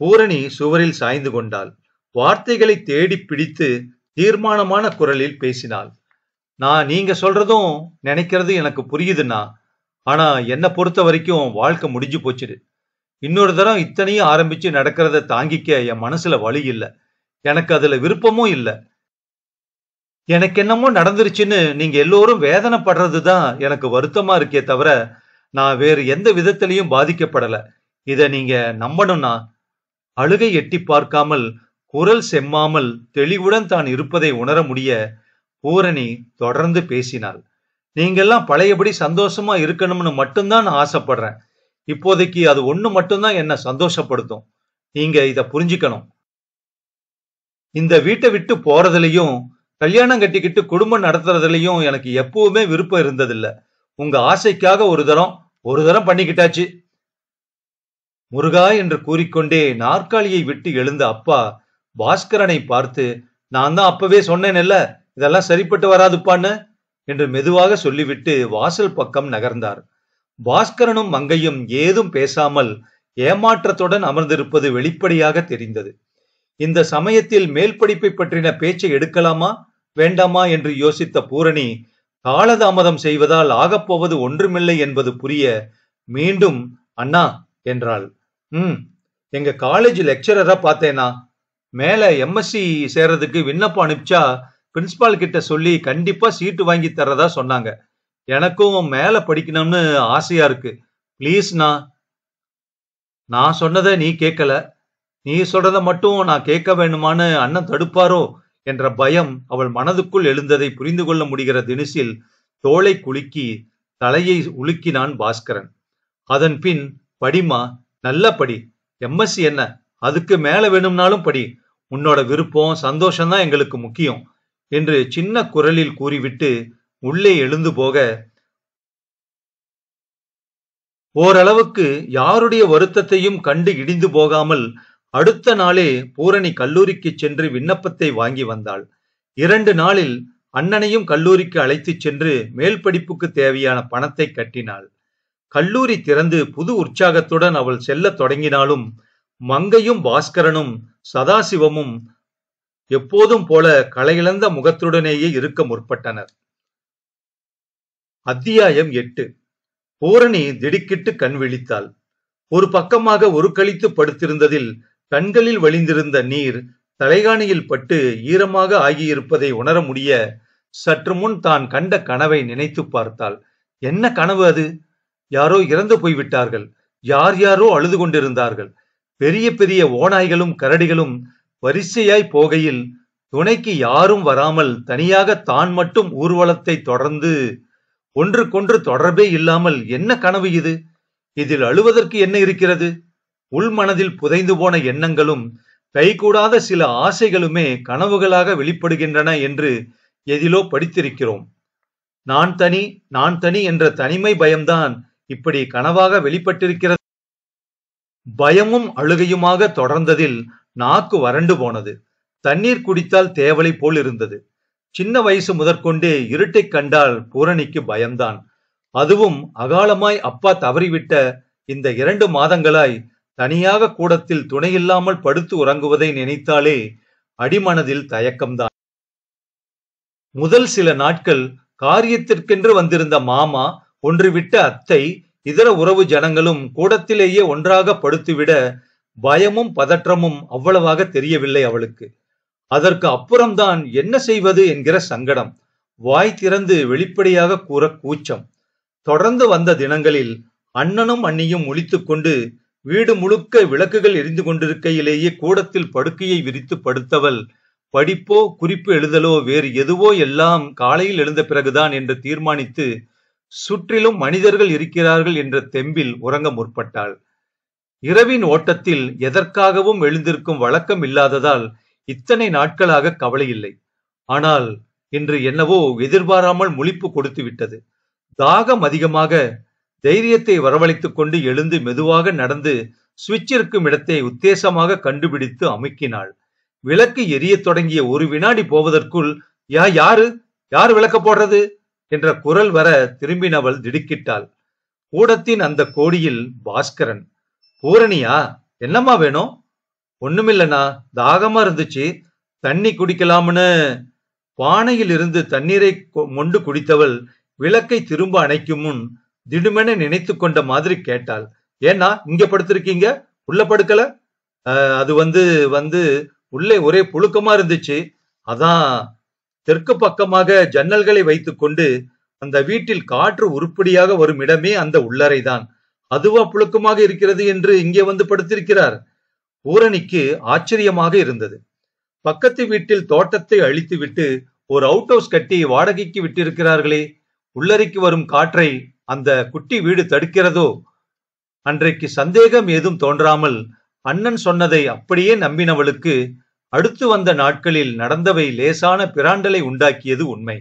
பூரணி சுவரில் சாய்ந்து கொண்டாள் வார்த்தைகளை தேடி பிடித்து தீர்மானமான குரலில் பேசினாள் நான் நீங்க சொல்றதும் நினைக்கிறது எனக்கு புரியுதுண்ணா ஆனா என்னை பொறுத்த வரைக்கும் வாழ்க்கை முடிஞ்சு போச்சுடு இன்னொரு தரம் இத்தனையும் ஆரம்பிச்சு நடக்கிறத தாங்கிக்க என் மனசுல வழி இல்லை எனக்கு அதுல விருப்பமும் இல்லை எனக்கு என்னமோ நடந்துருச்சுன்னு நீங்க எல்லோரும் வேதனைப்படுறது தான் எனக்கு வருத்தமா இருக்கே தவிர நான் வேறு எந்த விதத்திலையும் பாதிக்கப்படலை இதை நீங்க நம்பணும்னா அழுகை எட்டி பார்க்காமல் குரல் செம்மாமல் தெளிவுடன் தான் இருப்பதை உணர முடிய பூரணி தொடர்ந்து பேசினாள் நீங்கெல்லாம் பழையபடி சந்தோஷமா இருக்கணும்னு மட்டும்தான் நான் ஆசைப்படுறேன் இப்போதைக்கு அது ஒண்ணு மட்டும்தான் என்ன சந்தோஷப்படுத்தும் நீங்க இத புரிஞ்சுக்கணும் இந்த வீட்டை விட்டு போறதுலயும் கல்யாணம் கட்டிக்கிட்டு குடும்பம் நடத்துறதுலயும் எனக்கு எப்பவுமே விருப்பம் இருந்ததில்ல உங்க ஆசைக்காக ஒரு தரம் ஒரு தரம் பண்ணிக்கிட்டாச்சு முருகா என்று கூறிக்கொண்டே நாற்காலியை விட்டு எழுந்த அப்பா பாஸ்கரனை பார்த்து நான் தான் அப்பவே சொன்னேன்ல இதெல்லாம் சரிப்பட்டு வராதுப்பான்னு என்று மெதுவாக சொல்லிவிட்டு வாசல் பக்கம் நகர்ந்தார் பாஸ்கரனும் மங்கையும் ஏதும் பேசாமல் ஏமாற்றத்துடன் அமர்ந்திருப்பது வெளிப்படையாக தெரிந்தது இந்த சமயத்தில் மேல் படிப்பை பற்றின பேச்சை எடுக்கலாமா வேண்டாமா என்று யோசித்த பூரணி காலதாமதம் செய்வதால் ஆகப்போவது ஒன்றுமில்லை என்பது புரிய மீண்டும் அண்ணா என்றாள் ம் எங்க காலேஜ் லெக்சரரா பார்த்தேனா மேல எம்எஸ்சி சேர்றதுக்கு விண்ணப்பம் அனுப்பிச்சா பிரின்சிபால் கிட்ட சொல்லி கண்டிப்பா சீட்டு வாங்கி தர்றதா சொன்னாங்க எனக்கும் மேல படிக்கணும்னு ஆசையா இருக்கு ப்ளீஸ்ண்ணா நான் சொன்னதை நீ கேட்கல நீ சொல்றத மட்டும் நான் கேட்க வேணுமான்னு அண்ணன் தடுப்பாரோ என்ற பயம் அவள் மனதுக்குள் எழுந்ததை புரிந்து கொள்ள முடிகிற தினசில் தோலை குலுக்கி தலையை உலுக்கினான் பாஸ்கரன் அதன் பின் படிமா நல்ல படி எம்எஸ்சி என்ன அதுக்கு மேல வேணும்னாலும் படி உன்னோட விருப்பம் சந்தோஷம்தான் எங்களுக்கு முக்கியம் என்று சின்ன குரலில் கூறிவிட்டு உள்ளே எழுந்து போக ஓரளவுக்கு யாருடைய வருத்தத்தையும் கண்டு இடிந்து போகாமல் அடுத்த நாளே பூரணி கல்லூரிக்கு சென்று விண்ணப்பத்தை வாங்கி வந்தாள் இரண்டு நாளில் அண்ணனையும் கல்லூரிக்கு அழைத்துச் சென்று மேல் படிப்புக்கு தேவையான பணத்தை கட்டினாள் கல்லூரி திறந்து புது உற்சாகத்துடன் அவள் செல்ல தொடங்கினாலும் மங்கையும் பாஸ்கரனும் சதாசிவமும் எப்போதும் போல களையிழந்த முகத்துடனேயே இருக்க முற்பட்டனர் அத்தியாயம் எட்டு பூரணி திடுக்கிட்டு கண் விழித்தாள் ஒரு பக்கமாக ஒரு கழித்து படுத்திருந்ததில் கண்களில் வழிந்திருந்த நீர் தலைகாணியில் பட்டு ஈரமாக ஆகியிருப்பதை உணர முடிய சற்று முன் தான் கண்ட கனவை நினைத்து பார்த்தாள் என்ன கனவு அது யாரோ இறந்து போய்விட்டார்கள் யார் யாரோ அழுது கொண்டிருந்தார்கள் பெரிய பெரிய ஓநாய்களும் கரடிகளும் வரிசையாய் போகையில் துணைக்கு யாரும் வராமல் தனியாக தான் மட்டும் ஊர்வலத்தை தொடர்ந்து ஒன்றுக்கொன்று தொடர்பே இல்லாமல் என்ன கனவு இது இதில் அழுவதற்கு என்ன இருக்கிறது உள்மனதில் புதைந்து போன எண்ணங்களும் கைகூடாத சில ஆசைகளுமே கனவுகளாக வெளிப்படுகின்றன என்று எதிலோ படித்திருக்கிறோம் நான் தனி நான் தனி என்ற தனிமை பயம்தான் இப்படி கனவாக வெளிப்பட்டிருக்கிறது பயமும் அழுகையுமாக தொடர்ந்ததில் நாக்கு வறண்டு போனது தண்ணீர் குடித்தால் தேவலை போல் இருந்தது சின்ன வயசு முதற்கொண்டே இருட்டை கண்டால் பூரணிக்கு பயம்தான் அதுவும் அகாலமாய் அப்பா தவறிவிட்ட இந்த இரண்டு மாதங்களாய் தனியாக கூடத்தில் துணையில்லாமல் படுத்து உறங்குவதை நினைத்தாலே அடிமனதில் தயக்கம்தான் முதல் சில நாட்கள் காரியத்திற்கென்று வந்திருந்த மாமா ஒன்று விட்ட அத்தை இதர உறவு ஜனங்களும் கூடத்திலேயே ஒன்றாக படுத்துவிட பயமும் பதற்றமும் அவ்வளவாக தெரியவில்லை அவளுக்கு அதற்கு அப்புறம்தான் என்ன செய்வது என்கிற சங்கடம் வாய் திறந்து வெளிப்படையாக கூற கூச்சம் தொடர்ந்து வந்த தினங்களில் அண்ணனும் அண்ணியும் முழித்துக்கொண்டு வீடு முழுக்க விளக்குகள் எரிந்து கொண்டிருக்கையிலேயே கூடத்தில் படுக்கையை விரித்து படுத்தவள் படிப்போ குறிப்பு எழுதலோ வேறு எதுவோ எல்லாம் காலையில் எழுந்த பிறகுதான் என்று தீர்மானித்து சுற்றிலும் மனிதர்கள் இருக்கிறார்கள் என்ற தெம்பில் உறங்க முற்பட்டாள் இரவின் ஓட்டத்தில் எதற்காகவும் எழுந்திருக்கும் வழக்கம் இல்லாததால் இத்தனை நாட்களாக கவலை இல்லை ஆனால் இன்று என்னவோ எதிர்பாராமல் முழிப்பு கொடுத்து விட்டது தாகம் அதிகமாக தைரியத்தை வரவழைத்துக் கொண்டு எழுந்து மெதுவாக நடந்து சுவிட்ச் இருக்கும் இடத்தை உத்தேசமாக கண்டுபிடித்து அமுக்கினாள் விளக்கு எரிய தொடங்கிய ஒரு வினாடி போவதற்குள் யா யாரு யார் விளக்க போடுறது என்ற குரல் வர திரும்பினவள் திடுக்கிட்டாள் கூடத்தின் அந்த கோடியில் பாஸ்கரன் பூரணியா என்னம்மா வேணும் ஒண்ணுமில்லண்ணா தாகமா இருந்துச்சு தண்ணி குடிக்கலாம்னு பானையில் இருந்து தண்ணீரை மொண்டு குடித்தவள் விளக்கை திரும்ப அணைக்கும் முன் திடுமென நினைத்து கொண்ட மாதிரி கேட்டாள் ஏன்னா இங்க படுத்திருக்கீங்க உள்ள படுக்கல அது வந்து வந்து உள்ளே ஒரே புழுக்கமா இருந்துச்சு அதான் தெற்கு பக்கமாக ஜன்னல்களை வைத்துக்கொண்டு அந்த வீட்டில் காற்று உருப்படியாக வரும் இடமே அந்த உள்ளறைதான் அதுவா புழுக்கமாக இருக்கிறது என்று இங்கே வந்து படுத்திருக்கிறார் பூரணிக்கு ஆச்சரியமாக இருந்தது பக்கத்து வீட்டில் தோட்டத்தை அழித்துவிட்டு ஒரு அவுட் ஹவுஸ் கட்டி வாடகைக்கு விட்டிருக்கிறார்களே உள்ளறைக்கு வரும் காற்றை அந்த குட்டி வீடு தடுக்கிறதோ அன்றைக்கு சந்தேகம் ஏதும் தோன்றாமல் அண்ணன் சொன்னதை அப்படியே நம்பினவளுக்கு அடுத்து வந்த நாட்களில் நடந்தவை லேசான பிராண்டலை உண்டாக்கியது உண்மை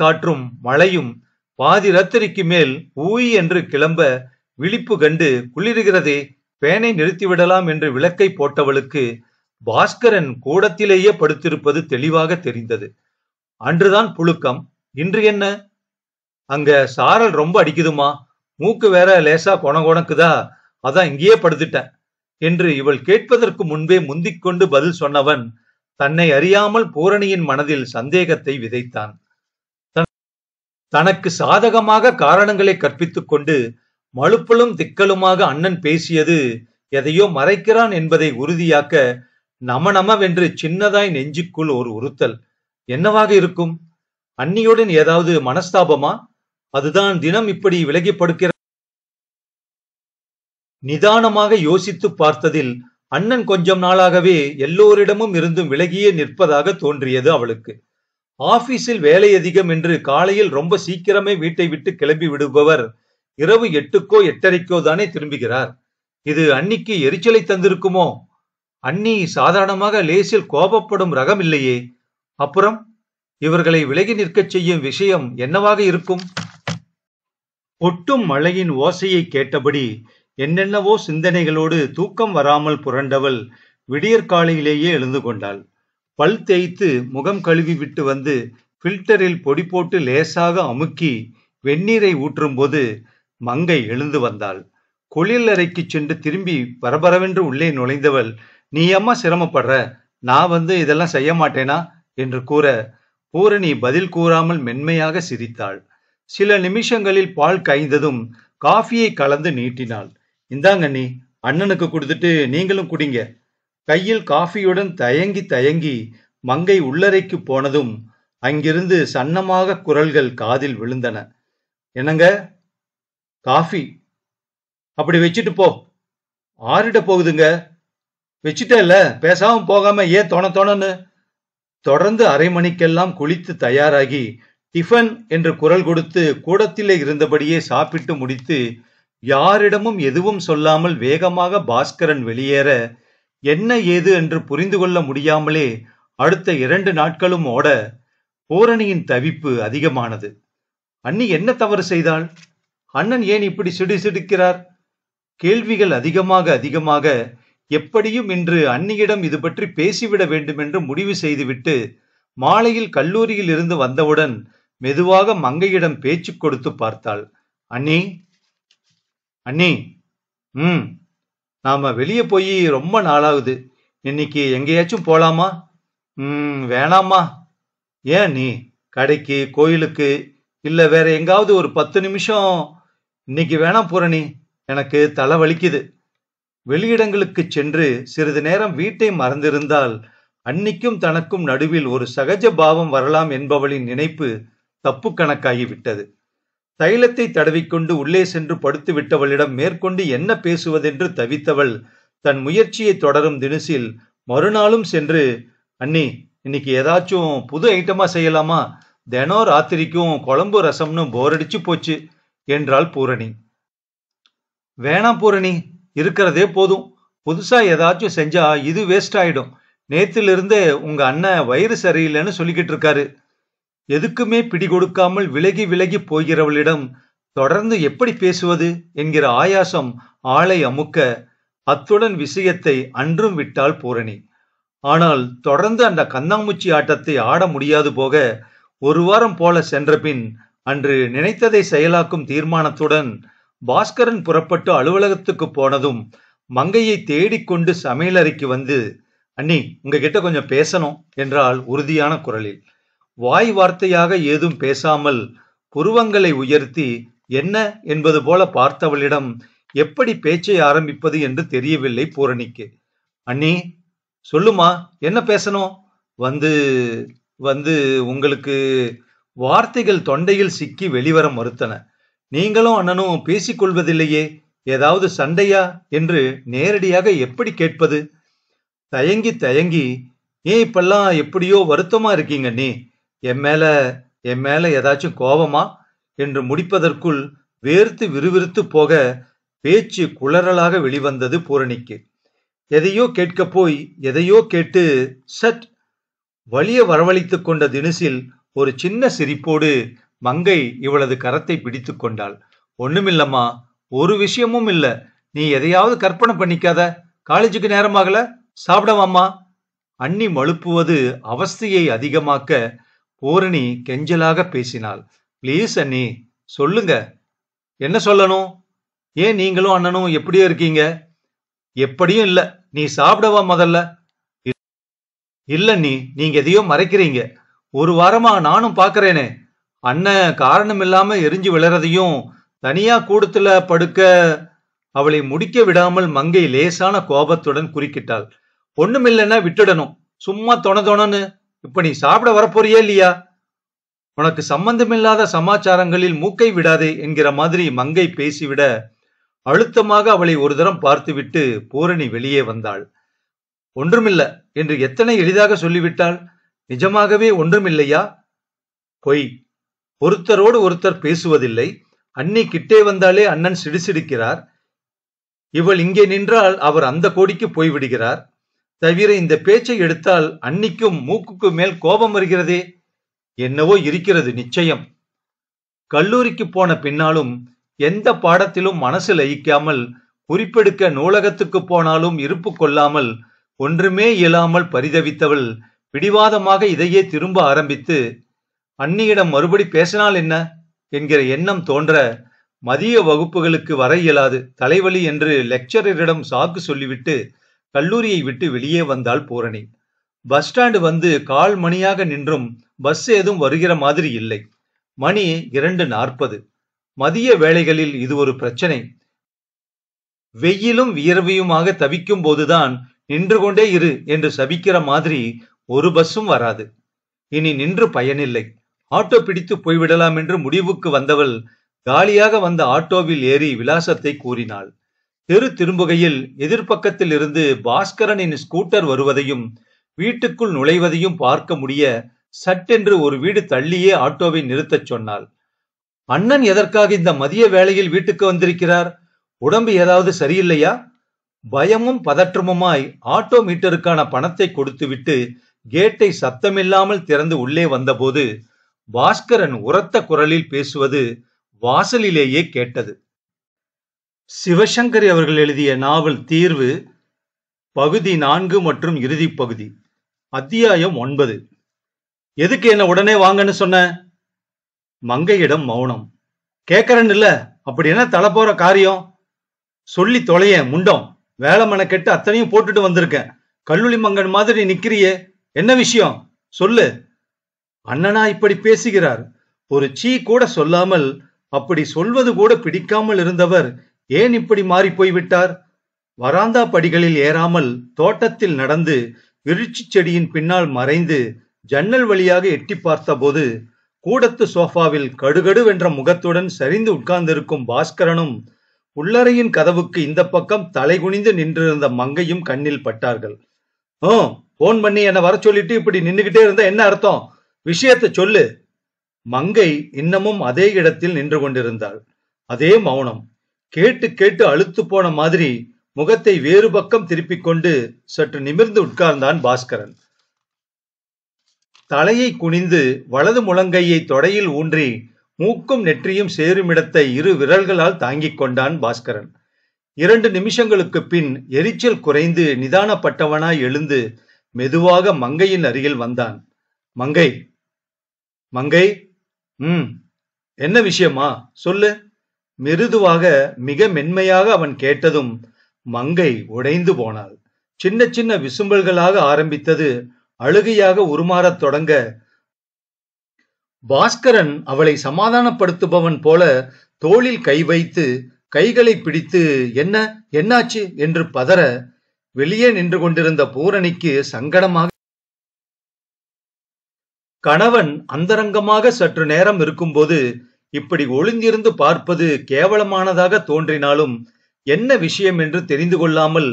காற்றும் மழையும் பாதி ராத்திரிக்கு மேல் ஊய் என்று கிளம்ப விழிப்பு கண்டு குளிர்கிறதே பேனை நிறுத்திவிடலாம் என்று விளக்கை போட்டவளுக்கு பாஸ்கரன் கூடத்திலேயே படுத்திருப்பது தெளிவாக தெரிந்தது அன்றுதான் புழுக்கம் இன்று என்ன அங்க சாரல் ரொம்ப அடிக்குதுமா மூக்கு வேற லேசா கொணக்குதா அதான் இங்கேயே படுத்துட்டேன் என்று இவள் கேட்பதற்கு முன்பே முந்திக் கொண்டு பதில் சொன்னவன் தன்னை அறியாமல் பூரணியின் மனதில் சந்தேகத்தை விதைத்தான் தனக்கு சாதகமாக காரணங்களை கற்பித்துக் கொண்டு மழுப்பலும் திக்கலுமாக அண்ணன் பேசியது எதையோ மறைக்கிறான் என்பதை உறுதியாக்க நமனமவென்று சின்னதாய் நெஞ்சுக்குள் ஒரு உறுத்தல் என்னவாக இருக்கும் அன்னியுடன் ஏதாவது மனஸ்தாபமா அதுதான் தினம் இப்படி விலகி படுக்கிற நிதானமாக யோசித்து பார்த்ததில் அண்ணன் கொஞ்சம் நாளாகவே எல்லோரிடமும் இருந்தும் விலகியே நிற்பதாக தோன்றியது அவளுக்கு ஆபீஸில் வேலை அதிகம் என்று காலையில் ரொம்ப சீக்கிரமே வீட்டை விட்டு கிளம்பி விடுபவர் இரவு எட்டுக்கோ எட்டரைக்கோ தானே திரும்புகிறார் இது அன்னிக்கு எரிச்சலை தந்திருக்குமோ அன்னி சாதாரணமாக லேசில் கோபப்படும் ரகம் இல்லையே அப்புறம் இவர்களை விலகி நிற்கச் செய்யும் விஷயம் என்னவாக இருக்கும் ஒட்டும் மழையின் ஓசையை கேட்டபடி என்னென்னவோ சிந்தனைகளோடு தூக்கம் வராமல் புரண்டவள் விடியற்காலையிலேயே எழுந்து கொண்டாள் பல் தேய்த்து முகம் கழுவி விட்டு வந்து ஃபில்டரில் பொடி போட்டு லேசாக அமுக்கி வெந்நீரை ஊற்றும்போது மங்கை எழுந்து வந்தாள் குளியல் அறைக்கு சென்று திரும்பி பரபரவென்று உள்ளே நுழைந்தவள் நீ அம்மா சிரமப்படுற நான் வந்து இதெல்லாம் செய்ய மாட்டேனா என்று கூற பூரணி பதில் கூறாமல் மென்மையாக சிரித்தாள் சில நிமிஷங்களில் பால் கைந்ததும் காஃபியை கலந்து நீட்டினாள் இந்தாங்க நீ அண்ணனுக்கு கொடுத்துட்டு நீங்களும் குடிங்க கையில் காஃபியுடன் தயங்கி தயங்கி மங்கை உள்ளறைக்கு போனதும் அங்கிருந்து சன்னமாக குரல்கள் காதில் விழுந்தன என்னங்க காஃபி அப்படி வச்சுட்டு போ ஆறிட போகுதுங்க வச்சுட்டேல்ல பேசாம போகாம ஏன் தோண தொணன்னு தொடர்ந்து அரை மணிக்கெல்லாம் குளித்து தயாராகி டிஃபன் என்று குரல் கொடுத்து கூடத்திலே இருந்தபடியே சாப்பிட்டு முடித்து யாரிடமும் எதுவும் சொல்லாமல் வேகமாக பாஸ்கரன் வெளியேற என்ன ஏது என்று புரிந்து கொள்ள முடியாமலே அடுத்த இரண்டு நாட்களும் ஓட பூரணியின் தவிப்பு அதிகமானது அண்ணி என்ன தவறு செய்தாள் அண்ணன் ஏன் இப்படி சிடுசிடுக்கிறார் கேள்விகள் அதிகமாக அதிகமாக எப்படியும் இன்று அன்னியிடம் இது பற்றி பேசிவிட வேண்டும் என்று முடிவு செய்துவிட்டு மாலையில் கல்லூரியில் இருந்து வந்தவுடன் மெதுவாக மங்கையிடம் பேச்சு கொடுத்து பார்த்தாள் அண்ணி அண்ணி ம் நாம் வெளியே போய் ரொம்ப நாளாகுது இன்னைக்கு எங்கேயாச்சும் போகலாமா ம் வேணாமா ஏன் நீ கடைக்கு கோயிலுக்கு இல்லை வேற எங்காவது ஒரு பத்து நிமிஷம் இன்னைக்கு வேணாம் பூரணி எனக்கு தலை வலிக்குது வெளியிடங்களுக்கு சென்று சிறிது நேரம் வீட்டை மறந்திருந்தால் அன்னிக்கும் தனக்கும் நடுவில் ஒரு சகஜ பாவம் வரலாம் என்பவளின் நினைப்பு தப்பு கணக்காகிவிட்டது தைலத்தை தடவிக்கொண்டு உள்ளே சென்று படுத்து விட்டவளிடம் மேற்கொண்டு என்ன பேசுவதென்று தவித்தவள் தன் முயற்சியை தொடரும் தினுசில் மறுநாளும் சென்று அண்ணி இன்னைக்கு ஏதாச்சும் புது ஐட்டமா செய்யலாமா தினம் ராத்திரிக்கும் குழம்பு ரசம்னு போரடிச்சு போச்சு என்றாள் பூரணி வேணாம் பூரணி இருக்கிறதே போதும் புதுசா ஏதாச்சும் செஞ்சா இது வேஸ்ட் ஆயிடும் நேத்திலிருந்தே உங்க அண்ணன் வயிறு சரியில்லைன்னு சொல்லிக்கிட்டு இருக்காரு எதுக்குமே பிடி கொடுக்காமல் விலகி விலகி போகிறவளிடம் தொடர்ந்து எப்படி பேசுவது என்கிற ஆயாசம் ஆளை அமுக்க அத்துடன் விஷயத்தை அன்றும் விட்டால் பூரணி ஆனால் தொடர்ந்து அந்த கண்ணாமூச்சி ஆட்டத்தை ஆட முடியாது போக ஒரு வாரம் போல சென்றபின் அன்று நினைத்ததை செயலாக்கும் தீர்மானத்துடன் பாஸ்கரன் புறப்பட்டு அலுவலகத்துக்கு போனதும் மங்கையை தேடிக்கொண்டு சமையலறைக்கு வந்து அண்ணி உங்ககிட்ட கொஞ்சம் பேசணும் என்றால் உறுதியான குரலில் வாய் வார்த்தையாக ஏதும் பேசாமல் புருவங்களை உயர்த்தி என்ன என்பது போல பார்த்தவளிடம் எப்படி பேச்சை ஆரம்பிப்பது என்று தெரியவில்லை பூரணிக்கு அண்ணி சொல்லுமா என்ன பேசணும் வந்து வந்து உங்களுக்கு வார்த்தைகள் தொண்டையில் சிக்கி வெளிவர மறுத்தன நீங்களும் அண்ணனும் பேசிக்கொள்வதில்லையே ஏதாவது சண்டையா என்று நேரடியாக எப்படி கேட்பது தயங்கி தயங்கி ஏன் இப்பெல்லாம் எப்படியோ வருத்தமா இருக்கீங்க நீ என் மேல என் மேல ஏதாச்சும் கோபமா என்று முடிப்பதற்குள் வேர்த்து விறுவிறுத்து போக பேச்சு குளறலாக வெளிவந்தது பூரணிக்கு எதையோ கேட்கப் போய் எதையோ கேட்டு சட் வலிய வரவழைத்துக் கொண்ட தினுசில் ஒரு சின்ன சிரிப்போடு மங்கை இவளது கரத்தை பிடித்து கொண்டாள் ஒண்ணுமில்லம்மா ஒரு விஷயமும் இல்ல நீ எதையாவது கற்பனை பண்ணிக்காத காலேஜுக்கு நேரமாகல சாப்பிடவாம்மா அண்ணி மழுப்புவது அவஸ்தையை அதிகமாக்க பூரணி கெஞ்சலாக பேசினாள் ப்ளீஸ் அண்ணி சொல்லுங்க என்ன சொல்லணும் ஏன் நீங்களும் அண்ணனும் எப்படியோ இருக்கீங்க எப்படியும் இல்ல நீ சாப்பிடவா முதல்ல இல்ல நீ நீங்க எதையோ மறைக்கிறீங்க ஒரு வாரமா நானும் பாக்குறேனே அண்ணன் காரணம் இல்லாம எரிஞ்சு விளறதையும் தனியா கூடத்துல படுக்க அவளை முடிக்க விடாமல் மங்கை லேசான கோபத்துடன் குறுக்கிட்டாள் ஒண்ணுமில்லைன்னா விட்டுடணும் சும்மா தொண தொணன்னு இப்ப நீ சாப்பிட வரப்போறியே இல்லையா உனக்கு சம்பந்தமில்லாத சமாச்சாரங்களில் மூக்கை விடாதே என்கிற மாதிரி மங்கை பேசிவிட அழுத்தமாக அவளை ஒரு தரம் பார்த்துவிட்டு பூரணி வெளியே வந்தாள் ஒன்றுமில்ல என்று எத்தனை எளிதாக சொல்லிவிட்டாள் நிஜமாகவே ஒன்றுமில்லையா பொய் ஒருத்தரோடு ஒருத்தர் பேசுவதில்லை அண்ணி கிட்டே வந்தாலே அண்ணன் சிடுசிடுக்கிறார் இவள் இங்கே நின்றால் அவர் அந்த கோடிக்கு போய்விடுகிறார் தவிர இந்த பேச்சை எடுத்தால் அன்னிக்கும் மூக்குக்கு மேல் கோபம் வருகிறதே என்னவோ இருக்கிறது நிச்சயம் கல்லூரிக்கு போன பின்னாலும் எந்த பாடத்திலும் மனசு லயிக்காமல் குறிப்பெடுக்க நூலகத்துக்கு போனாலும் இருப்பு கொள்ளாமல் ஒன்றுமே இயலாமல் பரிதவித்தவள் பிடிவாதமாக இதையே திரும்ப ஆரம்பித்து அன்னியிடம் மறுபடி பேசினால் என்ன என்கிற எண்ணம் தோன்ற மதிய வகுப்புகளுக்கு வர இயலாது தலைவலி என்று லெக்சரரிடம் சாக்கு சொல்லிவிட்டு கல்லூரியை விட்டு வெளியே வந்தாள் பூரணி பஸ் ஸ்டாண்டு வந்து கால் மணியாக நின்றும் பஸ் ஏதும் வருகிற மாதிரி இல்லை மணி இரண்டு நாற்பது மதிய வேளைகளில் இது ஒரு பிரச்சனை வெயிலும் வியர்வையுமாக தவிக்கும் போதுதான் நின்று கொண்டே இரு என்று சபிக்கிற மாதிரி ஒரு பஸ்ஸும் வராது இனி நின்று பயனில்லை ஆட்டோ பிடித்து போய்விடலாம் என்று முடிவுக்கு வந்தவள் காலியாக வந்த ஆட்டோவில் ஏறி விலாசத்தை கூறினாள் தெரு திரும்புகையில் எதிர்ப்பக்கத்தில் இருந்து பாஸ்கரனின் ஸ்கூட்டர் வருவதையும் வீட்டுக்குள் நுழைவதையும் பார்க்க முடிய சட்டென்று ஒரு வீடு தள்ளியே ஆட்டோவை நிறுத்தச் சொன்னாள் அண்ணன் எதற்காக இந்த மதிய வேளையில் வீட்டுக்கு வந்திருக்கிறார் உடம்பு ஏதாவது சரியில்லையா பயமும் பதற்றமுமாய் ஆட்டோ மீட்டருக்கான பணத்தை கொடுத்துவிட்டு கேட்டை சத்தமில்லாமல் திறந்து உள்ளே வந்தபோது பாஸ்கரன் உரத்த குரலில் பேசுவது வாசலிலேயே கேட்டது சிவசங்கரி அவர்கள் எழுதிய நாவல் தீர்வு பகுதி நான்கு மற்றும் இறுதி பகுதி அத்தியாயம் ஒன்பது எதுக்கு என்ன உடனே வாங்கன்னு சொன்ன மங்கையிடம் மௌனம் கேட்கறேன்னு இல்ல அப்படி என்ன போற காரியம் சொல்லி தொலைய முண்டம் வேலை கெட்டு அத்தனையும் போட்டுட்டு வந்திருக்கேன் கல்லூரி மங்கன் மாதிரி நிக்கிறியே என்ன விஷயம் சொல்லு அண்ணனா இப்படி பேசுகிறார் ஒரு சீ கூட சொல்லாமல் அப்படி சொல்வது கூட பிடிக்காமல் இருந்தவர் ஏன் இப்படி மாறி போய்விட்டார் வராந்தா படிகளில் ஏறாமல் தோட்டத்தில் நடந்து விருட்சி செடியின் பின்னால் மறைந்து ஜன்னல் வழியாக எட்டி பார்த்தபோது கூடத்து சோஃபாவில் கடுகடுவென்ற முகத்துடன் சரிந்து உட்கார்ந்திருக்கும் பாஸ்கரனும் உள்ளறையின் கதவுக்கு இந்த பக்கம் தலைகுனிந்து நின்றிருந்த மங்கையும் கண்ணில் பட்டார்கள் ஓ போன் பண்ணி என்னை வர சொல்லிட்டு இப்படி நின்னுகிட்டே இருந்த என்ன அர்த்தம் விஷயத்த சொல்லு மங்கை இன்னமும் அதே இடத்தில் நின்று கொண்டிருந்தாள் அதே மௌனம் கேட்டு கேட்டு அழுத்து போன மாதிரி முகத்தை வேறு பக்கம் திருப்பிக் கொண்டு சற்று நிமிர்ந்து உட்கார்ந்தான் பாஸ்கரன் தலையை குனிந்து வலது முழங்கையை தொடையில் ஊன்றி மூக்கும் நெற்றியும் சேருமிடத்தை இரு விரல்களால் தாங்கிக் கொண்டான் பாஸ்கரன் இரண்டு நிமிஷங்களுக்கு பின் எரிச்சல் குறைந்து நிதானப்பட்டவனாய் எழுந்து மெதுவாக மங்கையின் அருகில் வந்தான் மங்கை மங்கை ம் என்ன விஷயமா சொல்லு மிருதுவாக மிக மென்மையாக அவன் கேட்டதும் மங்கை உடைந்து போனாள் சின்ன சின்ன விசும்பல்களாக ஆரம்பித்தது அழுகையாக உருமாறத் தொடங்க பாஸ்கரன் அவளை சமாதானப்படுத்துபவன் போல தோளில் கை வைத்து கைகளை பிடித்து என்ன என்னாச்சு என்று பதற வெளியே நின்று கொண்டிருந்த பூரணிக்கு சங்கடமாக கணவன் அந்தரங்கமாக சற்று நேரம் இருக்கும்போது இப்படி ஒளிந்திருந்து பார்ப்பது கேவலமானதாக தோன்றினாலும் என்ன விஷயம் என்று தெரிந்து கொள்ளாமல்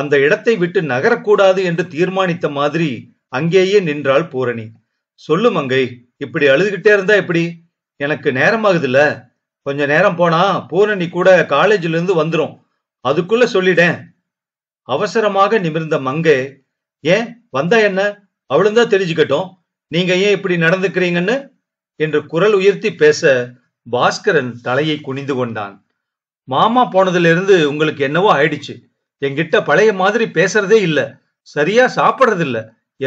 அந்த இடத்தை விட்டு நகரக்கூடாது என்று தீர்மானித்த மாதிரி அங்கேயே நின்றாள் பூரணி சொல்லு மங்கை இப்படி அழுதுகிட்டே இருந்தா எப்படி எனக்கு நேரமாகுதுல்ல கொஞ்ச நேரம் போனா பூரணி கூட காலேஜில இருந்து வந்துரும் அதுக்குள்ள சொல்லிடேன் அவசரமாக நிமிர்ந்த மங்கை ஏன் வந்தா என்ன அவளும் தான் தெரிஞ்சுக்கட்டும் நீங்க ஏன் இப்படி நடந்துக்கிறீங்கன்னு என்று குரல் உயர்த்தி பேச பாஸ்கரன் தலையை குனிந்து கொண்டான் மாமா போனதிலிருந்து உங்களுக்கு என்னவோ ஆயிடுச்சு எங்கிட்ட பழைய மாதிரி பேசுறதே இல்ல சரியா சாப்பிட்றதில்ல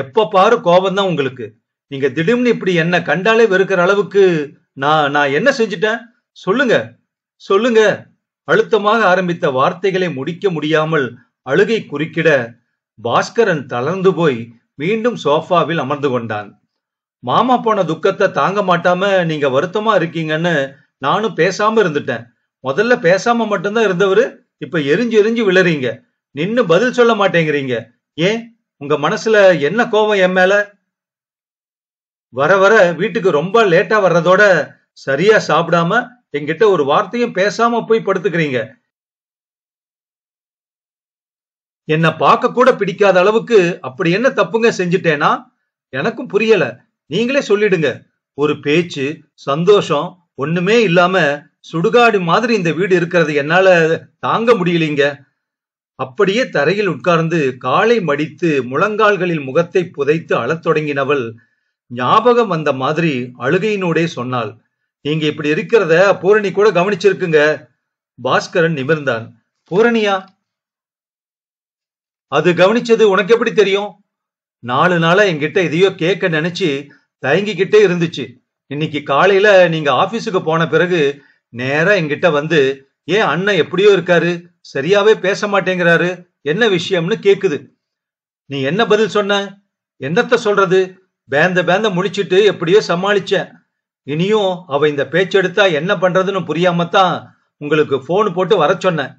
எப்ப பாரு கோபம்தான் உங்களுக்கு நீங்க திடீர்னு இப்படி என்ன கண்டாலே வெறுக்கிற அளவுக்கு நான் நான் என்ன செஞ்சுட்டேன் சொல்லுங்க சொல்லுங்க அழுத்தமாக ஆரம்பித்த வார்த்தைகளை முடிக்க முடியாமல் அழுகை குறுக்கிட பாஸ்கரன் தளர்ந்து போய் மீண்டும் சோஃபாவில் அமர்ந்து கொண்டான் மாமா போன துக்கத்தை தாங்க மாட்டாம நீங்க வருத்தமா இருக்கீங்கன்னு நானும் பேசாம இருந்துட்டேன் முதல்ல பேசாம மட்டும்தான் இருந்தவரு இப்ப எரிஞ்சு எரிஞ்சு விழறீங்க நின்னு பதில் சொல்ல மாட்டேங்கிறீங்க ஏன் உங்க மனசுல என்ன கோபம் என் மேல வர வர வீட்டுக்கு ரொம்ப லேட்டா வர்றதோட சரியா சாப்பிடாம எங்கிட்ட ஒரு வார்த்தையும் பேசாம போய் படுத்துக்கிறீங்க என்ன பார்க்க கூட பிடிக்காத அளவுக்கு அப்படி என்ன தப்புங்க செஞ்சுட்டேனா எனக்கும் புரியல நீங்களே சொல்லிடுங்க ஒரு பேச்சு சந்தோஷம் ஒண்ணுமே இல்லாம சுடுகாடு மாதிரி இந்த வீடு இருக்கிறது என்னால தாங்க முடியலீங்க அப்படியே தரையில் உட்கார்ந்து காலை மடித்து முழங்கால்களில் முகத்தை புதைத்து அழத் தொடங்கினவள் ஞாபகம் வந்த மாதிரி அழுகையினோடே சொன்னாள் நீங்க இப்படி இருக்கிறத பூரணி கூட கவனிச்சிருக்குங்க பாஸ்கரன் நிமிர்ந்தான் பூரணியா அது கவனிச்சது உனக்கு எப்படி தெரியும் நாலு நாளா என்கிட்ட இதையோ கேட்க நினைச்சு தயங்கிக்கிட்டே இருந்துச்சு இன்னைக்கு காலையில நீங்க ஆபீஸுக்கு போன பிறகு நேரா என்கிட்ட வந்து ஏன் அண்ணன் எப்படியோ இருக்காரு சரியாவே பேச மாட்டேங்கிறாரு என்ன விஷயம்னு கேக்குது நீ என்ன பதில் சொன்ன என்னத்த சொல்றது பேந்த பேந்த முடிச்சிட்டு எப்படியோ சமாளிச்சேன் இனியும் அவ இந்த பேச்செடுத்தா என்ன பண்றதுன்னு புரியாமத்தான் உங்களுக்கு போன் போட்டு வர சொன்னேன்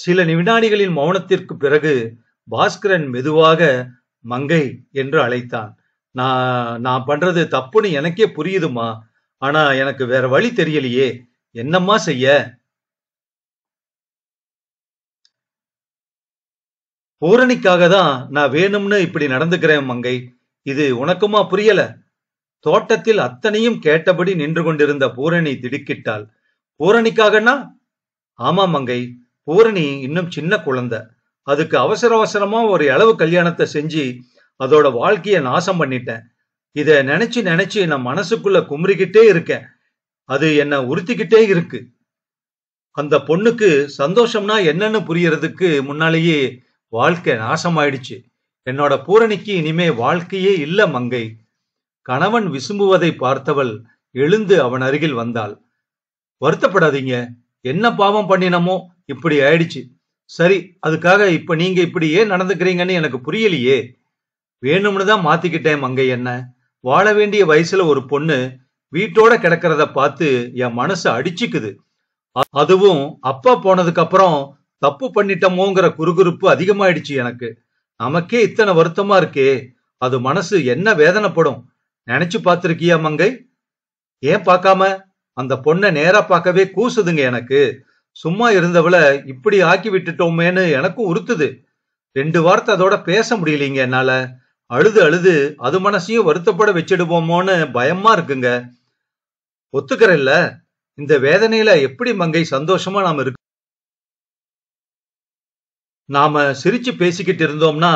சில வினாடிகளின் மௌனத்திற்கு பிறகு பாஸ்கரன் மெதுவாக மங்கை என்று அழைத்தான் நான் நான் பண்றது தப்புன்னு எனக்கே புரியுதுமா ஆனா எனக்கு வேற வழி தெரியலையே என்னம்மா செய்ய பூரணிக்காக தான் நான் வேணும்னு இப்படி நடந்துக்கிறேன் மங்கை இது உனக்குமா புரியல தோட்டத்தில் அத்தனையும் கேட்டபடி நின்று கொண்டிருந்த பூரணி திடுக்கிட்டாள் பூரணிக்காகன்னா ஆமா மங்கை பூரணி இன்னும் சின்ன குழந்தை அதுக்கு அவசர அவசரமா ஒரு அளவு கல்யாணத்தை செஞ்சு அதோட வாழ்க்கையை நாசம் பண்ணிட்டேன் இத நினைச்சு நினைச்சு நான் மனசுக்குள்ள குமரிக்கிட்டே இருக்கேன் அது என்ன உறுத்திக்கிட்டே இருக்கு அந்த பொண்ணுக்கு சந்தோஷம்னா என்னன்னு புரியறதுக்கு முன்னாலேயே வாழ்க்கை நாசமாயிடுச்சு என்னோட பூரணிக்கு இனிமே வாழ்க்கையே இல்ல மங்கை கணவன் விசும்புவதை பார்த்தவள் எழுந்து அவன் அருகில் வந்தாள் வருத்தப்படாதீங்க என்ன பாவம் பண்ணினமோ இப்படி ஆயிடுச்சு சரி அதுக்காக இப்ப நீங்க இப்படி ஏன் நடந்துக்கிறீங்கன்னு எனக்கு புரியலையே வேணும்னு தான் மாத்திக்கிட்டேன் மங்கை என்ன வாழ வேண்டிய வயசுல ஒரு பொண்ணு வீட்டோட கிடக்கிறத பார்த்து என் மனசு அடிச்சுக்குது அதுவும் அப்பா போனதுக்கு அப்புறம் தப்பு பண்ணிட்டோமோங்கிற குறுகுறுப்பு அதிகமாயிடுச்சு எனக்கு நமக்கே இத்தனை வருத்தமா இருக்கே அது மனசு என்ன வேதனைப்படும் நினைச்சு பார்த்துருக்கியா மங்கை ஏன் பார்க்காம அந்த பொண்ணை நேரா பார்க்கவே கூசுதுங்க எனக்கு சும்மா இருந்தவளை இப்படி ஆக்கி விட்டுட்டோமேனு எனக்கும் உறுத்துது ரெண்டு வார்த்தை அதோட பேச முடியலீங்க என்னால அழுது அழுது அது மனசையும் வருத்தப்பட வச்சிடுவோமோன்னு பயமா இருக்குங்க இல்ல இந்த வேதனையில எப்படி மங்கை சந்தோஷமா நாம இருக்கு நாம சிரிச்சு பேசிக்கிட்டு இருந்தோம்னா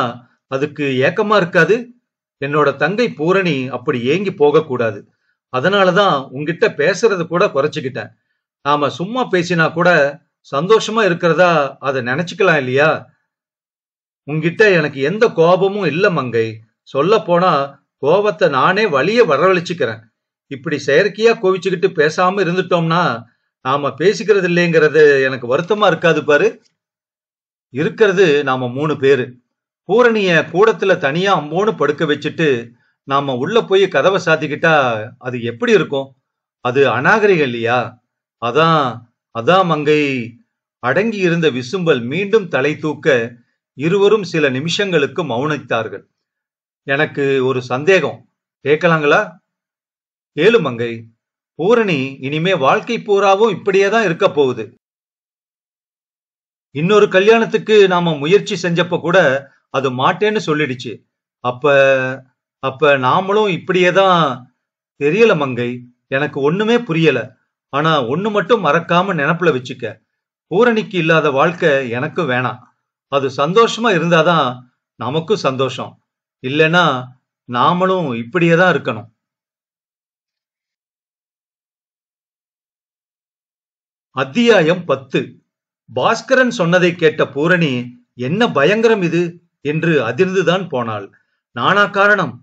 அதுக்கு ஏக்கமா இருக்காது என்னோட தங்கை பூரணி அப்படி ஏங்கி போகக்கூடாது அதனாலதான் உங்ககிட்ட பேசுறது கூட குறைச்சிக்கிட்டேன் நாம சும்மா பேசினா கூட சந்தோஷமா இருக்கிறதா அதை நினைச்சுக்கலாம் இல்லையா உங்ககிட்ட எனக்கு எந்த கோபமும் இல்ல மங்கை சொல்ல போனா கோபத்தை நானே வழிய வரவழைச்சுக்கிறேன் இப்படி செயற்கையா கோவிச்சுக்கிட்டு பேசாம இருந்துட்டோம்னா நாம பேசிக்கிறது இல்லைங்கிறது எனக்கு வருத்தமா இருக்காது பாரு இருக்கிறது நாம மூணு பேரு பூரணிய கூடத்துல தனியா அம்போன்னு படுக்க வச்சுட்டு நாம உள்ள போய் கதவை சாத்திக்கிட்டா அது எப்படி இருக்கும் அது அநாகரிகம் இல்லையா அதான் அதான் மங்கை அடங்கி இருந்த விசும்பல் மீண்டும் தலை தூக்க இருவரும் சில நிமிஷங்களுக்கு மௌனித்தார்கள் எனக்கு ஒரு சந்தேகம் கேட்கலாங்களா ஏழு மங்கை பூரணி இனிமே வாழ்க்கை பூராவும் இப்படியே தான் இருக்க போகுது இன்னொரு கல்யாணத்துக்கு நாம முயற்சி செஞ்சப்ப கூட அது மாட்டேன்னு சொல்லிடுச்சு அப்ப அப்ப நாமளும் இப்படியே தான் தெரியல மங்கை எனக்கு ஒண்ணுமே புரியல ஆனா ஒண்ணு மட்டும் மறக்காம நினப்புல வச்சுக்க பூரணிக்கு இல்லாத வாழ்க்கை எனக்கு வேணாம் அது சந்தோஷமா இருந்தாதான் நமக்கும் சந்தோஷம் இல்லைன்னா நாமளும் இப்படியே தான் இருக்கணும் அத்தியாயம் பத்து பாஸ்கரன் சொன்னதை கேட்ட பூரணி என்ன பயங்கரம் இது என்று அதிர்ந்துதான் போனாள் நானா காரணம்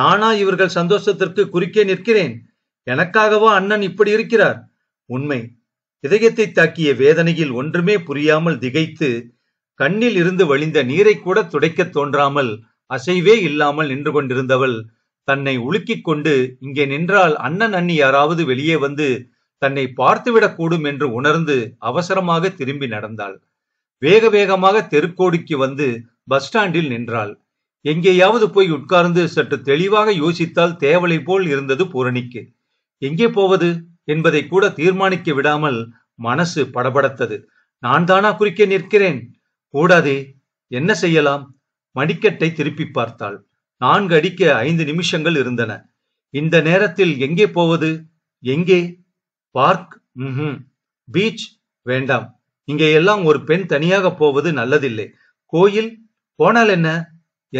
நானா இவர்கள் சந்தோஷத்திற்கு குறுக்கே நிற்கிறேன் எனக்காகவா அண்ணன் இப்படி இருக்கிறார் உண்மை இதயத்தை தாக்கிய வேதனையில் ஒன்றுமே புரியாமல் திகைத்து கண்ணில் இருந்து வழிந்த நீரை கூட துடைக்கத் தோன்றாமல் அசைவே இல்லாமல் நின்று கொண்டிருந்தவள் தன்னை உலுக்கிக் கொண்டு இங்கே நின்றால் அண்ணன் அண்ணி யாராவது வெளியே வந்து தன்னை பார்த்துவிடக்கூடும் என்று உணர்ந்து அவசரமாக திரும்பி நடந்தாள் வேக வேகமாக தெருக்கோடிக்கு வந்து பஸ் ஸ்டாண்டில் நின்றாள் எங்கேயாவது போய் உட்கார்ந்து சற்று தெளிவாக யோசித்தால் தேவலை போல் இருந்தது பூரணிக்கு எங்கே போவது என்பதை கூட தீர்மானிக்க விடாமல் மனசு படபடத்தது நான் தானா குறிக்க நிற்கிறேன் கூடாதே என்ன செய்யலாம் மடிக்கட்டை திருப்பி பார்த்தாள் நான்கு அடிக்க ஐந்து நிமிஷங்கள் இருந்தன இந்த நேரத்தில் எங்கே போவது எங்கே பார்க் பீச் வேண்டாம் இங்கே எல்லாம் ஒரு பெண் தனியாக போவது நல்லதில்லை கோயில் போனால் என்ன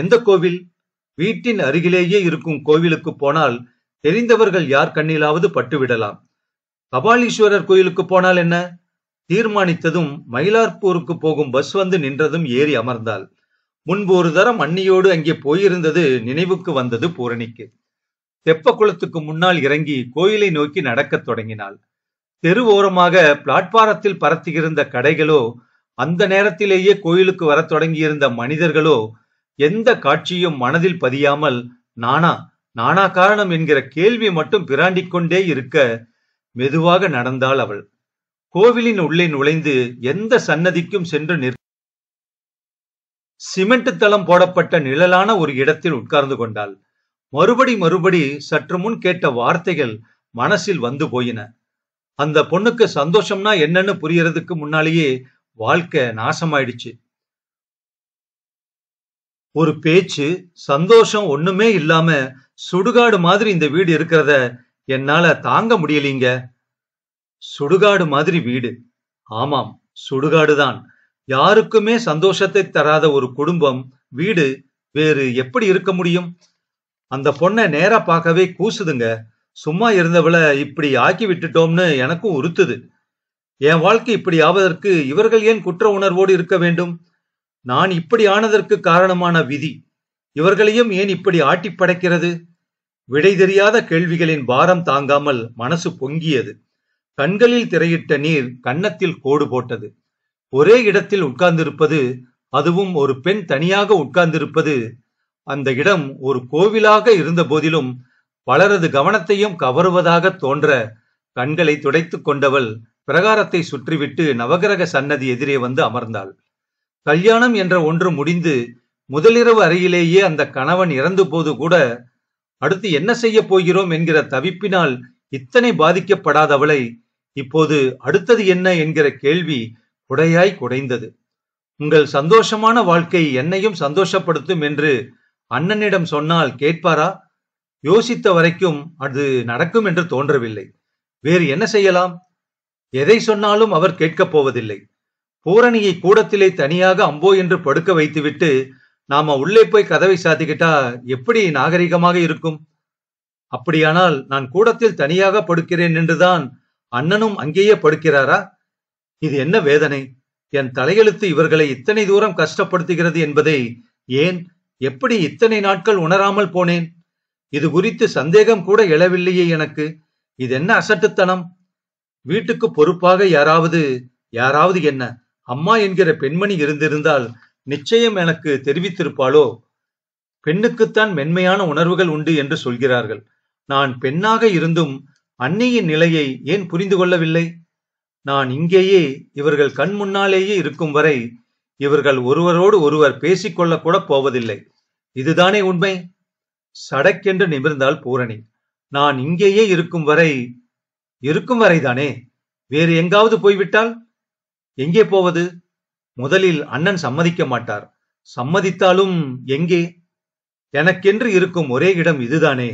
எந்த கோவில் வீட்டின் அருகிலேயே இருக்கும் கோவிலுக்கு போனால் தெரிந்தவர்கள் யார் கண்ணிலாவது பட்டுவிடலாம் கபாலீஸ்வரர் கோயிலுக்கு போனால் என்ன தீர்மானித்ததும் மயிலார்பூருக்கு போகும் பஸ் வந்து நின்றதும் ஏறி அமர்ந்தாள் முன்பு ஒரு தரம் அன்னியோடு அங்கே போயிருந்தது நினைவுக்கு வந்தது பூரணிக்கு தெப்ப குளத்துக்கு முன்னால் இறங்கி கோயிலை நோக்கி நடக்கத் தொடங்கினாள் தெரு ஓரமாக பிளாட்பாரத்தில் பரத்தியிருந்த கடைகளோ அந்த நேரத்திலேயே கோயிலுக்கு வரத் தொடங்கியிருந்த மனிதர்களோ எந்த காட்சியும் மனதில் பதியாமல் நானா நானா காரணம் என்கிற கேள்வி மட்டும் பிராண்டிக்கொண்டே இருக்க மெதுவாக நடந்தாள் அவள் கோவிலின் உள்ளே நுழைந்து எந்த சன்னதிக்கும் சென்று நிற் சிமெண்ட் தளம் போடப்பட்ட நிழலான ஒரு இடத்தில் உட்கார்ந்து கொண்டாள் மறுபடி மறுபடி சற்று முன் கேட்ட வார்த்தைகள் மனசில் வந்து போயின அந்த பொண்ணுக்கு சந்தோஷம்னா என்னன்னு புரியறதுக்கு முன்னாலேயே வாழ்க்கை நாசமாயிடுச்சு ஒரு பேச்சு சந்தோஷம் ஒண்ணுமே இல்லாம சுடுகாடு மாதிரி இந்த வீடு இருக்கிறத என்னால தாங்க முடியலீங்க சுடுகாடு மாதிரி வீடு ஆமாம் சுடுகாடுதான் யாருக்குமே சந்தோஷத்தை தராத ஒரு குடும்பம் வீடு வேறு எப்படி இருக்க முடியும் அந்த பொண்ணை நேர பார்க்கவே கூசுதுங்க சும்மா இருந்தவள இப்படி ஆக்கி விட்டுட்டோம்னு எனக்கும் உறுத்துது என் வாழ்க்கை இப்படி ஆவதற்கு இவர்கள் ஏன் குற்ற உணர்வோடு இருக்க வேண்டும் நான் இப்படி ஆனதற்கு காரணமான விதி இவர்களையும் ஏன் இப்படி ஆட்டி படைக்கிறது விடை தெரியாத கேள்விகளின் பாரம் தாங்காமல் மனசு பொங்கியது கண்களில் திரையிட்ட நீர் கன்னத்தில் கோடு போட்டது ஒரே இடத்தில் உட்கார்ந்திருப்பது அதுவும் ஒரு பெண் தனியாக உட்கார்ந்திருப்பது அந்த இடம் ஒரு கோவிலாக இருந்த போதிலும் பலரது கவனத்தையும் கவருவதாக தோன்ற கண்களை துடைத்து கொண்டவள் பிரகாரத்தை சுற்றிவிட்டு நவகிரக சன்னதி எதிரே வந்து அமர்ந்தாள் கல்யாணம் என்ற ஒன்று முடிந்து முதலிரவு அறையிலேயே அந்த கணவன் இறந்து போது கூட அடுத்து என்ன செய்ய போகிறோம் என்கிற தவிப்பினால் இத்தனை பாதிக்கப்படாதவளை இப்போது அடுத்தது என்ன என்கிற கேள்வி குடையாய் குடைந்தது உங்கள் சந்தோஷமான வாழ்க்கை என்னையும் சந்தோஷப்படுத்தும் என்று அண்ணனிடம் சொன்னால் கேட்பாரா யோசித்த வரைக்கும் அது நடக்கும் என்று தோன்றவில்லை வேறு என்ன செய்யலாம் எதை சொன்னாலும் அவர் கேட்கப் போவதில்லை பூரணியை கூடத்திலே தனியாக அம்போ என்று படுக்க வைத்துவிட்டு நாம உள்ளே போய் கதவை சாத்திக்கிட்டா எப்படி நாகரிகமாக இருக்கும் அப்படியானால் நான் கூடத்தில் தனியாக படுக்கிறேன் என்றுதான் அண்ணனும் அங்கேயே படுக்கிறாரா இது என்ன வேதனை என் தலையெழுத்து இவர்களை இத்தனை தூரம் கஷ்டப்படுத்துகிறது என்பதை ஏன் எப்படி இத்தனை நாட்கள் உணராமல் போனேன் இது குறித்து சந்தேகம் கூட எழவில்லையே எனக்கு இது என்ன அசட்டுத்தனம் வீட்டுக்கு பொறுப்பாக யாராவது யாராவது என்ன அம்மா என்கிற பெண்மணி இருந்திருந்தால் நிச்சயம் எனக்கு தெரிவித்திருப்பாளோ பெண்ணுக்குத்தான் மென்மையான உணர்வுகள் உண்டு என்று சொல்கிறார்கள் நான் பெண்ணாக இருந்தும் அன்னையின் நிலையை ஏன் புரிந்து கொள்ளவில்லை நான் இங்கேயே இவர்கள் கண் முன்னாலேயே இருக்கும் வரை இவர்கள் ஒருவரோடு ஒருவர் பேசிக்கொள்ள கூட போவதில்லை இதுதானே உண்மை சடக்கென்று நிமிர்ந்தாள் பூரணி நான் இங்கேயே இருக்கும் வரை இருக்கும் வரைதானே வேறு எங்காவது போய்விட்டால் எங்கே போவது முதலில் அண்ணன் சம்மதிக்க மாட்டார் சம்மதித்தாலும் எங்கே எனக்கென்று இருக்கும் ஒரே இடம் இதுதானே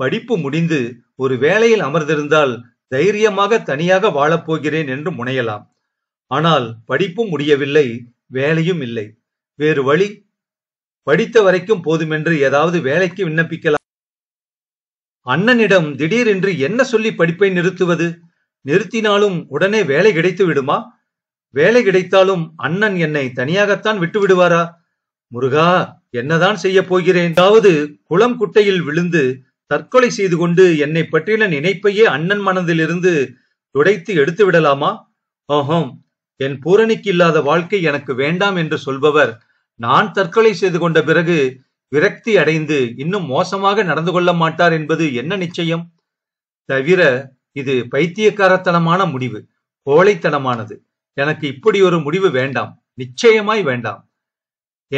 படிப்பு முடிந்து ஒரு வேலையில் அமர்ந்திருந்தால் தைரியமாக தனியாக வாழப்போகிறேன் என்று முனையலாம் ஆனால் படிப்பும் முடியவில்லை வேலையும் இல்லை வேறு வழி படித்த வரைக்கும் போதுமென்று ஏதாவது வேலைக்கு விண்ணப்பிக்கலாம் அண்ணனிடம் திடீரென்று என்ன சொல்லி படிப்பை நிறுத்துவது நிறுத்தினாலும் உடனே வேலை கிடைத்து விடுமா வேலை கிடைத்தாலும் அண்ணன் என்னை தனியாகத்தான் விட்டு விடுவாரா முருகா என்னதான் செய்ய போகிறேன் அதாவது குளம் குட்டையில் விழுந்து தற்கொலை செய்து கொண்டு என்னை பற்றின நினைப்பையே அண்ணன் மனதிலிருந்து துடைத்து எடுத்து விடலாமா ஓஹோம் என் பூரணிக்கு இல்லாத வாழ்க்கை எனக்கு வேண்டாம் என்று சொல்பவர் நான் தற்கொலை செய்து கொண்ட பிறகு விரக்தி அடைந்து இன்னும் மோசமாக நடந்து கொள்ள மாட்டார் என்பது என்ன நிச்சயம் தவிர இது பைத்தியக்காரத்தனமான முடிவு கோழைத்தனமானது எனக்கு இப்படி ஒரு முடிவு வேண்டாம் நிச்சயமாய் வேண்டாம்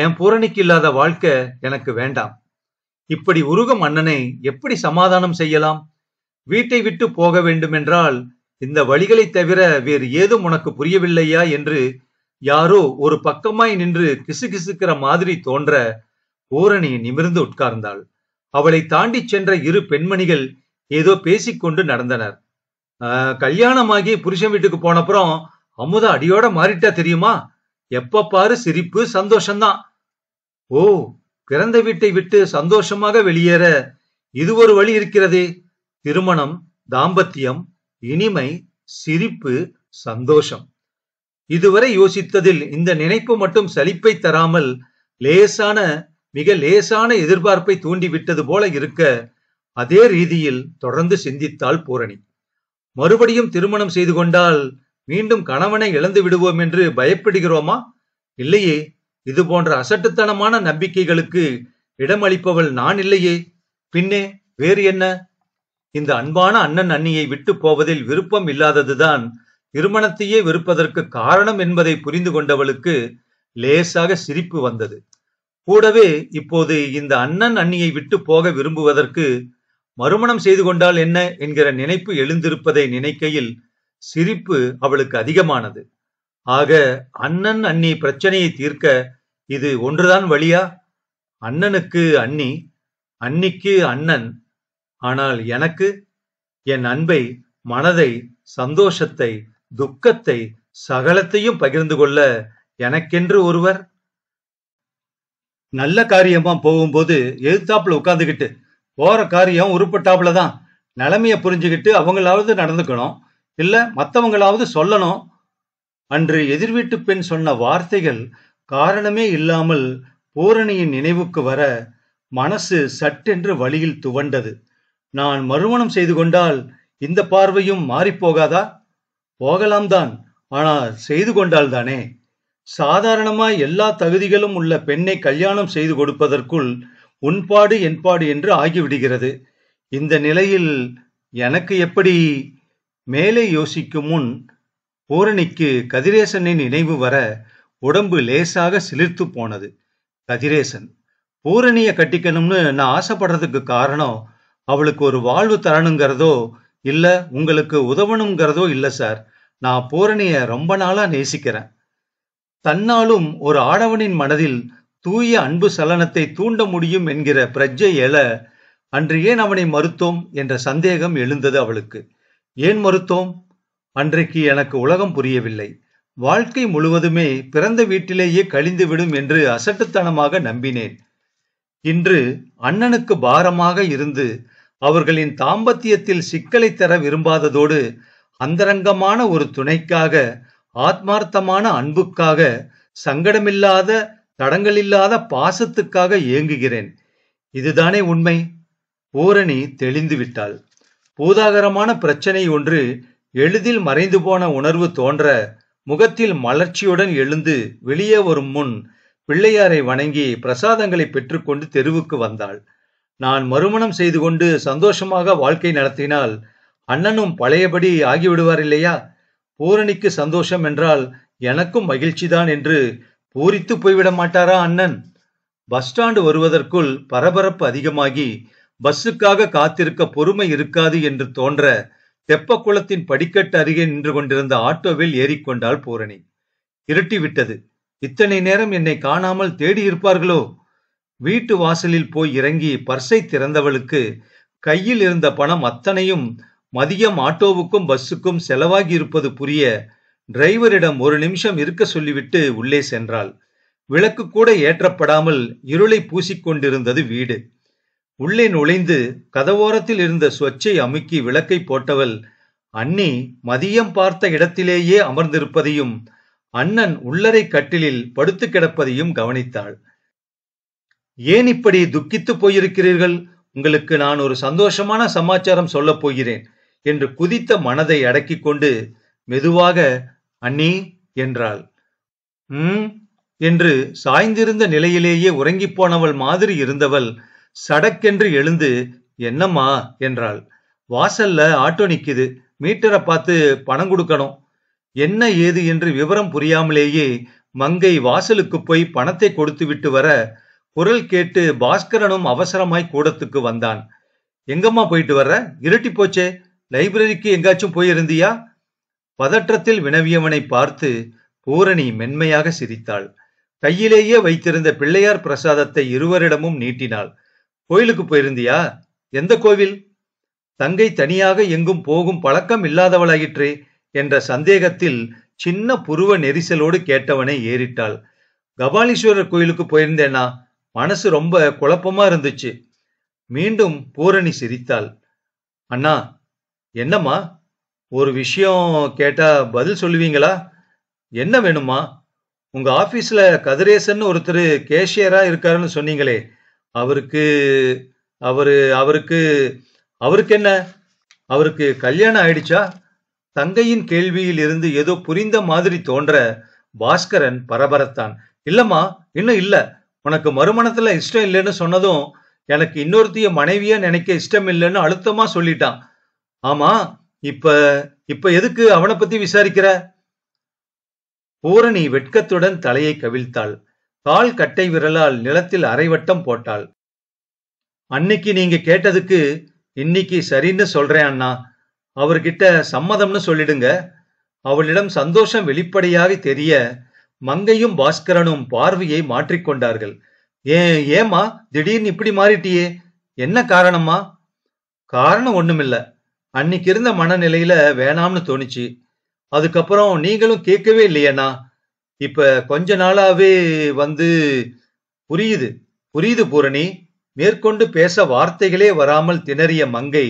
என் பூரணிக்கு இல்லாத வாழ்க்கை எனக்கு வேண்டாம் இப்படி உருகும் அண்ணனை எப்படி சமாதானம் செய்யலாம் வீட்டை விட்டு போக வேண்டுமென்றால் இந்த வழிகளை தவிர வேறு ஏதும் உனக்கு புரியவில்லையா என்று யாரோ ஒரு பக்கமாய் நின்று கிசுகிசுக்கிற மாதிரி தோன்ற பூரணி நிமிர்ந்து உட்கார்ந்தாள் அவளை தாண்டி சென்ற இரு பெண்மணிகள் ஏதோ பேசிக்கொண்டு நடந்தனர் கல்யாணமாகி புருஷன் வீட்டுக்கு போனப்புறம் அமுத அடியோட மாறிட்டா தெரியுமா எப்ப பாரு சிரிப்பு சந்தோஷம்தான் ஓ பிறந்த வீட்டை விட்டு சந்தோஷமாக வெளியேற இது ஒரு வழி இருக்கிறது திருமணம் தாம்பத்தியம் இனிமை சிரிப்பு சந்தோஷம் இதுவரை யோசித்ததில் இந்த நினைப்பு மட்டும் சலிப்பை தராமல் லேசான மிக லேசான எதிர்பார்ப்பை தூண்டிவிட்டது போல இருக்க அதே ரீதியில் தொடர்ந்து சிந்தித்தாள் பூரணி மறுபடியும் திருமணம் செய்து கொண்டால் மீண்டும் கணவனை இழந்து விடுவோம் என்று பயப்படுகிறோமா இல்லையே இது போன்ற அசட்டுத்தனமான நம்பிக்கைகளுக்கு இடமளிப்பவள் நான் இல்லையே பின்னே வேறு என்ன இந்த அன்பான அண்ணன் அண்ணியை விட்டு போவதில் விருப்பம் இல்லாததுதான் திருமணத்தையே வெறுப்பதற்கு காரணம் என்பதை புரிந்து கொண்டவளுக்கு லேசாக சிரிப்பு வந்தது கூடவே இப்போது இந்த அண்ணன் அண்ணியை விட்டு போக விரும்புவதற்கு மறுமணம் செய்து கொண்டால் என்ன என்கிற நினைப்பு எழுந்திருப்பதை நினைக்கையில் சிரிப்பு அவளுக்கு அதிகமானது ஆக அண்ணன் அண்ணி பிரச்சனையை தீர்க்க இது ஒன்றுதான் வழியா அண்ணனுக்கு அண்ணி அன்னிக்கு அண்ணன் ஆனால் எனக்கு என் அன்பை மனதை சந்தோஷத்தை துக்கத்தை சகலத்தையும் பகிர்ந்து கொள்ள எனக்கென்று ஒருவர் நல்ல காரியமா போகும்போது எழுத்தாப்புல உட்காந்துக்கிட்டு போற காரியம் உருப்பட்டாப்புல தான் நிலைமைய புரிஞ்சுக்கிட்டு அவங்களாவது நடந்துக்கணும் இல்லை மற்றவங்களாவது சொல்லணும் அன்று எதிர் வீட்டு பெண் சொன்ன வார்த்தைகள் காரணமே இல்லாமல் பூரணியின் நினைவுக்கு வர மனசு சட்டென்று வழியில் துவண்டது நான் மறுமணம் செய்து கொண்டால் இந்த பார்வையும் மாறிப்போகாதா போகலாம் தான் ஆனால் செய்து கொண்டால் தானே சாதாரணமாய் எல்லா தகுதிகளும் உள்ள பெண்ணை கல்யாணம் செய்து கொடுப்பதற்குள் உன்பாடு என்பாடு என்று ஆகிவிடுகிறது இந்த நிலையில் எனக்கு எப்படி மேலே யோசிக்கும் முன் பூரணிக்கு கதிரேசனின் நினைவு வர உடம்பு லேசாக சிலிர்த்து போனது கதிரேசன் பூரணியை கட்டிக்கணும்னு நான் ஆசைப்படுறதுக்கு காரணம் அவளுக்கு ஒரு வாழ்வு தரணுங்கிறதோ இல்லை உங்களுக்கு உதவணுங்கிறதோ இல்லை சார் நான் பூரணியை ரொம்ப நாளாக நேசிக்கிறேன் தன்னாலும் ஒரு ஆடவனின் மனதில் தூய அன்பு சலனத்தை தூண்ட முடியும் என்கிற பிரஜை எழ அன்று ஏன் அவனை மறுத்தோம் என்ற சந்தேகம் எழுந்தது அவளுக்கு ஏன் மறுத்தோம் அன்றைக்கு எனக்கு உலகம் புரியவில்லை வாழ்க்கை முழுவதுமே பிறந்த வீட்டிலேயே கழிந்துவிடும் என்று அசட்டுத்தனமாக நம்பினேன் இன்று அண்ணனுக்கு பாரமாக இருந்து அவர்களின் தாம்பத்தியத்தில் சிக்கலை தர விரும்பாததோடு அந்தரங்கமான ஒரு துணைக்காக ஆத்மார்த்தமான அன்புக்காக சங்கடமில்லாத தடங்களில்லாத பாசத்துக்காக ஏங்குகிறேன் இதுதானே உண்மை பூரணி தெளிந்துவிட்டாள் பூதாகரமான பிரச்சனை ஒன்று எளிதில் மறைந்து போன உணர்வு தோன்ற முகத்தில் மலர்ச்சியுடன் எழுந்து வெளியே வரும் முன் பிள்ளையாரை வணங்கி பிரசாதங்களை பெற்றுக்கொண்டு தெருவுக்கு வந்தாள் நான் மறுமணம் செய்து கொண்டு சந்தோஷமாக வாழ்க்கை நடத்தினால் அண்ணனும் பழையபடி ஆகிவிடுவார் இல்லையா பூரணிக்கு சந்தோஷம் என்றால் எனக்கும் மகிழ்ச்சிதான் என்று பூரித்து போய்விட மாட்டாரா அண்ணன் பஸ் ஸ்டாண்டு வருவதற்குள் பரபரப்பு அதிகமாகி பஸ்ஸுக்காக காத்திருக்க பொறுமை இருக்காது என்று தோன்ற தெப்பக்குளத்தின் படிக்கட்டு அருகே நின்று கொண்டிருந்த ஆட்டோவில் ஏறிக்கொண்டாள் பூரணி இருட்டிவிட்டது இத்தனை நேரம் என்னை காணாமல் தேடியிருப்பார்களோ வீட்டு வாசலில் போய் இறங்கி பர்சை திறந்தவளுக்கு கையில் இருந்த பணம் அத்தனையும் மதியம் ஆட்டோவுக்கும் பஸ்ஸுக்கும் செலவாகி இருப்பது புரிய டிரைவரிடம் ஒரு நிமிஷம் இருக்க சொல்லிவிட்டு உள்ளே சென்றாள் விளக்கு கூட ஏற்றப்படாமல் இருளை பூசிக்கொண்டிருந்தது வீடு உள்ளே நுழைந்து கதவோரத்தில் இருந்த சொச்சை அமுக்கி விளக்கை போட்டவள் அன்னி மதியம் பார்த்த இடத்திலேயே அமர்ந்திருப்பதையும் அண்ணன் உள்ளறை கட்டிலில் படுத்து கிடப்பதையும் கவனித்தாள் ஏன் இப்படி துக்கித்து போயிருக்கிறீர்கள் உங்களுக்கு நான் ஒரு சந்தோஷமான சமாச்சாரம் சொல்லப் போகிறேன் என்று குதித்த மனதை அடக்கி கொண்டு மெதுவாக அண்ணி என்றாள் ம் என்று சாய்ந்திருந்த நிலையிலேயே உறங்கிப் போனவள் மாதிரி இருந்தவள் சடக்கென்று எழுந்து என்னம்மா என்றாள் வாசல்ல ஆட்டோ நிக்குது மீட்டரை பார்த்து பணம் கொடுக்கணும் என்ன ஏது என்று விவரம் புரியாமலேயே மங்கை வாசலுக்கு போய் பணத்தை கொடுத்து விட்டு வர குரல் கேட்டு பாஸ்கரனும் அவசரமாய் கூடத்துக்கு வந்தான் எங்கம்மா போயிட்டு வர்ற இருட்டி போச்சே லைப்ரரிக்கு எங்காச்சும் போயிருந்தியா பதற்றத்தில் வினவியவனை பார்த்து பூரணி மென்மையாக சிரித்தாள் கையிலேயே வைத்திருந்த பிள்ளையார் பிரசாதத்தை இருவரிடமும் நீட்டினாள் கோயிலுக்கு போயிருந்தியா எந்த கோவில் தங்கை தனியாக எங்கும் போகும் பழக்கம் இல்லாதவளாயிற்று என்ற சந்தேகத்தில் சின்ன புருவ நெரிசலோடு கேட்டவனை ஏறிட்டாள் கபாலீஸ்வரர் கோயிலுக்கு போயிருந்தேனா மனசு ரொம்ப குழப்பமா இருந்துச்சு மீண்டும் பூரணி சிரித்தாள் அண்ணா என்னம்மா ஒரு விஷயம் கேட்டா பதில் சொல்லுவீங்களா என்ன வேணுமா உங்க ஆபீஸ்ல கதிரேசன் ஒருத்தர் கேஷியரா இருக்காருன்னு சொன்னீங்களே அவருக்கு அவரு அவருக்கு அவருக்கு என்ன அவருக்கு கல்யாணம் ஆயிடுச்சா தங்கையின் கேள்வியில் இருந்து ஏதோ புரிந்த மாதிரி தோன்ற பாஸ்கரன் பரபரத்தான் இல்லம்மா இன்னும் இல்ல உனக்கு மறுமணத்துல இஷ்டம் இல்லைன்னு சொன்னதும் எனக்கு இன்னொருத்திய மனைவியா நினைக்க இஷ்டம் இல்லைன்னு அழுத்தமா சொல்லிட்டான் ஆமா இப்ப இப்ப எதுக்கு அவனை பத்தி விசாரிக்கிற பூரணி வெட்கத்துடன் தலையை கவிழ்த்தாள் கால் கட்டை விரலால் நிலத்தில் அரைவட்டம் போட்டாள் அன்னைக்கு நீங்க கேட்டதுக்கு இன்னைக்கு சரின்னு சொல்றேன் அண்ணா அவர்கிட்ட சம்மதம்னு சொல்லிடுங்க அவளிடம் சந்தோஷம் வெளிப்படையாக தெரிய மங்கையும் பாஸ்கரனும் பார்வையை மாற்றிக்கொண்டார்கள் ஏன் ஏமா திடீர்னு இப்படி மாறிட்டியே என்ன காரணமா காரணம் ஒண்ணுமில்ல அன்னைக்கு இருந்த மனநிலையில வேணாம்னு தோணுச்சு அதுக்கப்புறம் நீங்களும் கேட்கவே இல்லையண்ணா இப்ப கொஞ்ச நாளாவே வந்து புரியுது புரியுது பூரணி மேற்கொண்டு பேச வார்த்தைகளே வராமல் திணறிய மங்கை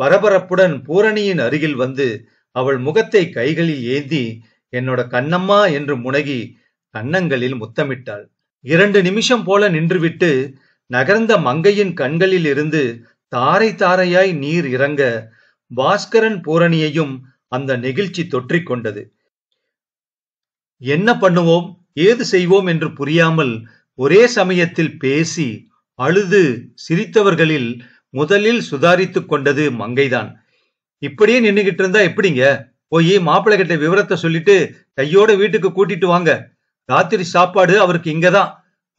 பரபரப்புடன் பூரணியின் அருகில் வந்து அவள் முகத்தை கைகளில் ஏந்தி என்னோட கண்ணம்மா என்று முனகி கன்னங்களில் முத்தமிட்டாள் இரண்டு நிமிஷம் போல நின்றுவிட்டு நகர்ந்த மங்கையின் கண்களில் இருந்து தாரை தாரையாய் நீர் இறங்க பாஸ்கரன் பூரணியையும் அந்த நெகிழ்ச்சி தொற்றிக்கொண்டது என்ன பண்ணுவோம் ஏது செய்வோம் என்று புரியாமல் ஒரே சமயத்தில் பேசி அழுது சிரித்தவர்களில் முதலில் சுதாரித்து கொண்டது மங்கைதான் இப்படியே நின்றுகிட்டு இருந்தா எப்படிங்க போய் மாப்பிள்ளை கிட்ட விவரத்தை சொல்லிட்டு கையோட வீட்டுக்கு கூட்டிட்டு வாங்க ராத்திரி சாப்பாடு அவருக்கு இங்கதான்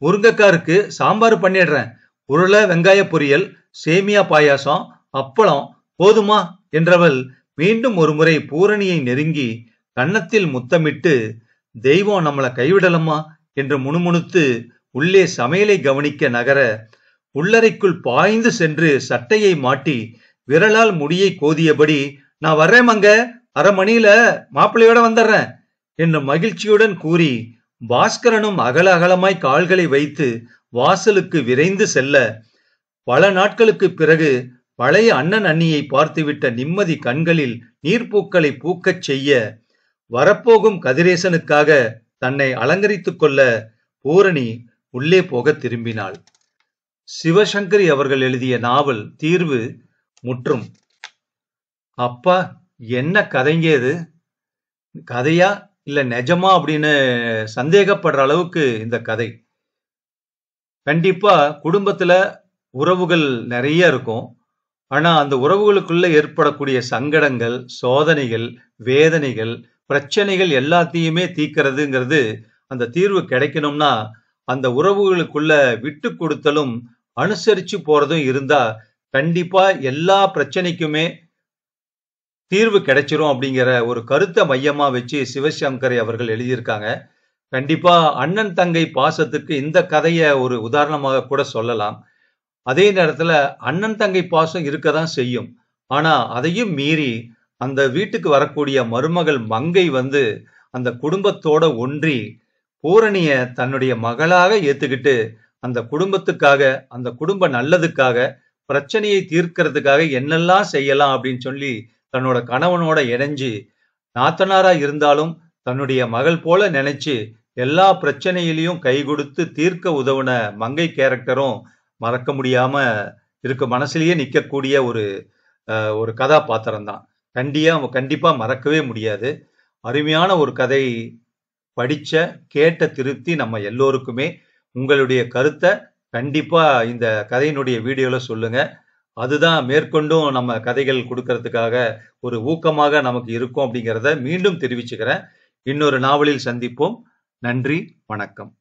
முருங்கக்காருக்கு சாம்பார் பண்ணிடுறேன் உருளை வெங்காய பொரியல் சேமியா பாயாசம் அப்பளம் போதுமா என்றவள் மீண்டும் ஒருமுறை பூரணியை நெருங்கி கன்னத்தில் முத்தமிட்டு தெய்வம் நம்மளை கைவிடலம்மா என்று முணுமுணுத்து உள்ளே சமையலை கவனிக்க நகர உள்ளறைக்குள் பாய்ந்து சென்று சட்டையை மாட்டி விரலால் முடியை கோதியபடி நான் வர்றேன் மங்க அரை மணியில மாப்பிள்ளையோட வந்துடுறேன் என்று மகிழ்ச்சியுடன் கூறி பாஸ்கரனும் அகல அகலமாய் கால்களை வைத்து வாசலுக்கு விரைந்து செல்ல பல நாட்களுக்கு பிறகு பழைய அண்ணன் அண்ணியை பார்த்துவிட்ட நிம்மதி கண்களில் நீர்ப்பூக்களை பூக்கச் செய்ய வரப்போகும் கதிரேசனுக்காக தன்னை அலங்கரித்துக் கொள்ள பூரணி உள்ளே போக திரும்பினாள் சிவசங்கரி அவர்கள் எழுதிய நாவல் தீர்வு முற்றும் அப்பா என்ன கதைங்க கதையா இல்ல நிஜமா அப்படின்னு சந்தேகப்படுற அளவுக்கு இந்த கதை கண்டிப்பா குடும்பத்துல உறவுகள் நிறைய இருக்கும் ஆனா அந்த உறவுகளுக்குள்ள ஏற்படக்கூடிய சங்கடங்கள் சோதனைகள் வேதனைகள் பிரச்சனைகள் எல்லாத்தையுமே தீக்கிறதுங்கிறது அந்த தீர்வு கிடைக்கணும்னா அந்த உறவுகளுக்குள்ள விட்டு கொடுத்தலும் அனுசரிச்சு போறதும் இருந்தா கண்டிப்பா எல்லா பிரச்சனைக்குமே தீர்வு கிடைச்சிரும் அப்படிங்கிற ஒரு கருத்தை மையமா வச்சு சிவசங்கரை அவர்கள் எழுதியிருக்காங்க கண்டிப்பா அண்ணன் தங்கை பாசத்துக்கு இந்த கதையை ஒரு உதாரணமாக கூட சொல்லலாம் அதே நேரத்துல அண்ணன் தங்கை பாசம் இருக்க தான் செய்யும் ஆனா அதையும் மீறி அந்த வீட்டுக்கு வரக்கூடிய மருமகள் மங்கை வந்து அந்த குடும்பத்தோட ஒன்றி பூரணிய தன்னுடைய மகளாக ஏத்துக்கிட்டு அந்த குடும்பத்துக்காக அந்த குடும்ப நல்லதுக்காக பிரச்சனையை தீர்க்கிறதுக்காக என்னெல்லாம் செய்யலாம் அப்படின்னு சொல்லி தன்னோட கணவனோட இணைஞ்சு நாத்தனாரா இருந்தாலும் தன்னுடைய மகள் போல நினைச்சு எல்லா பிரச்சனையிலையும் கை கொடுத்து தீர்க்க உதவுன மங்கை கேரக்டரும் மறக்க முடியாம இருக்க மனசுலயே நிற்கக்கூடிய ஒரு ஒரு கதாபாத்திரம்தான் கண்டியாக கண்டிப்பாக மறக்கவே முடியாது அருமையான ஒரு கதை படித்த கேட்ட திருப்தி நம்ம எல்லோருக்குமே உங்களுடைய கருத்தை கண்டிப்பாக இந்த கதையினுடைய வீடியோவில் சொல்லுங்கள் அதுதான் மேற்கொண்டும் நம்ம கதைகள் கொடுக்கறதுக்காக ஒரு ஊக்கமாக நமக்கு இருக்கும் அப்படிங்கிறத மீண்டும் தெரிவிச்சுக்கிறேன் இன்னொரு நாவலில் சந்திப்போம் நன்றி வணக்கம்